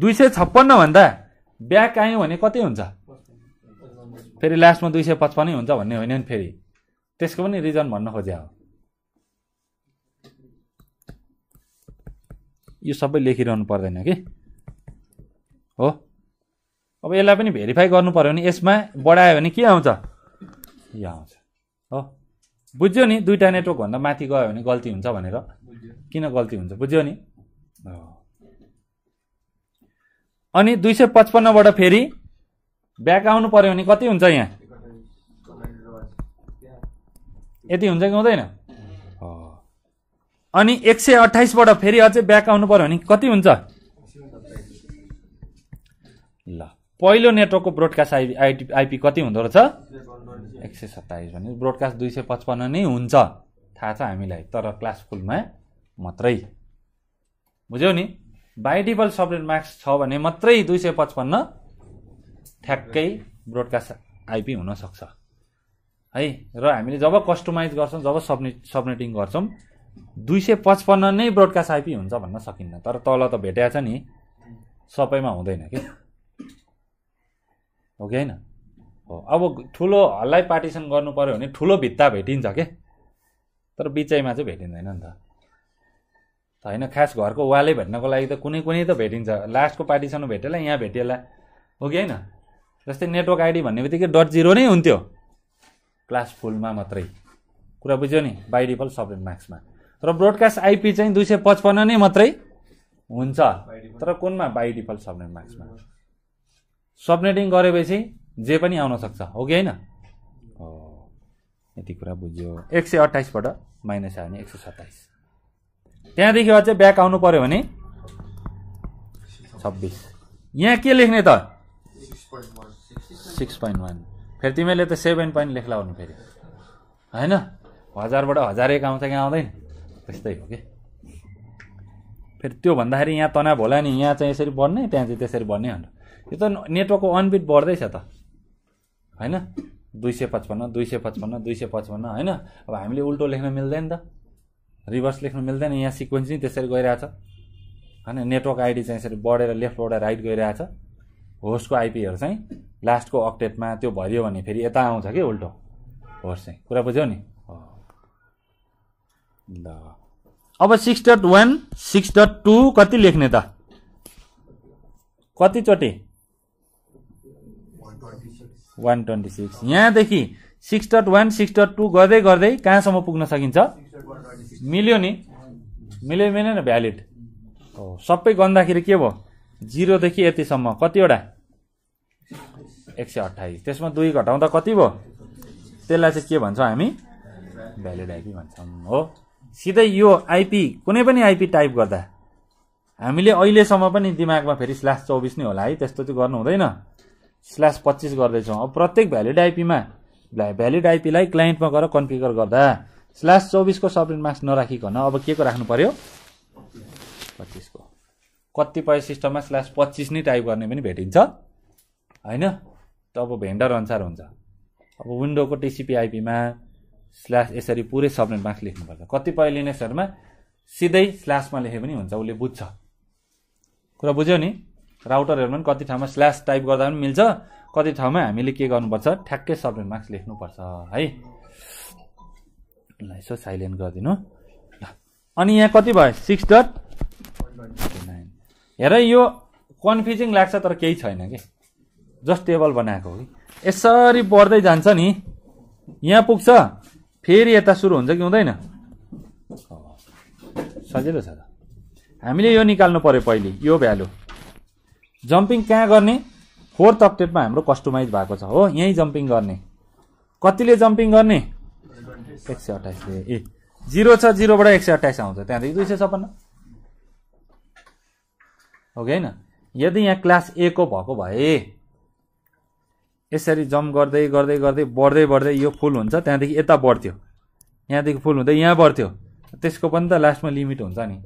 दुई सय छप्पन्नभन्दा ब्याक आयो भने कति हुन्छ फेरि लास्टमा दुई सय पचपन्नै हुन्छ भन्ने होइन नि फेरि त्यसको पनि रिजन भन्न खोजे हो यो सबै लेखिरहनु पर्दैन कि हो अब यसलाई पनि भेरिफाई गर्नु पऱ्यो भने यसमा बढायो भने के आउँछ यो आउँछ हो बुझ्यो नि दुईवटा नेटवर्कभन्दा माथि गयो भने गल्ती हुन्छ भनेर किन गल्ती हुन्छ बुझ्यो नि अनि दुई सय पचपन्नबाट फेरि ब्याक आउनु पर्यो भने कति हुन्छ यहाँ यति हुन्छ कि हुँदैन अनि एक सय अठाइसबाट फेरि अझै ब्याक आउनु पर्यो भने कति हुन्छ ल पहिलो नेटवर्कको ब्रोडकास्ट आइपी आइटी आइपी कति हुँदो रहेछ एक सय सत्ताइस भने ब्रोडकास्ट दुई सय पचपन्न नै हुन्छ थाहा छ हामीलाई तर क्लास फुलमा मात्रै बुझ्यौ नि बाइडिबल सबनेट मार्क्स छ भने मात्रै दुई सय पचपन्न ठ्याक्कै ब्रोडकास्ट आइपी हुनसक्छ है र हामीले जब कस्टमाइज गर्छौँ जब सबनेट सबनेटिङ गर्छौँ दुई सय पचपन्न नै ब्रोडकास्ट आइपी हुन्छ भन्न सकिन्न तर तल त छ नि सबैमा हुँदैन कि हो कि होइन हो अब ठुलो हल्लाई पार्टिसन गर्नु पऱ्यो भने ठुलो भित्ता भेटिन्छ के तर बिचैमा चाहिँ भेटिँदैन नि त त होइन खास घरको वालै भेट्नको लागि त कुनै कुनै त भेटिन्छ लास्टको पार्टीसँग भेटेला यहाँ भेटेला हो कि होइन जस्तै नेटवर्क आइडी भन्ने बित्तिकै डट जिरो नै हुन्थ्यो क्लास फुलमा मात्रै कुरा बुझ्यो नि बाई डिफल्ट सबै मार्क्समा र ब्रोडकास्ट आइपी चाहिँ दुई सय पचपन्न नै मात्रै हुन्छ तर कुनमा बाई डिफल्ट सबनेट मार्क्समा सबनेटिङ गरेपछि जे पनि आउन सक्छ हो कि होइन यति कुरा बुझ्यो एक सय अट्ठाइसबाट माइनस आयो भने एक सय सत्ताइस त्यहाँदेखि चाहिँ ब्याक आउनु पऱ्यो भने छब्बिस यहाँ के लेख्ने त सिक्स पोइन्ट वान फेरि तिमीले त सेभेन पोइन्ट लेख्ला फेरि होइन हजारबाट हजार एक आउँछ कि आउँदैन त्यस्तै हो कि फेरि त्यो भन्दाखेरि यहाँ तनाव होला नि यहाँ चाहिँ यसरी बढ्ने त्यहाँ चाहिँ त्यसरी बढ्ने भनेर यो त नेटवर्कको अनबिट बढ्दैछ त होइन दुई सय पचपन्न दुई सय पचपन्न दुई सय पचपन्न होइन अब हामीले उल्टो लेख्न मिल्दैन त रिभर्स लेख्नु मिल्दैन यहाँ सिक्वेन्स नै त्यसरी गइरहेछ होइन नेटवर्क आइडी चाहिँ यसरी बढेर लेफ्टबाट राइट गइरहेछ होस्टको आइपीहरू चाहिँ लास्टको अक्टेपमा त्यो भरियो भने फेरि यता आउँछ कि उल्टो होस्ट चाहिँ कुरा बुझ्यौ नि ल अब six dot one six dot two कति लेख्ने त कतिचोटि वान ट्वेन्टी सिक्स यहाँदेखि six dot one six dot two गर्दै गर्दै कहाँसम्म पुग्न सकिन्छ मिल्यो नि मिल्यो मिलेन भ्यालिड हो सबै गन्दाखेरि के भयो जिरोदेखि यतिसम्म कतिवटा एक सय अठाइस त्यसमा दुई घटाउँदा कति भयो त्यसलाई चाहिँ के भन्छौँ हामी भ्यालिड आइपी भन्छौँ हो सिधै यो आइपी कुनै पनि आइपी टाइप गर्दा हामीले अहिलेसम्म पनि दिमागमा फेरि स्ल्यास चौबिस नै होला है त्यस्तो चाहिँ गर्नु हुँदैन स्ल्यास पच्चिस गर्दैछौँ अब प्रत्येक भ्यालिड आइपीमा भ्यालिड आइपीलाई क्लाइन्टमा गएर कन्फिगर गर्दा स्ल्यास चौबिसको सबनेट मार्क्स नराखिकन अब के को राख्नु पर्यो पच्चिसको कतिपय सिस्टममा स्ल्यास पच्चिस नै टाइप गर्ने पनि भेटिन्छ होइन त अब भेन्डर अनुसार हुन्छ अब विन्डोको टिसिपी आइपीमा स्ल्यास यसरी पुरै सबनेट मार्क्स लेख्नुपर्छ कतिपय लिनेसहरूमा सिधै स्ल्यासमा लेखे पनि हुन्छ उसले बुझ्छ कुरा बुझ्यो नि राउटरहरूमा पनि कति ठाउँमा स्ल्यास टाइप गर्दा पनि मिल्छ कति ठाउँमा हामीले के गर्नुपर्छ ठ्याक्कै सबमिट मार्क्स लेख्नुपर्छ है ल यसो साइलेन्ट गरिदिनु ल अनि यहाँ कति भयो सिक्स डट नाइन हेर यो कन्फ्युजिङ लाग्छ तर केही छैन कि जस्ट टेबल बनाएको हो कि यसरी बढ्दै जान्छ नि यहाँ पुग्छ फेरि यता सुरु हुन्छ कि हुँदैन सजिलो छ त हामीले यो निकाल्नु पऱ्यो पहिले यो भ्यालु जम्पिङ कहाँ गर्ने फोर्थ अपडेटमा हाम्रो कस्टमाइज भएको छ हो यहीँ जम्पिङ गर्ने कतिले जम्पिङ गर्ने एक सय अट्ठाइसले ए जिरो छ जिरोबाट एक सय अट्ठाइस आउँछ त्यहाँदेखि दुई सय सपन्न ओके होइन यदि यहाँ क्लास ए को भएको भए यसरी जम्प गर्दै गर्दै गर्दै बढ्दै बढ्दै यो फुल हुन्छ त्यहाँदेखि यता बढ्थ्यो यहाँदेखि फुल हुँदै यहाँ बढ्थ्यो त्यसको पनि त लास्टमा लिमिट हुन्छ नि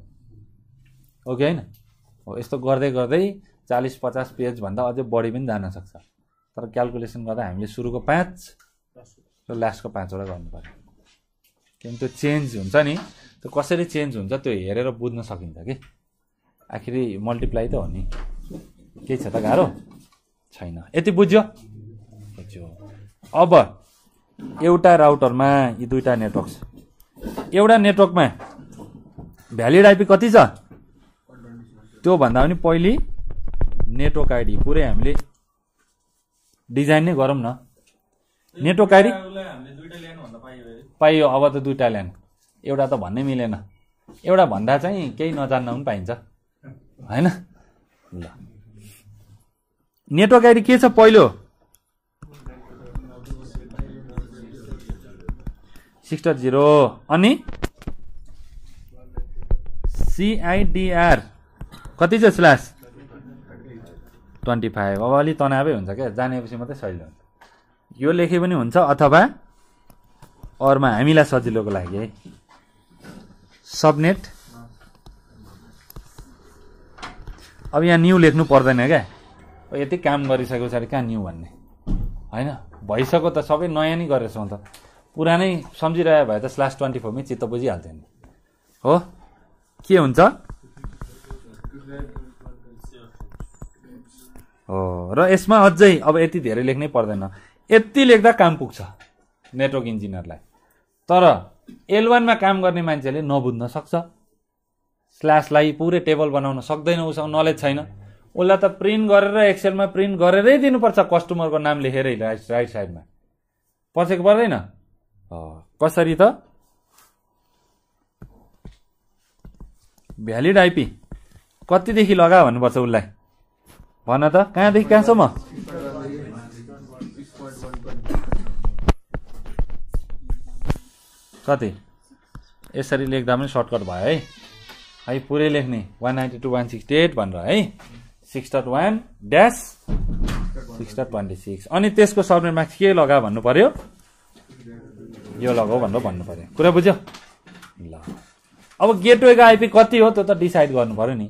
ओके होइन हो यस्तो गर्दै गर्दै चालिस पचास पेजभन्दा अझै बढी पनि जान सक्छ तर क्यालकुलेसन गर्दा हामीले सुरुको पाँच र लास्टको पाँचवटा गर्नु पऱ्यो किनभने त्यो चेन्ज हुन्छ नि त्यो कसरी चेन्ज हुन्छ त्यो हेरेर बुझ्न सकिन्छ कि आखिरी मल्टिप्लाई त हो नि केही छ त गाह्रो छैन यति बुझ्यो बुझ्यो अब एउटा राउटरमा यी दुईवटा नेटवर्क छ एउटा नेटवर्कमा भ्यालिड आइपी कति छ त्योभन्दा पनि पहिले नेटवर्क आइडी पुरै हामीले डिजाइन नै गरौँ न नेटवर्क आइडी पाइयो अब त दुइटा ल्यान एउटा त भन्नै मिलेन एउटा भन्दा चाहिँ केही नजान्न पनि पाइन्छ होइन ल नेटवर्क आइडी के छ पहिलो सिक्स जिरो अनि सिआइडिआर कति छ स्ल्यास ट्वेन्टी फाइभ अब अलि तनावै हुन्छ क्या जानेपछि मात्रै सजिलो हुन्छ यो लेखे पनि हुन्छ अथवा अरूमा हामीलाई सजिलोको लागि है सबनेट अब यहाँ न्यू लेख्नु पर्दैन क्या यति काम गरिसके पछाडि कहाँ न्यू भन्ने होइन भइसक्यो त सबै नयाँ नै गरेछौँ त पुरानै सम्झिरहेको भए त स्लास ट्वेन्टी फोरमै चित्त बुझिहाल्थ्यो नि हो के हुन्छ र यसमा अझै अब यति धेरै लेख्नै पर्दैन यति लेख्दा काम पुग्छ नेटवर्क इन्जिनियरलाई तर एल वानमा काम गर्ने मान्छेले नबुझ्न सक्छ स्ल्यासलाई पुरै टेबल बनाउन सक्दैन उसँग नलेज छैन उसलाई त प्रिन्ट गरेर एक्सेलमा प्रिन्ट गरेरै दिनुपर्छ कस्टमरको नाम लेखेरै राइट राइट साइडमा पर्सेको पर्दैन कसरी त भ्यालिड आइपी कतिदेखि लगा भन्नुपर्छ उसलाई भन त कहाँदेखि कहाँसम्म कति यसरी लेख्दा पनि सर्टकट भयो है है पुरै लेख्ने one ninety two one sixty eight भनेर है six dot one dash six dot twenty six अनि त्यसको सर्भेन्ट मार्क्स के लगा भन्नु पऱ्यो यो लगाऊ भनेर भन्नु पऱ्यो कुरा बुझ्यो ल अब गेटवेको आइपी कति हो त्यो त डिसाइड गर्नु पऱ्यो नि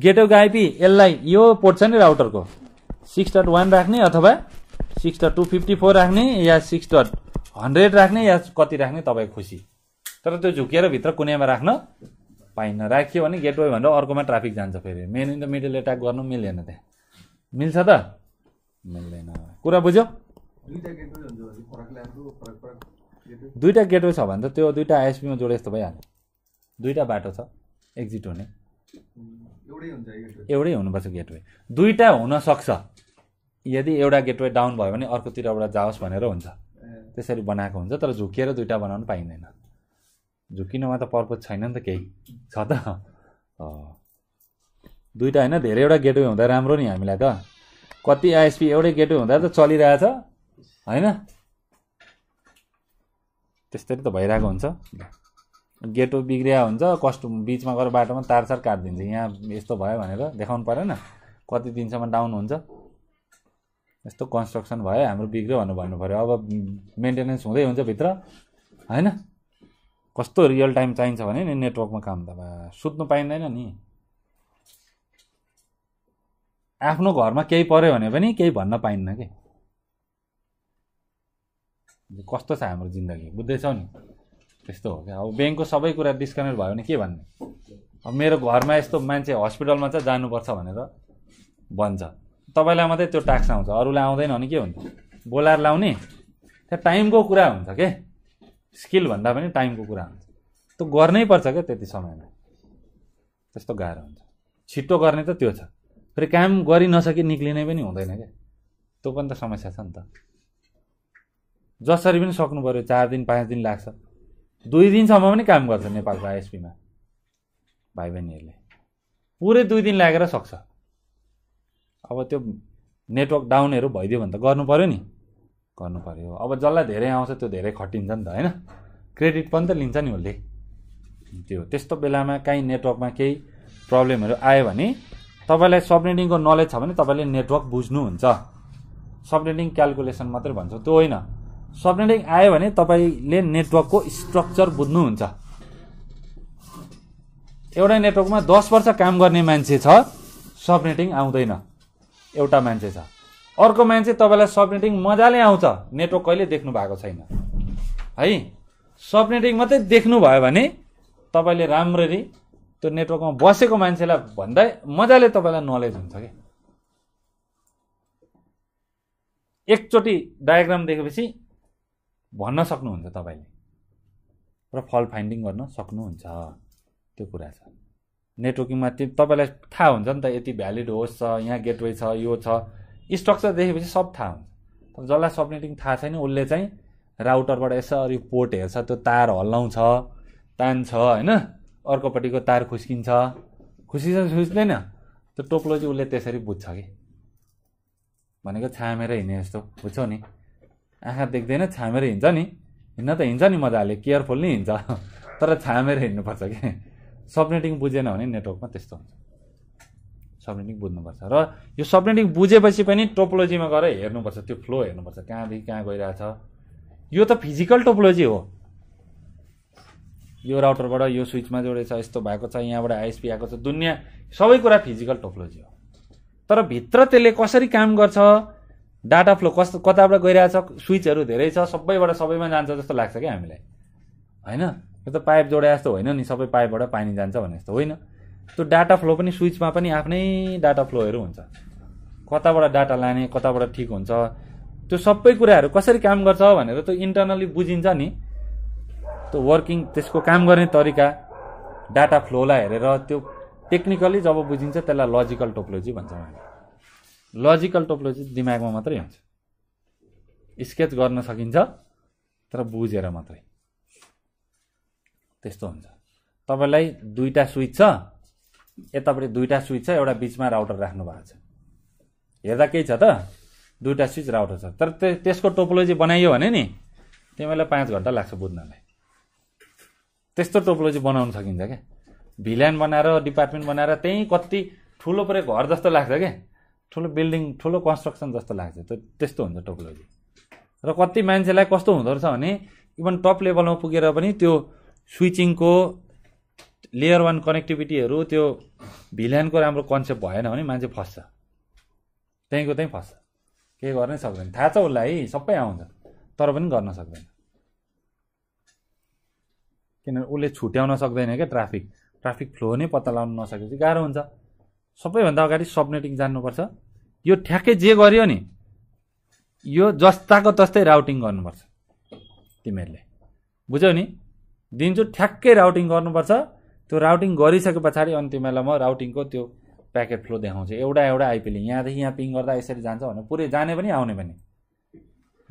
गेटवे गाइपी यसलाई यो पोर्ट छ नि राउटरको सिक्स डट वान राख्ने अथवा six dot two fifty four राख्ने या सिक्स डट हन्ड्रेड राख्ने या कति राख्ने तपाईँ खुसी तर त्यो झुकिएर भित्र कुनैमा राख्न पाइन्न राख्यो भने गेटवे भनेर अर्कोमा ट्राफिक जान्छ फेरि man in the middle attack गर्नु मिल्दैन त्यहाँ मिल्छ त मिल्दैन कुरा बुझ्यो दुईवटा गेटवे छ भने त त्यो दुईवटा आइएसपीमा जोडे जस्तो भइहाल्यो दुईवटा बाटो छ एक्जिट हुने एउटै हुनुपर्छ गेटवे दुईवटा हुनसक्छ यदि एउटा गेटवे डाउन भयो भने अर्कोतिरबाट जाओस् भनेर हुन्छ त्यसरी बनाएको हुन्छ तर झुकिएर दुइटा बनाउनु पाइँदैन झुकिनुमा त पर्पज छैन नि त केही छ त दुइटा होइन धेरैवटा गेटवे हुँदा राम्रो नि हामीलाई त कति आइएसपी एउटै गेटवे हुँदा त चलिरहेछ होइन त्यस्तरी त भइरहेको हुन्छ गेटो बिग्रिया हुन्छ कस्टम बिचमा गएर बाटोमा तारसार काटिदिन्छ यहाँ यस्तो भयो भनेर देखाउनु परेन कति दिनसम्म डाउन हुन्छ यस्तो कन्स्ट्रक्सन भयो हाम्रो बिग्रियो भनेर भन्नु पऱ्यो अब मेन्टेनेन्स हुँदै हुन्छ भित्र होइन कस्तो रियल टाइम चाहिन्छ भने नि नेटवर्कमा काम त सुत्नु पाइँदैन नि आफ्नो घरमा केही पऱ्यो भने पनि केही भन्न पाइन्न कि कस्तो छ हाम्रो जिन्दगी बुझ्दैछौ नि त्यस्तो हो क्या अब ब्याङ्कको सबै कुरा डिस्कनेक्ट भयो भने के भन्ने अब मेरो घरमा यस्तो मान्छे हस्पिटलमा चाहिँ जानुपर्छ भनेर भन्छ तपाईँलाई मात्रै त्यो ट्याक्स आउँछ अरूलाई आउँदैन भने के हुन्छ बोलाएर लाउने त्यहाँ टाइमको कुरा हुन्छ के स्किल भन्दा पनि टाइमको कुरा हुन्छ त्यो गर्नै पर्छ क्या त्यति समयमा त्यस्तो गाह्रो हुन्छ छिटो गर्ने त त्यो छ फेरि काम गरि नसकी निक्लिने पनि हुँदैन क्या त्यो पनि त समस्या छ नि त जसरी पनि सक्नु पऱ्यो चार दिन पाँच दिन लाग्छ दुई दिनसम्म पनि काम गर्छ नेपालको आइएसपीमा भाइ बहिनीहरूले पुरै दुई दिन लागेर सक्छ अब त्यो नेटवर्क डाउनहरू भइदियो भने त गर्नु पऱ्यो नि गर्नु पऱ्यो अब जसलाई धेरै आउँछ त्यो धेरै खटिन्छ नि त होइन क्रेडिट पनि त लिन्छ नि उसले त्यो त्यस्तो बेलामा काहीँ नेटवर्कमा केही प्रब्लमहरू आयो भने तपाईँलाई सबनेटिङको नलेज छ भने तपाईँले नेटवर्क बुझ्नुहुन्छ सबनेटिङ क्यालकुलेसन मात्रै भन्छ त्यो होइन सबनेटिङ आयो भने तपाईँले नेटवर्कको स्ट्रक्चर बुझ्नुहुन्छ एउटा नेटवर्कमा दस वर्ष काम गर्ने मान्छे छ सबनेटिङ आउँदैन एउटा मान्छे छ अर्को मान्छे तपाईँलाई सबनेटिङ मजाले आउँछ नेटवर्क कहिले देख्नु भएको छैन है सबनेटिङ मात्रै देख्नुभयो भने तपाईँले राम्ररी त्यो नेटवर्कमा बसेको मान्छेलाई भन्दा मजाले तपाईँलाई नलेज हुन्छ कि एकचोटि डायग्राम देखेपछि भन्न सक्नुहुन्छ तपाईँले र फल फाइन्डिङ गर्न सक्नुहुन्छ त्यो कुरा छ नेटवर्किङमा त्यो तपाईँलाई थाहा हुन्छ नि त यति भ्यालिड होस् छ यहाँ गेटवे छ यो छ स्ट्रक्चर देखेपछि सब थाहा हुन्छ जसलाई सबनेटिङ थाहा छैन उसले चाहिँ राउटरबाट यसरी पोर्ट हेर्छ त्यो तार हल्लाउँछ तान्छ होइन अर्कोपट्टिको तार खुस्किन्छ खुसी चाहिँ खुस्दैन त्यो टोपलोजी उसले त्यसरी बुझ्छ कि भनेको छामेर हिँड्ने जस्तो बुझ्छौ नि आँखा देख्दैन छामेर हिँड्छ नि हिँड्न त हिँड्छ नि मजाले केयरफुल नै हिँड्छ तर छामेर हिँड्नुपर्छ कि सबनेटिङ बुझेन भने नेटवर्कमा त्यस्तो हुन्छ सबनेटिङ बुझ्नुपर्छ र यो सबनेटिङ बुझेपछि पनि टोपोलोजीमा गएर हेर्नुपर्छ त्यो फ्लो हेर्नुपर्छ कहाँदेखि कहाँ गइरहेछ यो त फिजिकल टोपोलोजी हो यो राउटरबाट यो स्विचमा जोडेछ यस्तो भएको छ यहाँबाट आइएसपी आएको छ दुनियाँ सबै कुरा फिजिकल टोपोलोजी हो तर भित्र त्यसले कसरी काम गर्छ डाटा फ्लो कस्तो कताबाट गइरहेछ स्विचहरू धेरै छ सबैबाट सबैमा जान्छ जस्तो लाग्छ क्या हामीलाई होइन यो त पाइप जोडा जस्तो होइन नि सबै पाइपबाट पानी जान्छ भने जस्तो होइन त्यो डाटा फ्लो पनि स्विचमा पनि आफ्नै डाटा फ्लोहरू हुन्छ कताबाट डाटा लाने कताबाट ठिक हुन्छ त्यो सबै कुराहरू कसरी काम गर्छ भनेर त्यो इन्टर्नल्ली बुझिन्छ नि त्यो वर्किङ त्यसको काम गर्ने तरिका डाटा फ्लोलाई हेरेर त्यो टेक्निकली जब बुझिन्छ त्यसलाई लजिकल टोपोलोजी भन्छौँ हामी लजिकल टोपोलोजी दिमागमा मात्रै हुन्छ स्केच गर्न सकिन्छ तर बुझेर मात्रै त्यस्तो हुन्छ तपाईँलाई दुईवटा स्विच छ यतापट्टि दुईवटा स्विच छ एउटा बिचमा राउटर राख्नु भएको छ हेर्दा केही छ त दुईवटा स्विच राउटर छ तर त्यो त्यसको टोपोलोजी बनाइयो भने नि तिमीलाई पाँच घन्टा लाग्छ बुझ्नलाई त्यस्तो टोपोलोजी बनाउन सकिन्छ क्या भिल्यान बनाएर डिपार्टमेन्ट बनाएर त्यहीँ कति ठुलो परे घर जस्तो लाग्छ क्या ठुलो बिल्डिङ ठुलो कन्स्ट्रक्सन जस्तो लाग्छ त्यो त्यस्तो हुन्छ टोपोलोजी र कति मान्छेलाई कस्तो हुँदो रहेछ भने इभन टप लेभलमा पुगेर पनि त्यो स्विचिङको लेयर वान कनेक्टिभिटीहरू त्यो भिल्यानको राम्रो कन्सेप्ट भएन भने मान्छे फस्छ त्यहीँको त्यहीँ फस्छ केही गर्नै सक्दैन थाहा छ उसलाई सबै आउँछ तर पनि गर्न सक्दैन किनभने उसले छुट्याउन सक्दैन क्या ट्राफिक ट्राफिक फ्लो नै पत्ता लगाउन नसकेपछि गाह्रो हुन्छ सबैभन्दा अगाडि सबनेटिङ जान्नुपर्छ यो ठ्याक्कै जे गर्यो नि यो जस्ताको तस्तै राउटिङ गर्नुपर्छ तिमीहरूले बुझ्यौ नि दिन्छु ठ्याक्कै राउटिङ गर्नुपर्छ त्यो राउटिङ गरिसके पछाडि अनि तिमीहरूलाई म राउटिङको त्यो प्याकेट फ्लो देखाउँछु एउटा एउटा आइपिएल यहाँदेखि यहाँ पिङ गर्दा यसरी जान्छ भने पुरै जाने पनि आउने पनि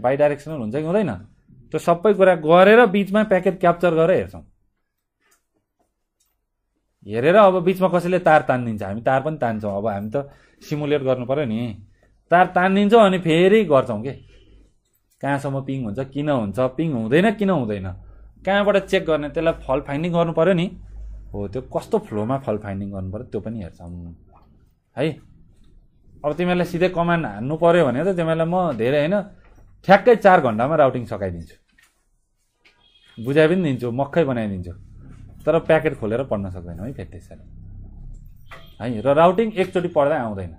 बाई डाइरेक्सनल हुन्छ कि हुँदैन त्यो सबै कुरा गरेर बिचमा प्याकेट क्याप्चर गरेर हेर्छौँ हेरेर अब बिचमा कसैले तार तानिदिन्छ हामी तार पनि तान्छौँ अब हामी त सिमुलेट गर्नु पऱ्यो नि तार तानिदिन्छौँ अनि फेरि गर्छौँ के कहाँसम्म पिङ हुन्छ किन हुन्छ पिङ हुँदैन किन हुँदैन कहाँबाट चेक गर्ने त्यसलाई फल फाइन्डिङ गर्नु पऱ्यो नि हो त्यो कस्तो फ्लोमा फल फाइन्डिङ गर्नु पऱ्यो त्यो पनि हेर्छौँ है अब तिमीहरूलाई सिधै कमान्ड हान्नु पऱ्यो भने त तिमीहरूलाई म धेरै होइन ठ्याक्कै चार घन्टामा राउटिङ सघाइदिन्छु बुझाइ पनि दिन्छु मक्खै बनाइदिन्छु तर प्याकेट खोलेर पढ्न सक्दैनौ है फेरि त्यसरी है र राउटिङ एकचोटि पढ्दै आउँदैन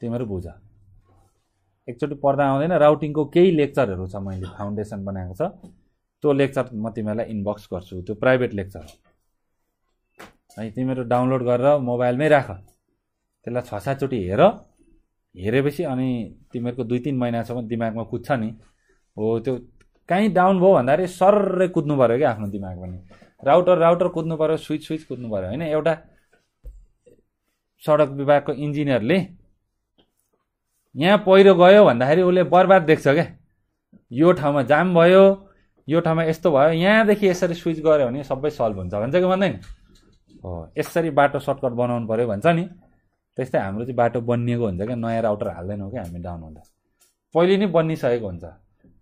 तिमीहरू बुझ एकचोटि पढ्दा आउँदैन राउटिङको केही लेक्चरहरू छ मैले फाउन्डेसन बनाएको छ त्यो लेक्चर म तिमीहरूलाई इनबक्स गर्छु त्यो प्राइभेट लेक्चर है तिमीहरू डाउनलोड गरेर मोबाइलमै राख त्यसलाई छ सातचोटि हेर हेरेपछि अनि तिमीहरूको दुई तिन महिनासम्म दिमागमा कुद्छ नि हो त्यो कहीँ डाउन भयो भन्दाखेरि सर्रै कुद्नु पऱ्यो क्या आफ्नो दिमाग पनि राउटर राउटर कुद्नु पऱ्यो स्विच स्विच कुद्नु पऱ्यो होइन एउटा सडक विभागको इन्जिनियरले यहाँ पहिरो गयो भन्दाखेरि उसले बर्बाद देख्छ क्या यो ठाउँमा जाम भयो यो ठाउँमा यस्तो भयो यहाँदेखि यसरी स्विच गऱ्यो भने सबै सल्भ हुन्छ भन्छ कि भन्दैन हो यसरी बाटो सर्टकट बनाउनु पऱ्यो भन्छ नि त्यस्तै हाम्रो चाहिँ बाटो बनिएको हुन्छ क्या नयाँ राउटर हाल्दैनौँ क्या हामी डाउन हुँदा पहिले नै बनिसकेको हुन्छ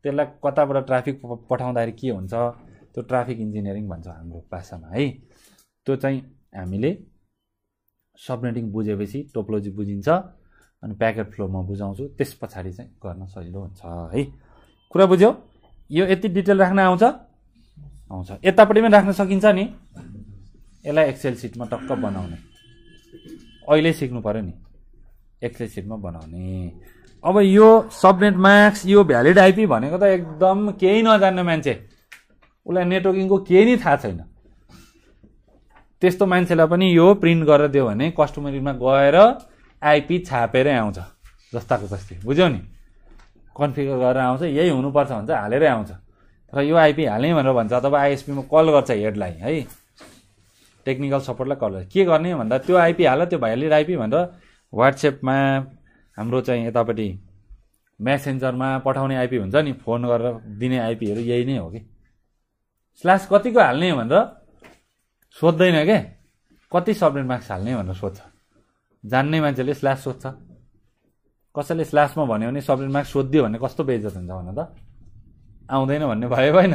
त्यसलाई कताबाट ट्राफिक पठाउँदाखेरि के हुन्छ त्यो ट्राफिक इन्जिनियरिङ भन्छ हाम्रो भाषामा है त्यो चाहिँ हामीले सबनेटिङ बुझेपछि टोपोलोजी बुझिन्छ अनि प्याकेट फ्लो म बुझाउँछु त्यस पछाडि चाहिँ गर्न सजिलो हुन्छ है कुरा बुझ्यो यो यति डिटेल राख्न आउँछ आउँछ यतापट्टि पनि राख्न सकिन्छ नि यसलाई एक्सेल सिटमा टक्क बनाउने अहिले सिक्नु पऱ्यो नि एक्सेल सिटमा बनाउने अब यो सबनेट मार्क्स यो भ्यालिड आइपी भनेको त एकदम केही नजान्ने मान्छे उसलाई नेटवर्किङको केही नै थाहा छैन त्यस्तो मान्छेलाई पनि यो प्रिन्ट गरेर दियो भने कस्टमरीमा गएर आइपी छापेरै आउँछ जस्ताको जस्तै बुझ्यौ नि कन्फिगर गरेर आउँछ यही हुनुपर्छ भन्छ हालेरै आउँछ र यो आइपी हाल्ने भनेर भन्छ अथवा आइएसपीमा कल गर्छ हेडलाई है टेक्निकल सपोर्टलाई कल गर्छ के गर्ने भन्दा त्यो आइपी हाल त्यो भाइले आइपी भनेर वाट्सएपमा हाम्रो चाहिँ यतापट्टि म्यासेन्जरमा पठाउने आइपी हुन्छ नि फोन गरेर दिने आइपीहरू यही नै हो कि स्ल्यास कतिको हाल्ने भनेर सोध्दैन क्या कति सब्मिट मार्क्स हाल्ने भनेर सोध्छ जान्ने मान्छेले स्ल्यास सोध्छ कसैले स्ल्यासमा भन्यो भने सब्मिट मार्क्स सोधिदियो भने कस्तो बेजत हुन्छ भन त आउँदैन भन्ने भयो भएन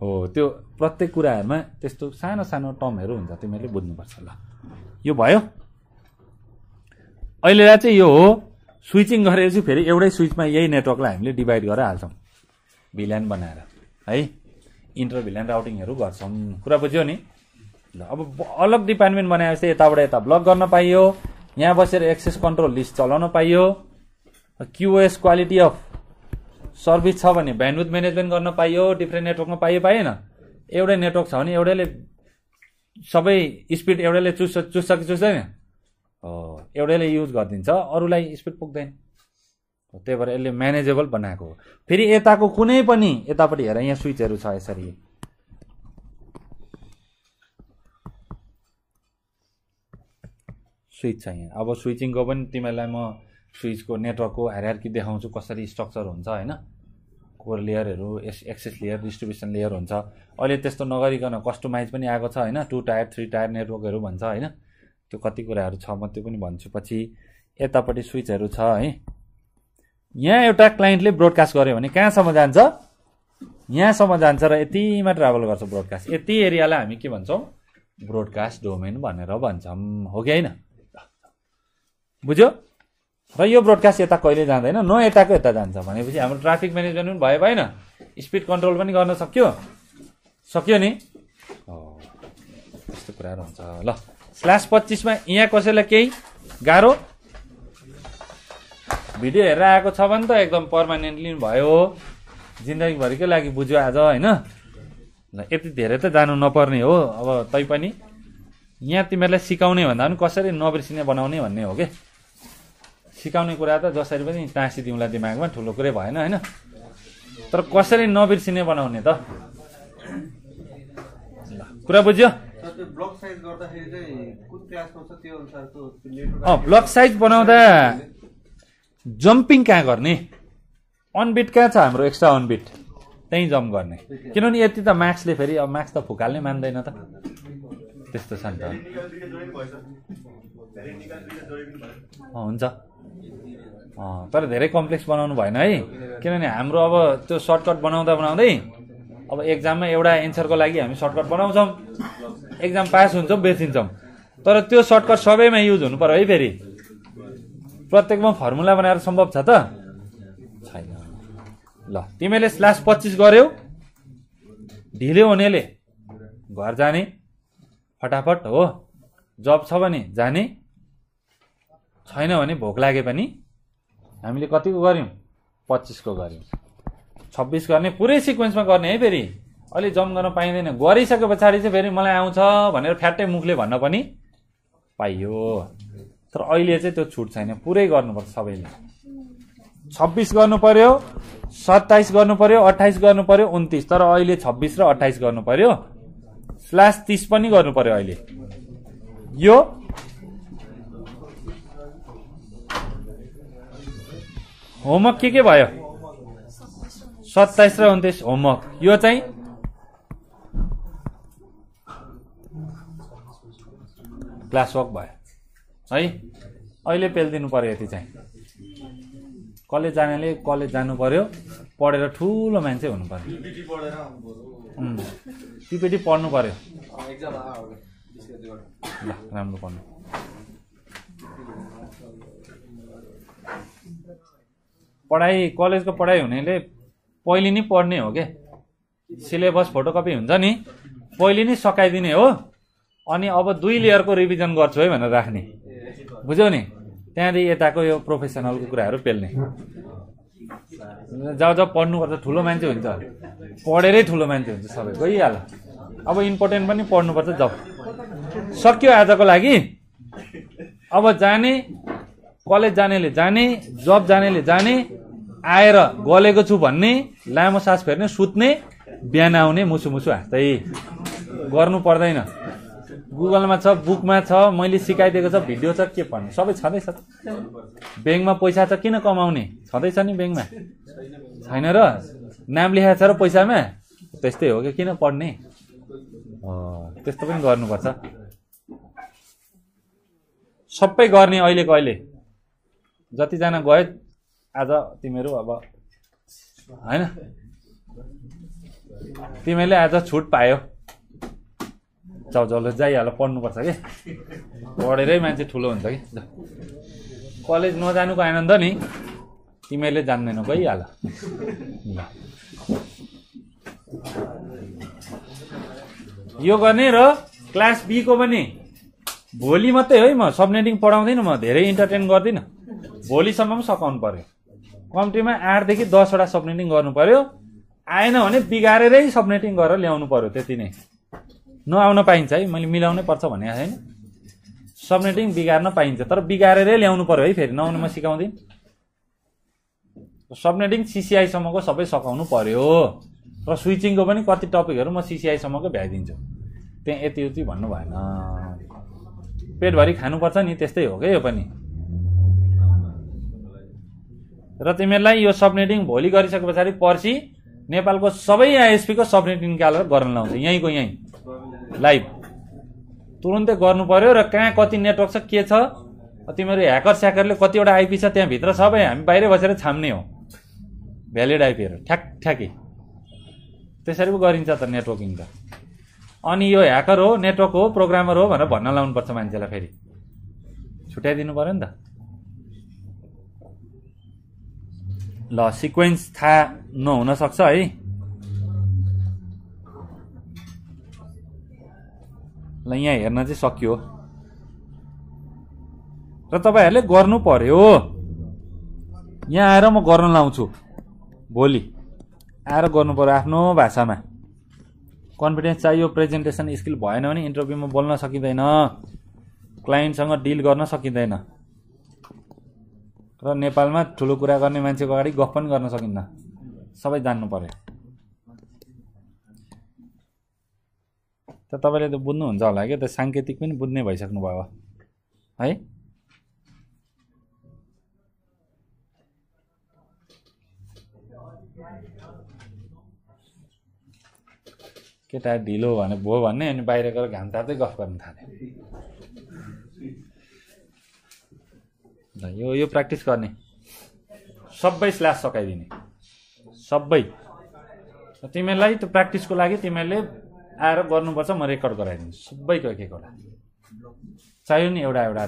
हो त्यो प्रत्येक कुराहरूमा त्यस्तो सानो सानो टर्महरू हुन्छ तिमीहरूले बुझ्नुपर्छ ल यो भयो अहिलेलाई चाहिँ यो हो स्विचिङ गरेपछि फेरि एउटै स्विचमा यही नेटवर्कलाई हामीले डिभाइड गरेर हाल्छौँ भिल्यान बनाएर है इन्टर भिल्यान राउटिङहरू गर्छौँ कुरा बुझ्यो नि अब अलग डिपार्टमेन्ट बनाएपछि यताबाट यता ब्लक गर्न पाइयो यहाँ बसेर एक्सेस कन्ट्रोल लिस्ट चलाउन पाइयो क्युओएस क्वालिटी अफ सर्भिस छ भने भ्यानुथ म्यानेजमेन्ट गर्न पाइयो डिफ्रेन्ट नेटवर्कमा पाइयो पाएन एउटै नेटवर्क छ भने एउटैले सबै स्पिड एउटैले चुस् चुस्छ कि चुस्दैन एउटैले युज गरिदिन्छ अरूलाई स्पिड पुग्दैन त्यही भएर यसले म्यानेजेबल बनाएको हो फेरि यताको कुनै पनि यतापट्टि हेर यहाँ स्विचहरू छ यसरी स्विच छ यहाँ अब स्विचिङको पनि तिमीहरूलाई म स्विचको नेटवर्कको हायरकी देखाउँछु कसरी स्ट्रक्चर हुन्छ होइन कोर लेयरहरू as access layer distribution layer हुन्छ अहिले त्यस्तो नगरिकन कस्टमाइज पनि आएको छ होइन टु टायर थ्री टायर नेटवर्कहरू भन्छ होइन त्यो कति कुराहरू छ म त्यो पनि भन्छु पछि यतापट्टि स्विचहरू छ है यहाँ एउटा क्लाइन्टले ब्रोडकास्ट गर्यो भने कहाँसम्म जान्छ यहाँसम्म जान्छ र यतिमा ट्राभल गर्छ ब्रोडकास्ट यति एरियालाई हामी के भन्छौँ ब्रोडकास्ट डोमेन भनेर भन्छौँ हो कि होइन बुझ्यो र यो ब्रोडकास्ट यता कहिले जाँदैन न यताको यता जान्छ भनेपछि हाम्रो ट्राफिक म्यानेजमेन्ट पनि भयो भएन स्पिड कन्ट्रोल पनि गर्न सक्यो सक्यो नि यस्तो कुराहरू हुन्छ ल स्ल्यास पच्चिसमा यहाँ कसैलाई केही गाह्रो भिडियो हेरेर आएको छ भने त एकदम पर्मानेन्टली भयो जिन्दगीभरिकै लागि बुझ्यो आज होइन ल यति धेरै त जानु नपर्ने हो अब तैपनि यहाँ तिमीहरूलाई सिकाउने भन्दा पनि कसरी नबिर्सिने बनाउने भन्ने हो क्या सिकाउने कुरा त जसरी पनि दिउँला दिमागमा ठुलो कुरै भएन होइन तर कसरी नबिर्सिने बनाउने त ल कुरा बुझ्यो अँ ब्लक साइज बनाउँदा जम्पिङ कहाँ गर्ने अनबिट कहाँ छ हाम्रो एक्स्ट्रा अनबिट त्यहीँ जम्प गर्ने किनभने यति त मार्क्सले फेरि अब मार्क्स त फुकाल्ने मान्दैन त त्यस्तो छ नि त हुन्छ तर धेरै कम्प्लेक्स बनाउनु भएन है किनभने हाम्रो अब त्यो सर्टकट बनाउँदा बनाउँदै अब एक्जाममा एउटा एन्सरको लागि हामी सर्टकट बनाउँछौँ एक्जाम पास हुन्छौँ बेचिन्छौँ तर त्यो सर्टकट सबैमा युज हुनु पऱ्यो है फेरि प्रत्येकमा फर्मुला बनाएर सम्भव छ त छैन ल तिमीले स्लास पच्चिस गऱ्यौ ढिलो हुनेले घर जाने फटाफट हो जब छ भने जाने छैन भने भोक लागे पनि हामीले कतिको गऱ्यौँ पच्चिसको गऱ्यौँ छब्बिस गर्ने पुरै सिक्वेन्समा गर्ने है फेरि अहिले जम गर्न पाइँदैन गरिसके पछाडि चाहिँ फेरि मलाई आउँछ भनेर फ्याट्टै मुखले भन्न पनि पाइयो तर अहिले चाहिँ त्यो छुट छैन पुरै गर्नुपर्छ सबैले छब्बिस गर्नु पर्यो सत्ताइस गर्नु पर्यो अट्ठाइस गर्नु पर्यो उन्तिस तर अहिले छब्बिस र अट्ठाइस गर्नु पर्यो स्ल्यास तिस पनि गर्नु पर्यो अहिले यो होमवर्क के के भयो सत्ताइस र उन्तिस होमवर्क यो चाहिँ क्लास वर्क भयो है अहिले पेल दिनु पऱ्यो यति चाहिँ कलेज जानेले कलेज जानु पऱ्यो पढेर ठुलो मान्छे हुनु पऱ्यो पिपिटी पढ्नु पऱ्यो ल राम्रो पढ्नु पढाइ कलेजको पढाइ हुनेले पहिले नै पढ्ने हो क्या सिलेबस फोटोकपी हुन्छ नि पहिले नै सकाइदिने हो अनि अब दुई लेयरको रिभिजन गर्छु है भनेर राख्ने बुझ्यौ नि त्यहाँदेखि यताको यो प्रोफेसनलको कुराहरू पेल्ने जब जब पढ्नुपर्छ ठुलो मान्छे हुन्छ पढेरै ठुलो मान्छे हुन्छ सबै गइहाल अब इम्पोर्टेन्ट पनि पढ्नुपर्छ जब सक्यो आजको लागि अब जाने कलेज जानेले जाने जब जानेले जाने आएर गलेको छु भन्ने लामो सास फेर्ने सुत्ने बिहान आउने मुसु मुसु हाँस्दै गर्नु पर्दैन गुगलमा छ बुकमा छ मैले सिकाइदिएको छ भिडियो छ के भन्नु सबै छँदैछ ब्याङ्कमा पैसा छ किन कमाउने छँदैछ नि ब्याङ्कमा छैन र नाम लेखाएको छ र पैसामा त्यस्तै हो कि किन पढ्ने त्यस्तो पनि गर्नुपर्छ सबै गर्ने अहिलेको अहिले जतिजना गयो आज तिमीहरू अब होइन तिमीहरूले आज छुट पायो चौचौलो जाइहाल पढ्नुपर्छ कि पढेरै मान्छे ठुलो हुन्छ कि कलेज नजानुको आनन्द नि तिमीहरूले जान्दैनौ गइहाल यो गर्ने र क्लास बीको पनि भोलि मात्रै है म सबनेटिङ पढाउँदिनँ म धेरै इन्टरटेन गर्दिनँ भोलिसम्म पनि सघाउनु पर्यो कम्तीमा आठदेखि दसवटा सब्नेटिङ गर्नु पर्यो आएन भने बिगारेरै सब्नेटिङ गरेर ल्याउनु पर्यो त्यति नै नआउन पाइन्छ है मैले मिलाउनै पर्छ भनेको छैन सब्नेटिङ बिगार्न पाइन्छ तर बिगारेरै ल्याउनु पर्यो है फेरि नआउनु म सिकाउँदिन सब्नेटिङ सिसिआईसम्मको सबै सघाउनु पर्यो र स्विचिङको पनि कति टपिकहरू म सिसिआईसम्मको भ्याइदिन्छु त्यहाँ यति उति भन्नु भएन पेटभरि खानुपर्छ नि त्यस्तै हो क्या यो पनि र तिमीहरूलाई यो सबनेटिङ भोलि गरिसके पछाडि पर्सि नेपालको सबै आइएसपीको सबनेटिङ निकालेर गर्न लाउँछ यहीँको यहीँ लाइभ तुरुन्तै गर्नु पर्यो र कहाँ कति नेटवर्क छ के छ तिमीहरू ह्याकर स्याकरले कतिवटा आइपी छ त्यहाँभित्र सबै हामी बाहिरै बसेर छाम्ने हो भ्यालिड आइपीहरू ठ्याक ठ्याकी त्यसरी पो गरिन्छ त नेटवर्किङ त अनि यो ह्याकर हो नेटवर्क हो प्रोग्रामर हो भनेर भन्न लाउनुपर्छ मान्छेलाई फेरि छुट्याइदिनु पऱ्यो नि त ल सिक्वेन्स थाहा नहुनसक्छ है ल यहाँ हेर्न चाहिँ सकियो र तपाईँहरूले गर्नु पर्यो यहाँ आएर म गर्न लाउँछु भोलि आएर गर्नु पर्यो आफ्नो भाषामा कन्फिडेन्स चाहियो प्रेजेन्टेसन स्किल भएन भने इन्टरभ्यूमा बोल्न सकिँदैन क्लाइन्टसँग डिल गर्न सकिँदैन र नेपालमा ठुलो कुरा गर्ने मान्छेको अगाडि गफ पनि गर्न सकिन्न सबै जान्नु पर्यो त तपाईँले त बुझ्नुहुन्छ होला क्या त साङ्केतिक पनि बुझ्ने भइसक्नुभयो है केटा ढिलो भने भयो भन्ने अनि बाहिर गएर घाम ताप्दै गफ गर्न थाल्यो ल यो यो प्र्याक्टिस गर्ने सबै स्ल्यास सकाइदिने सबै तिमीहरूलाई त्यो प्र्याक्टिसको लागि तिमीहरूले आएर गर्नुपर्छ म रेकर्ड गराइदिन्छु सबैको एक एकवटा चाहियो नि एउटा एउटा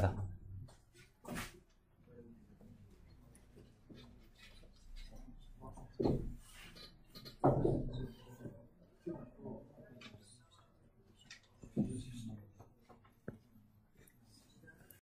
त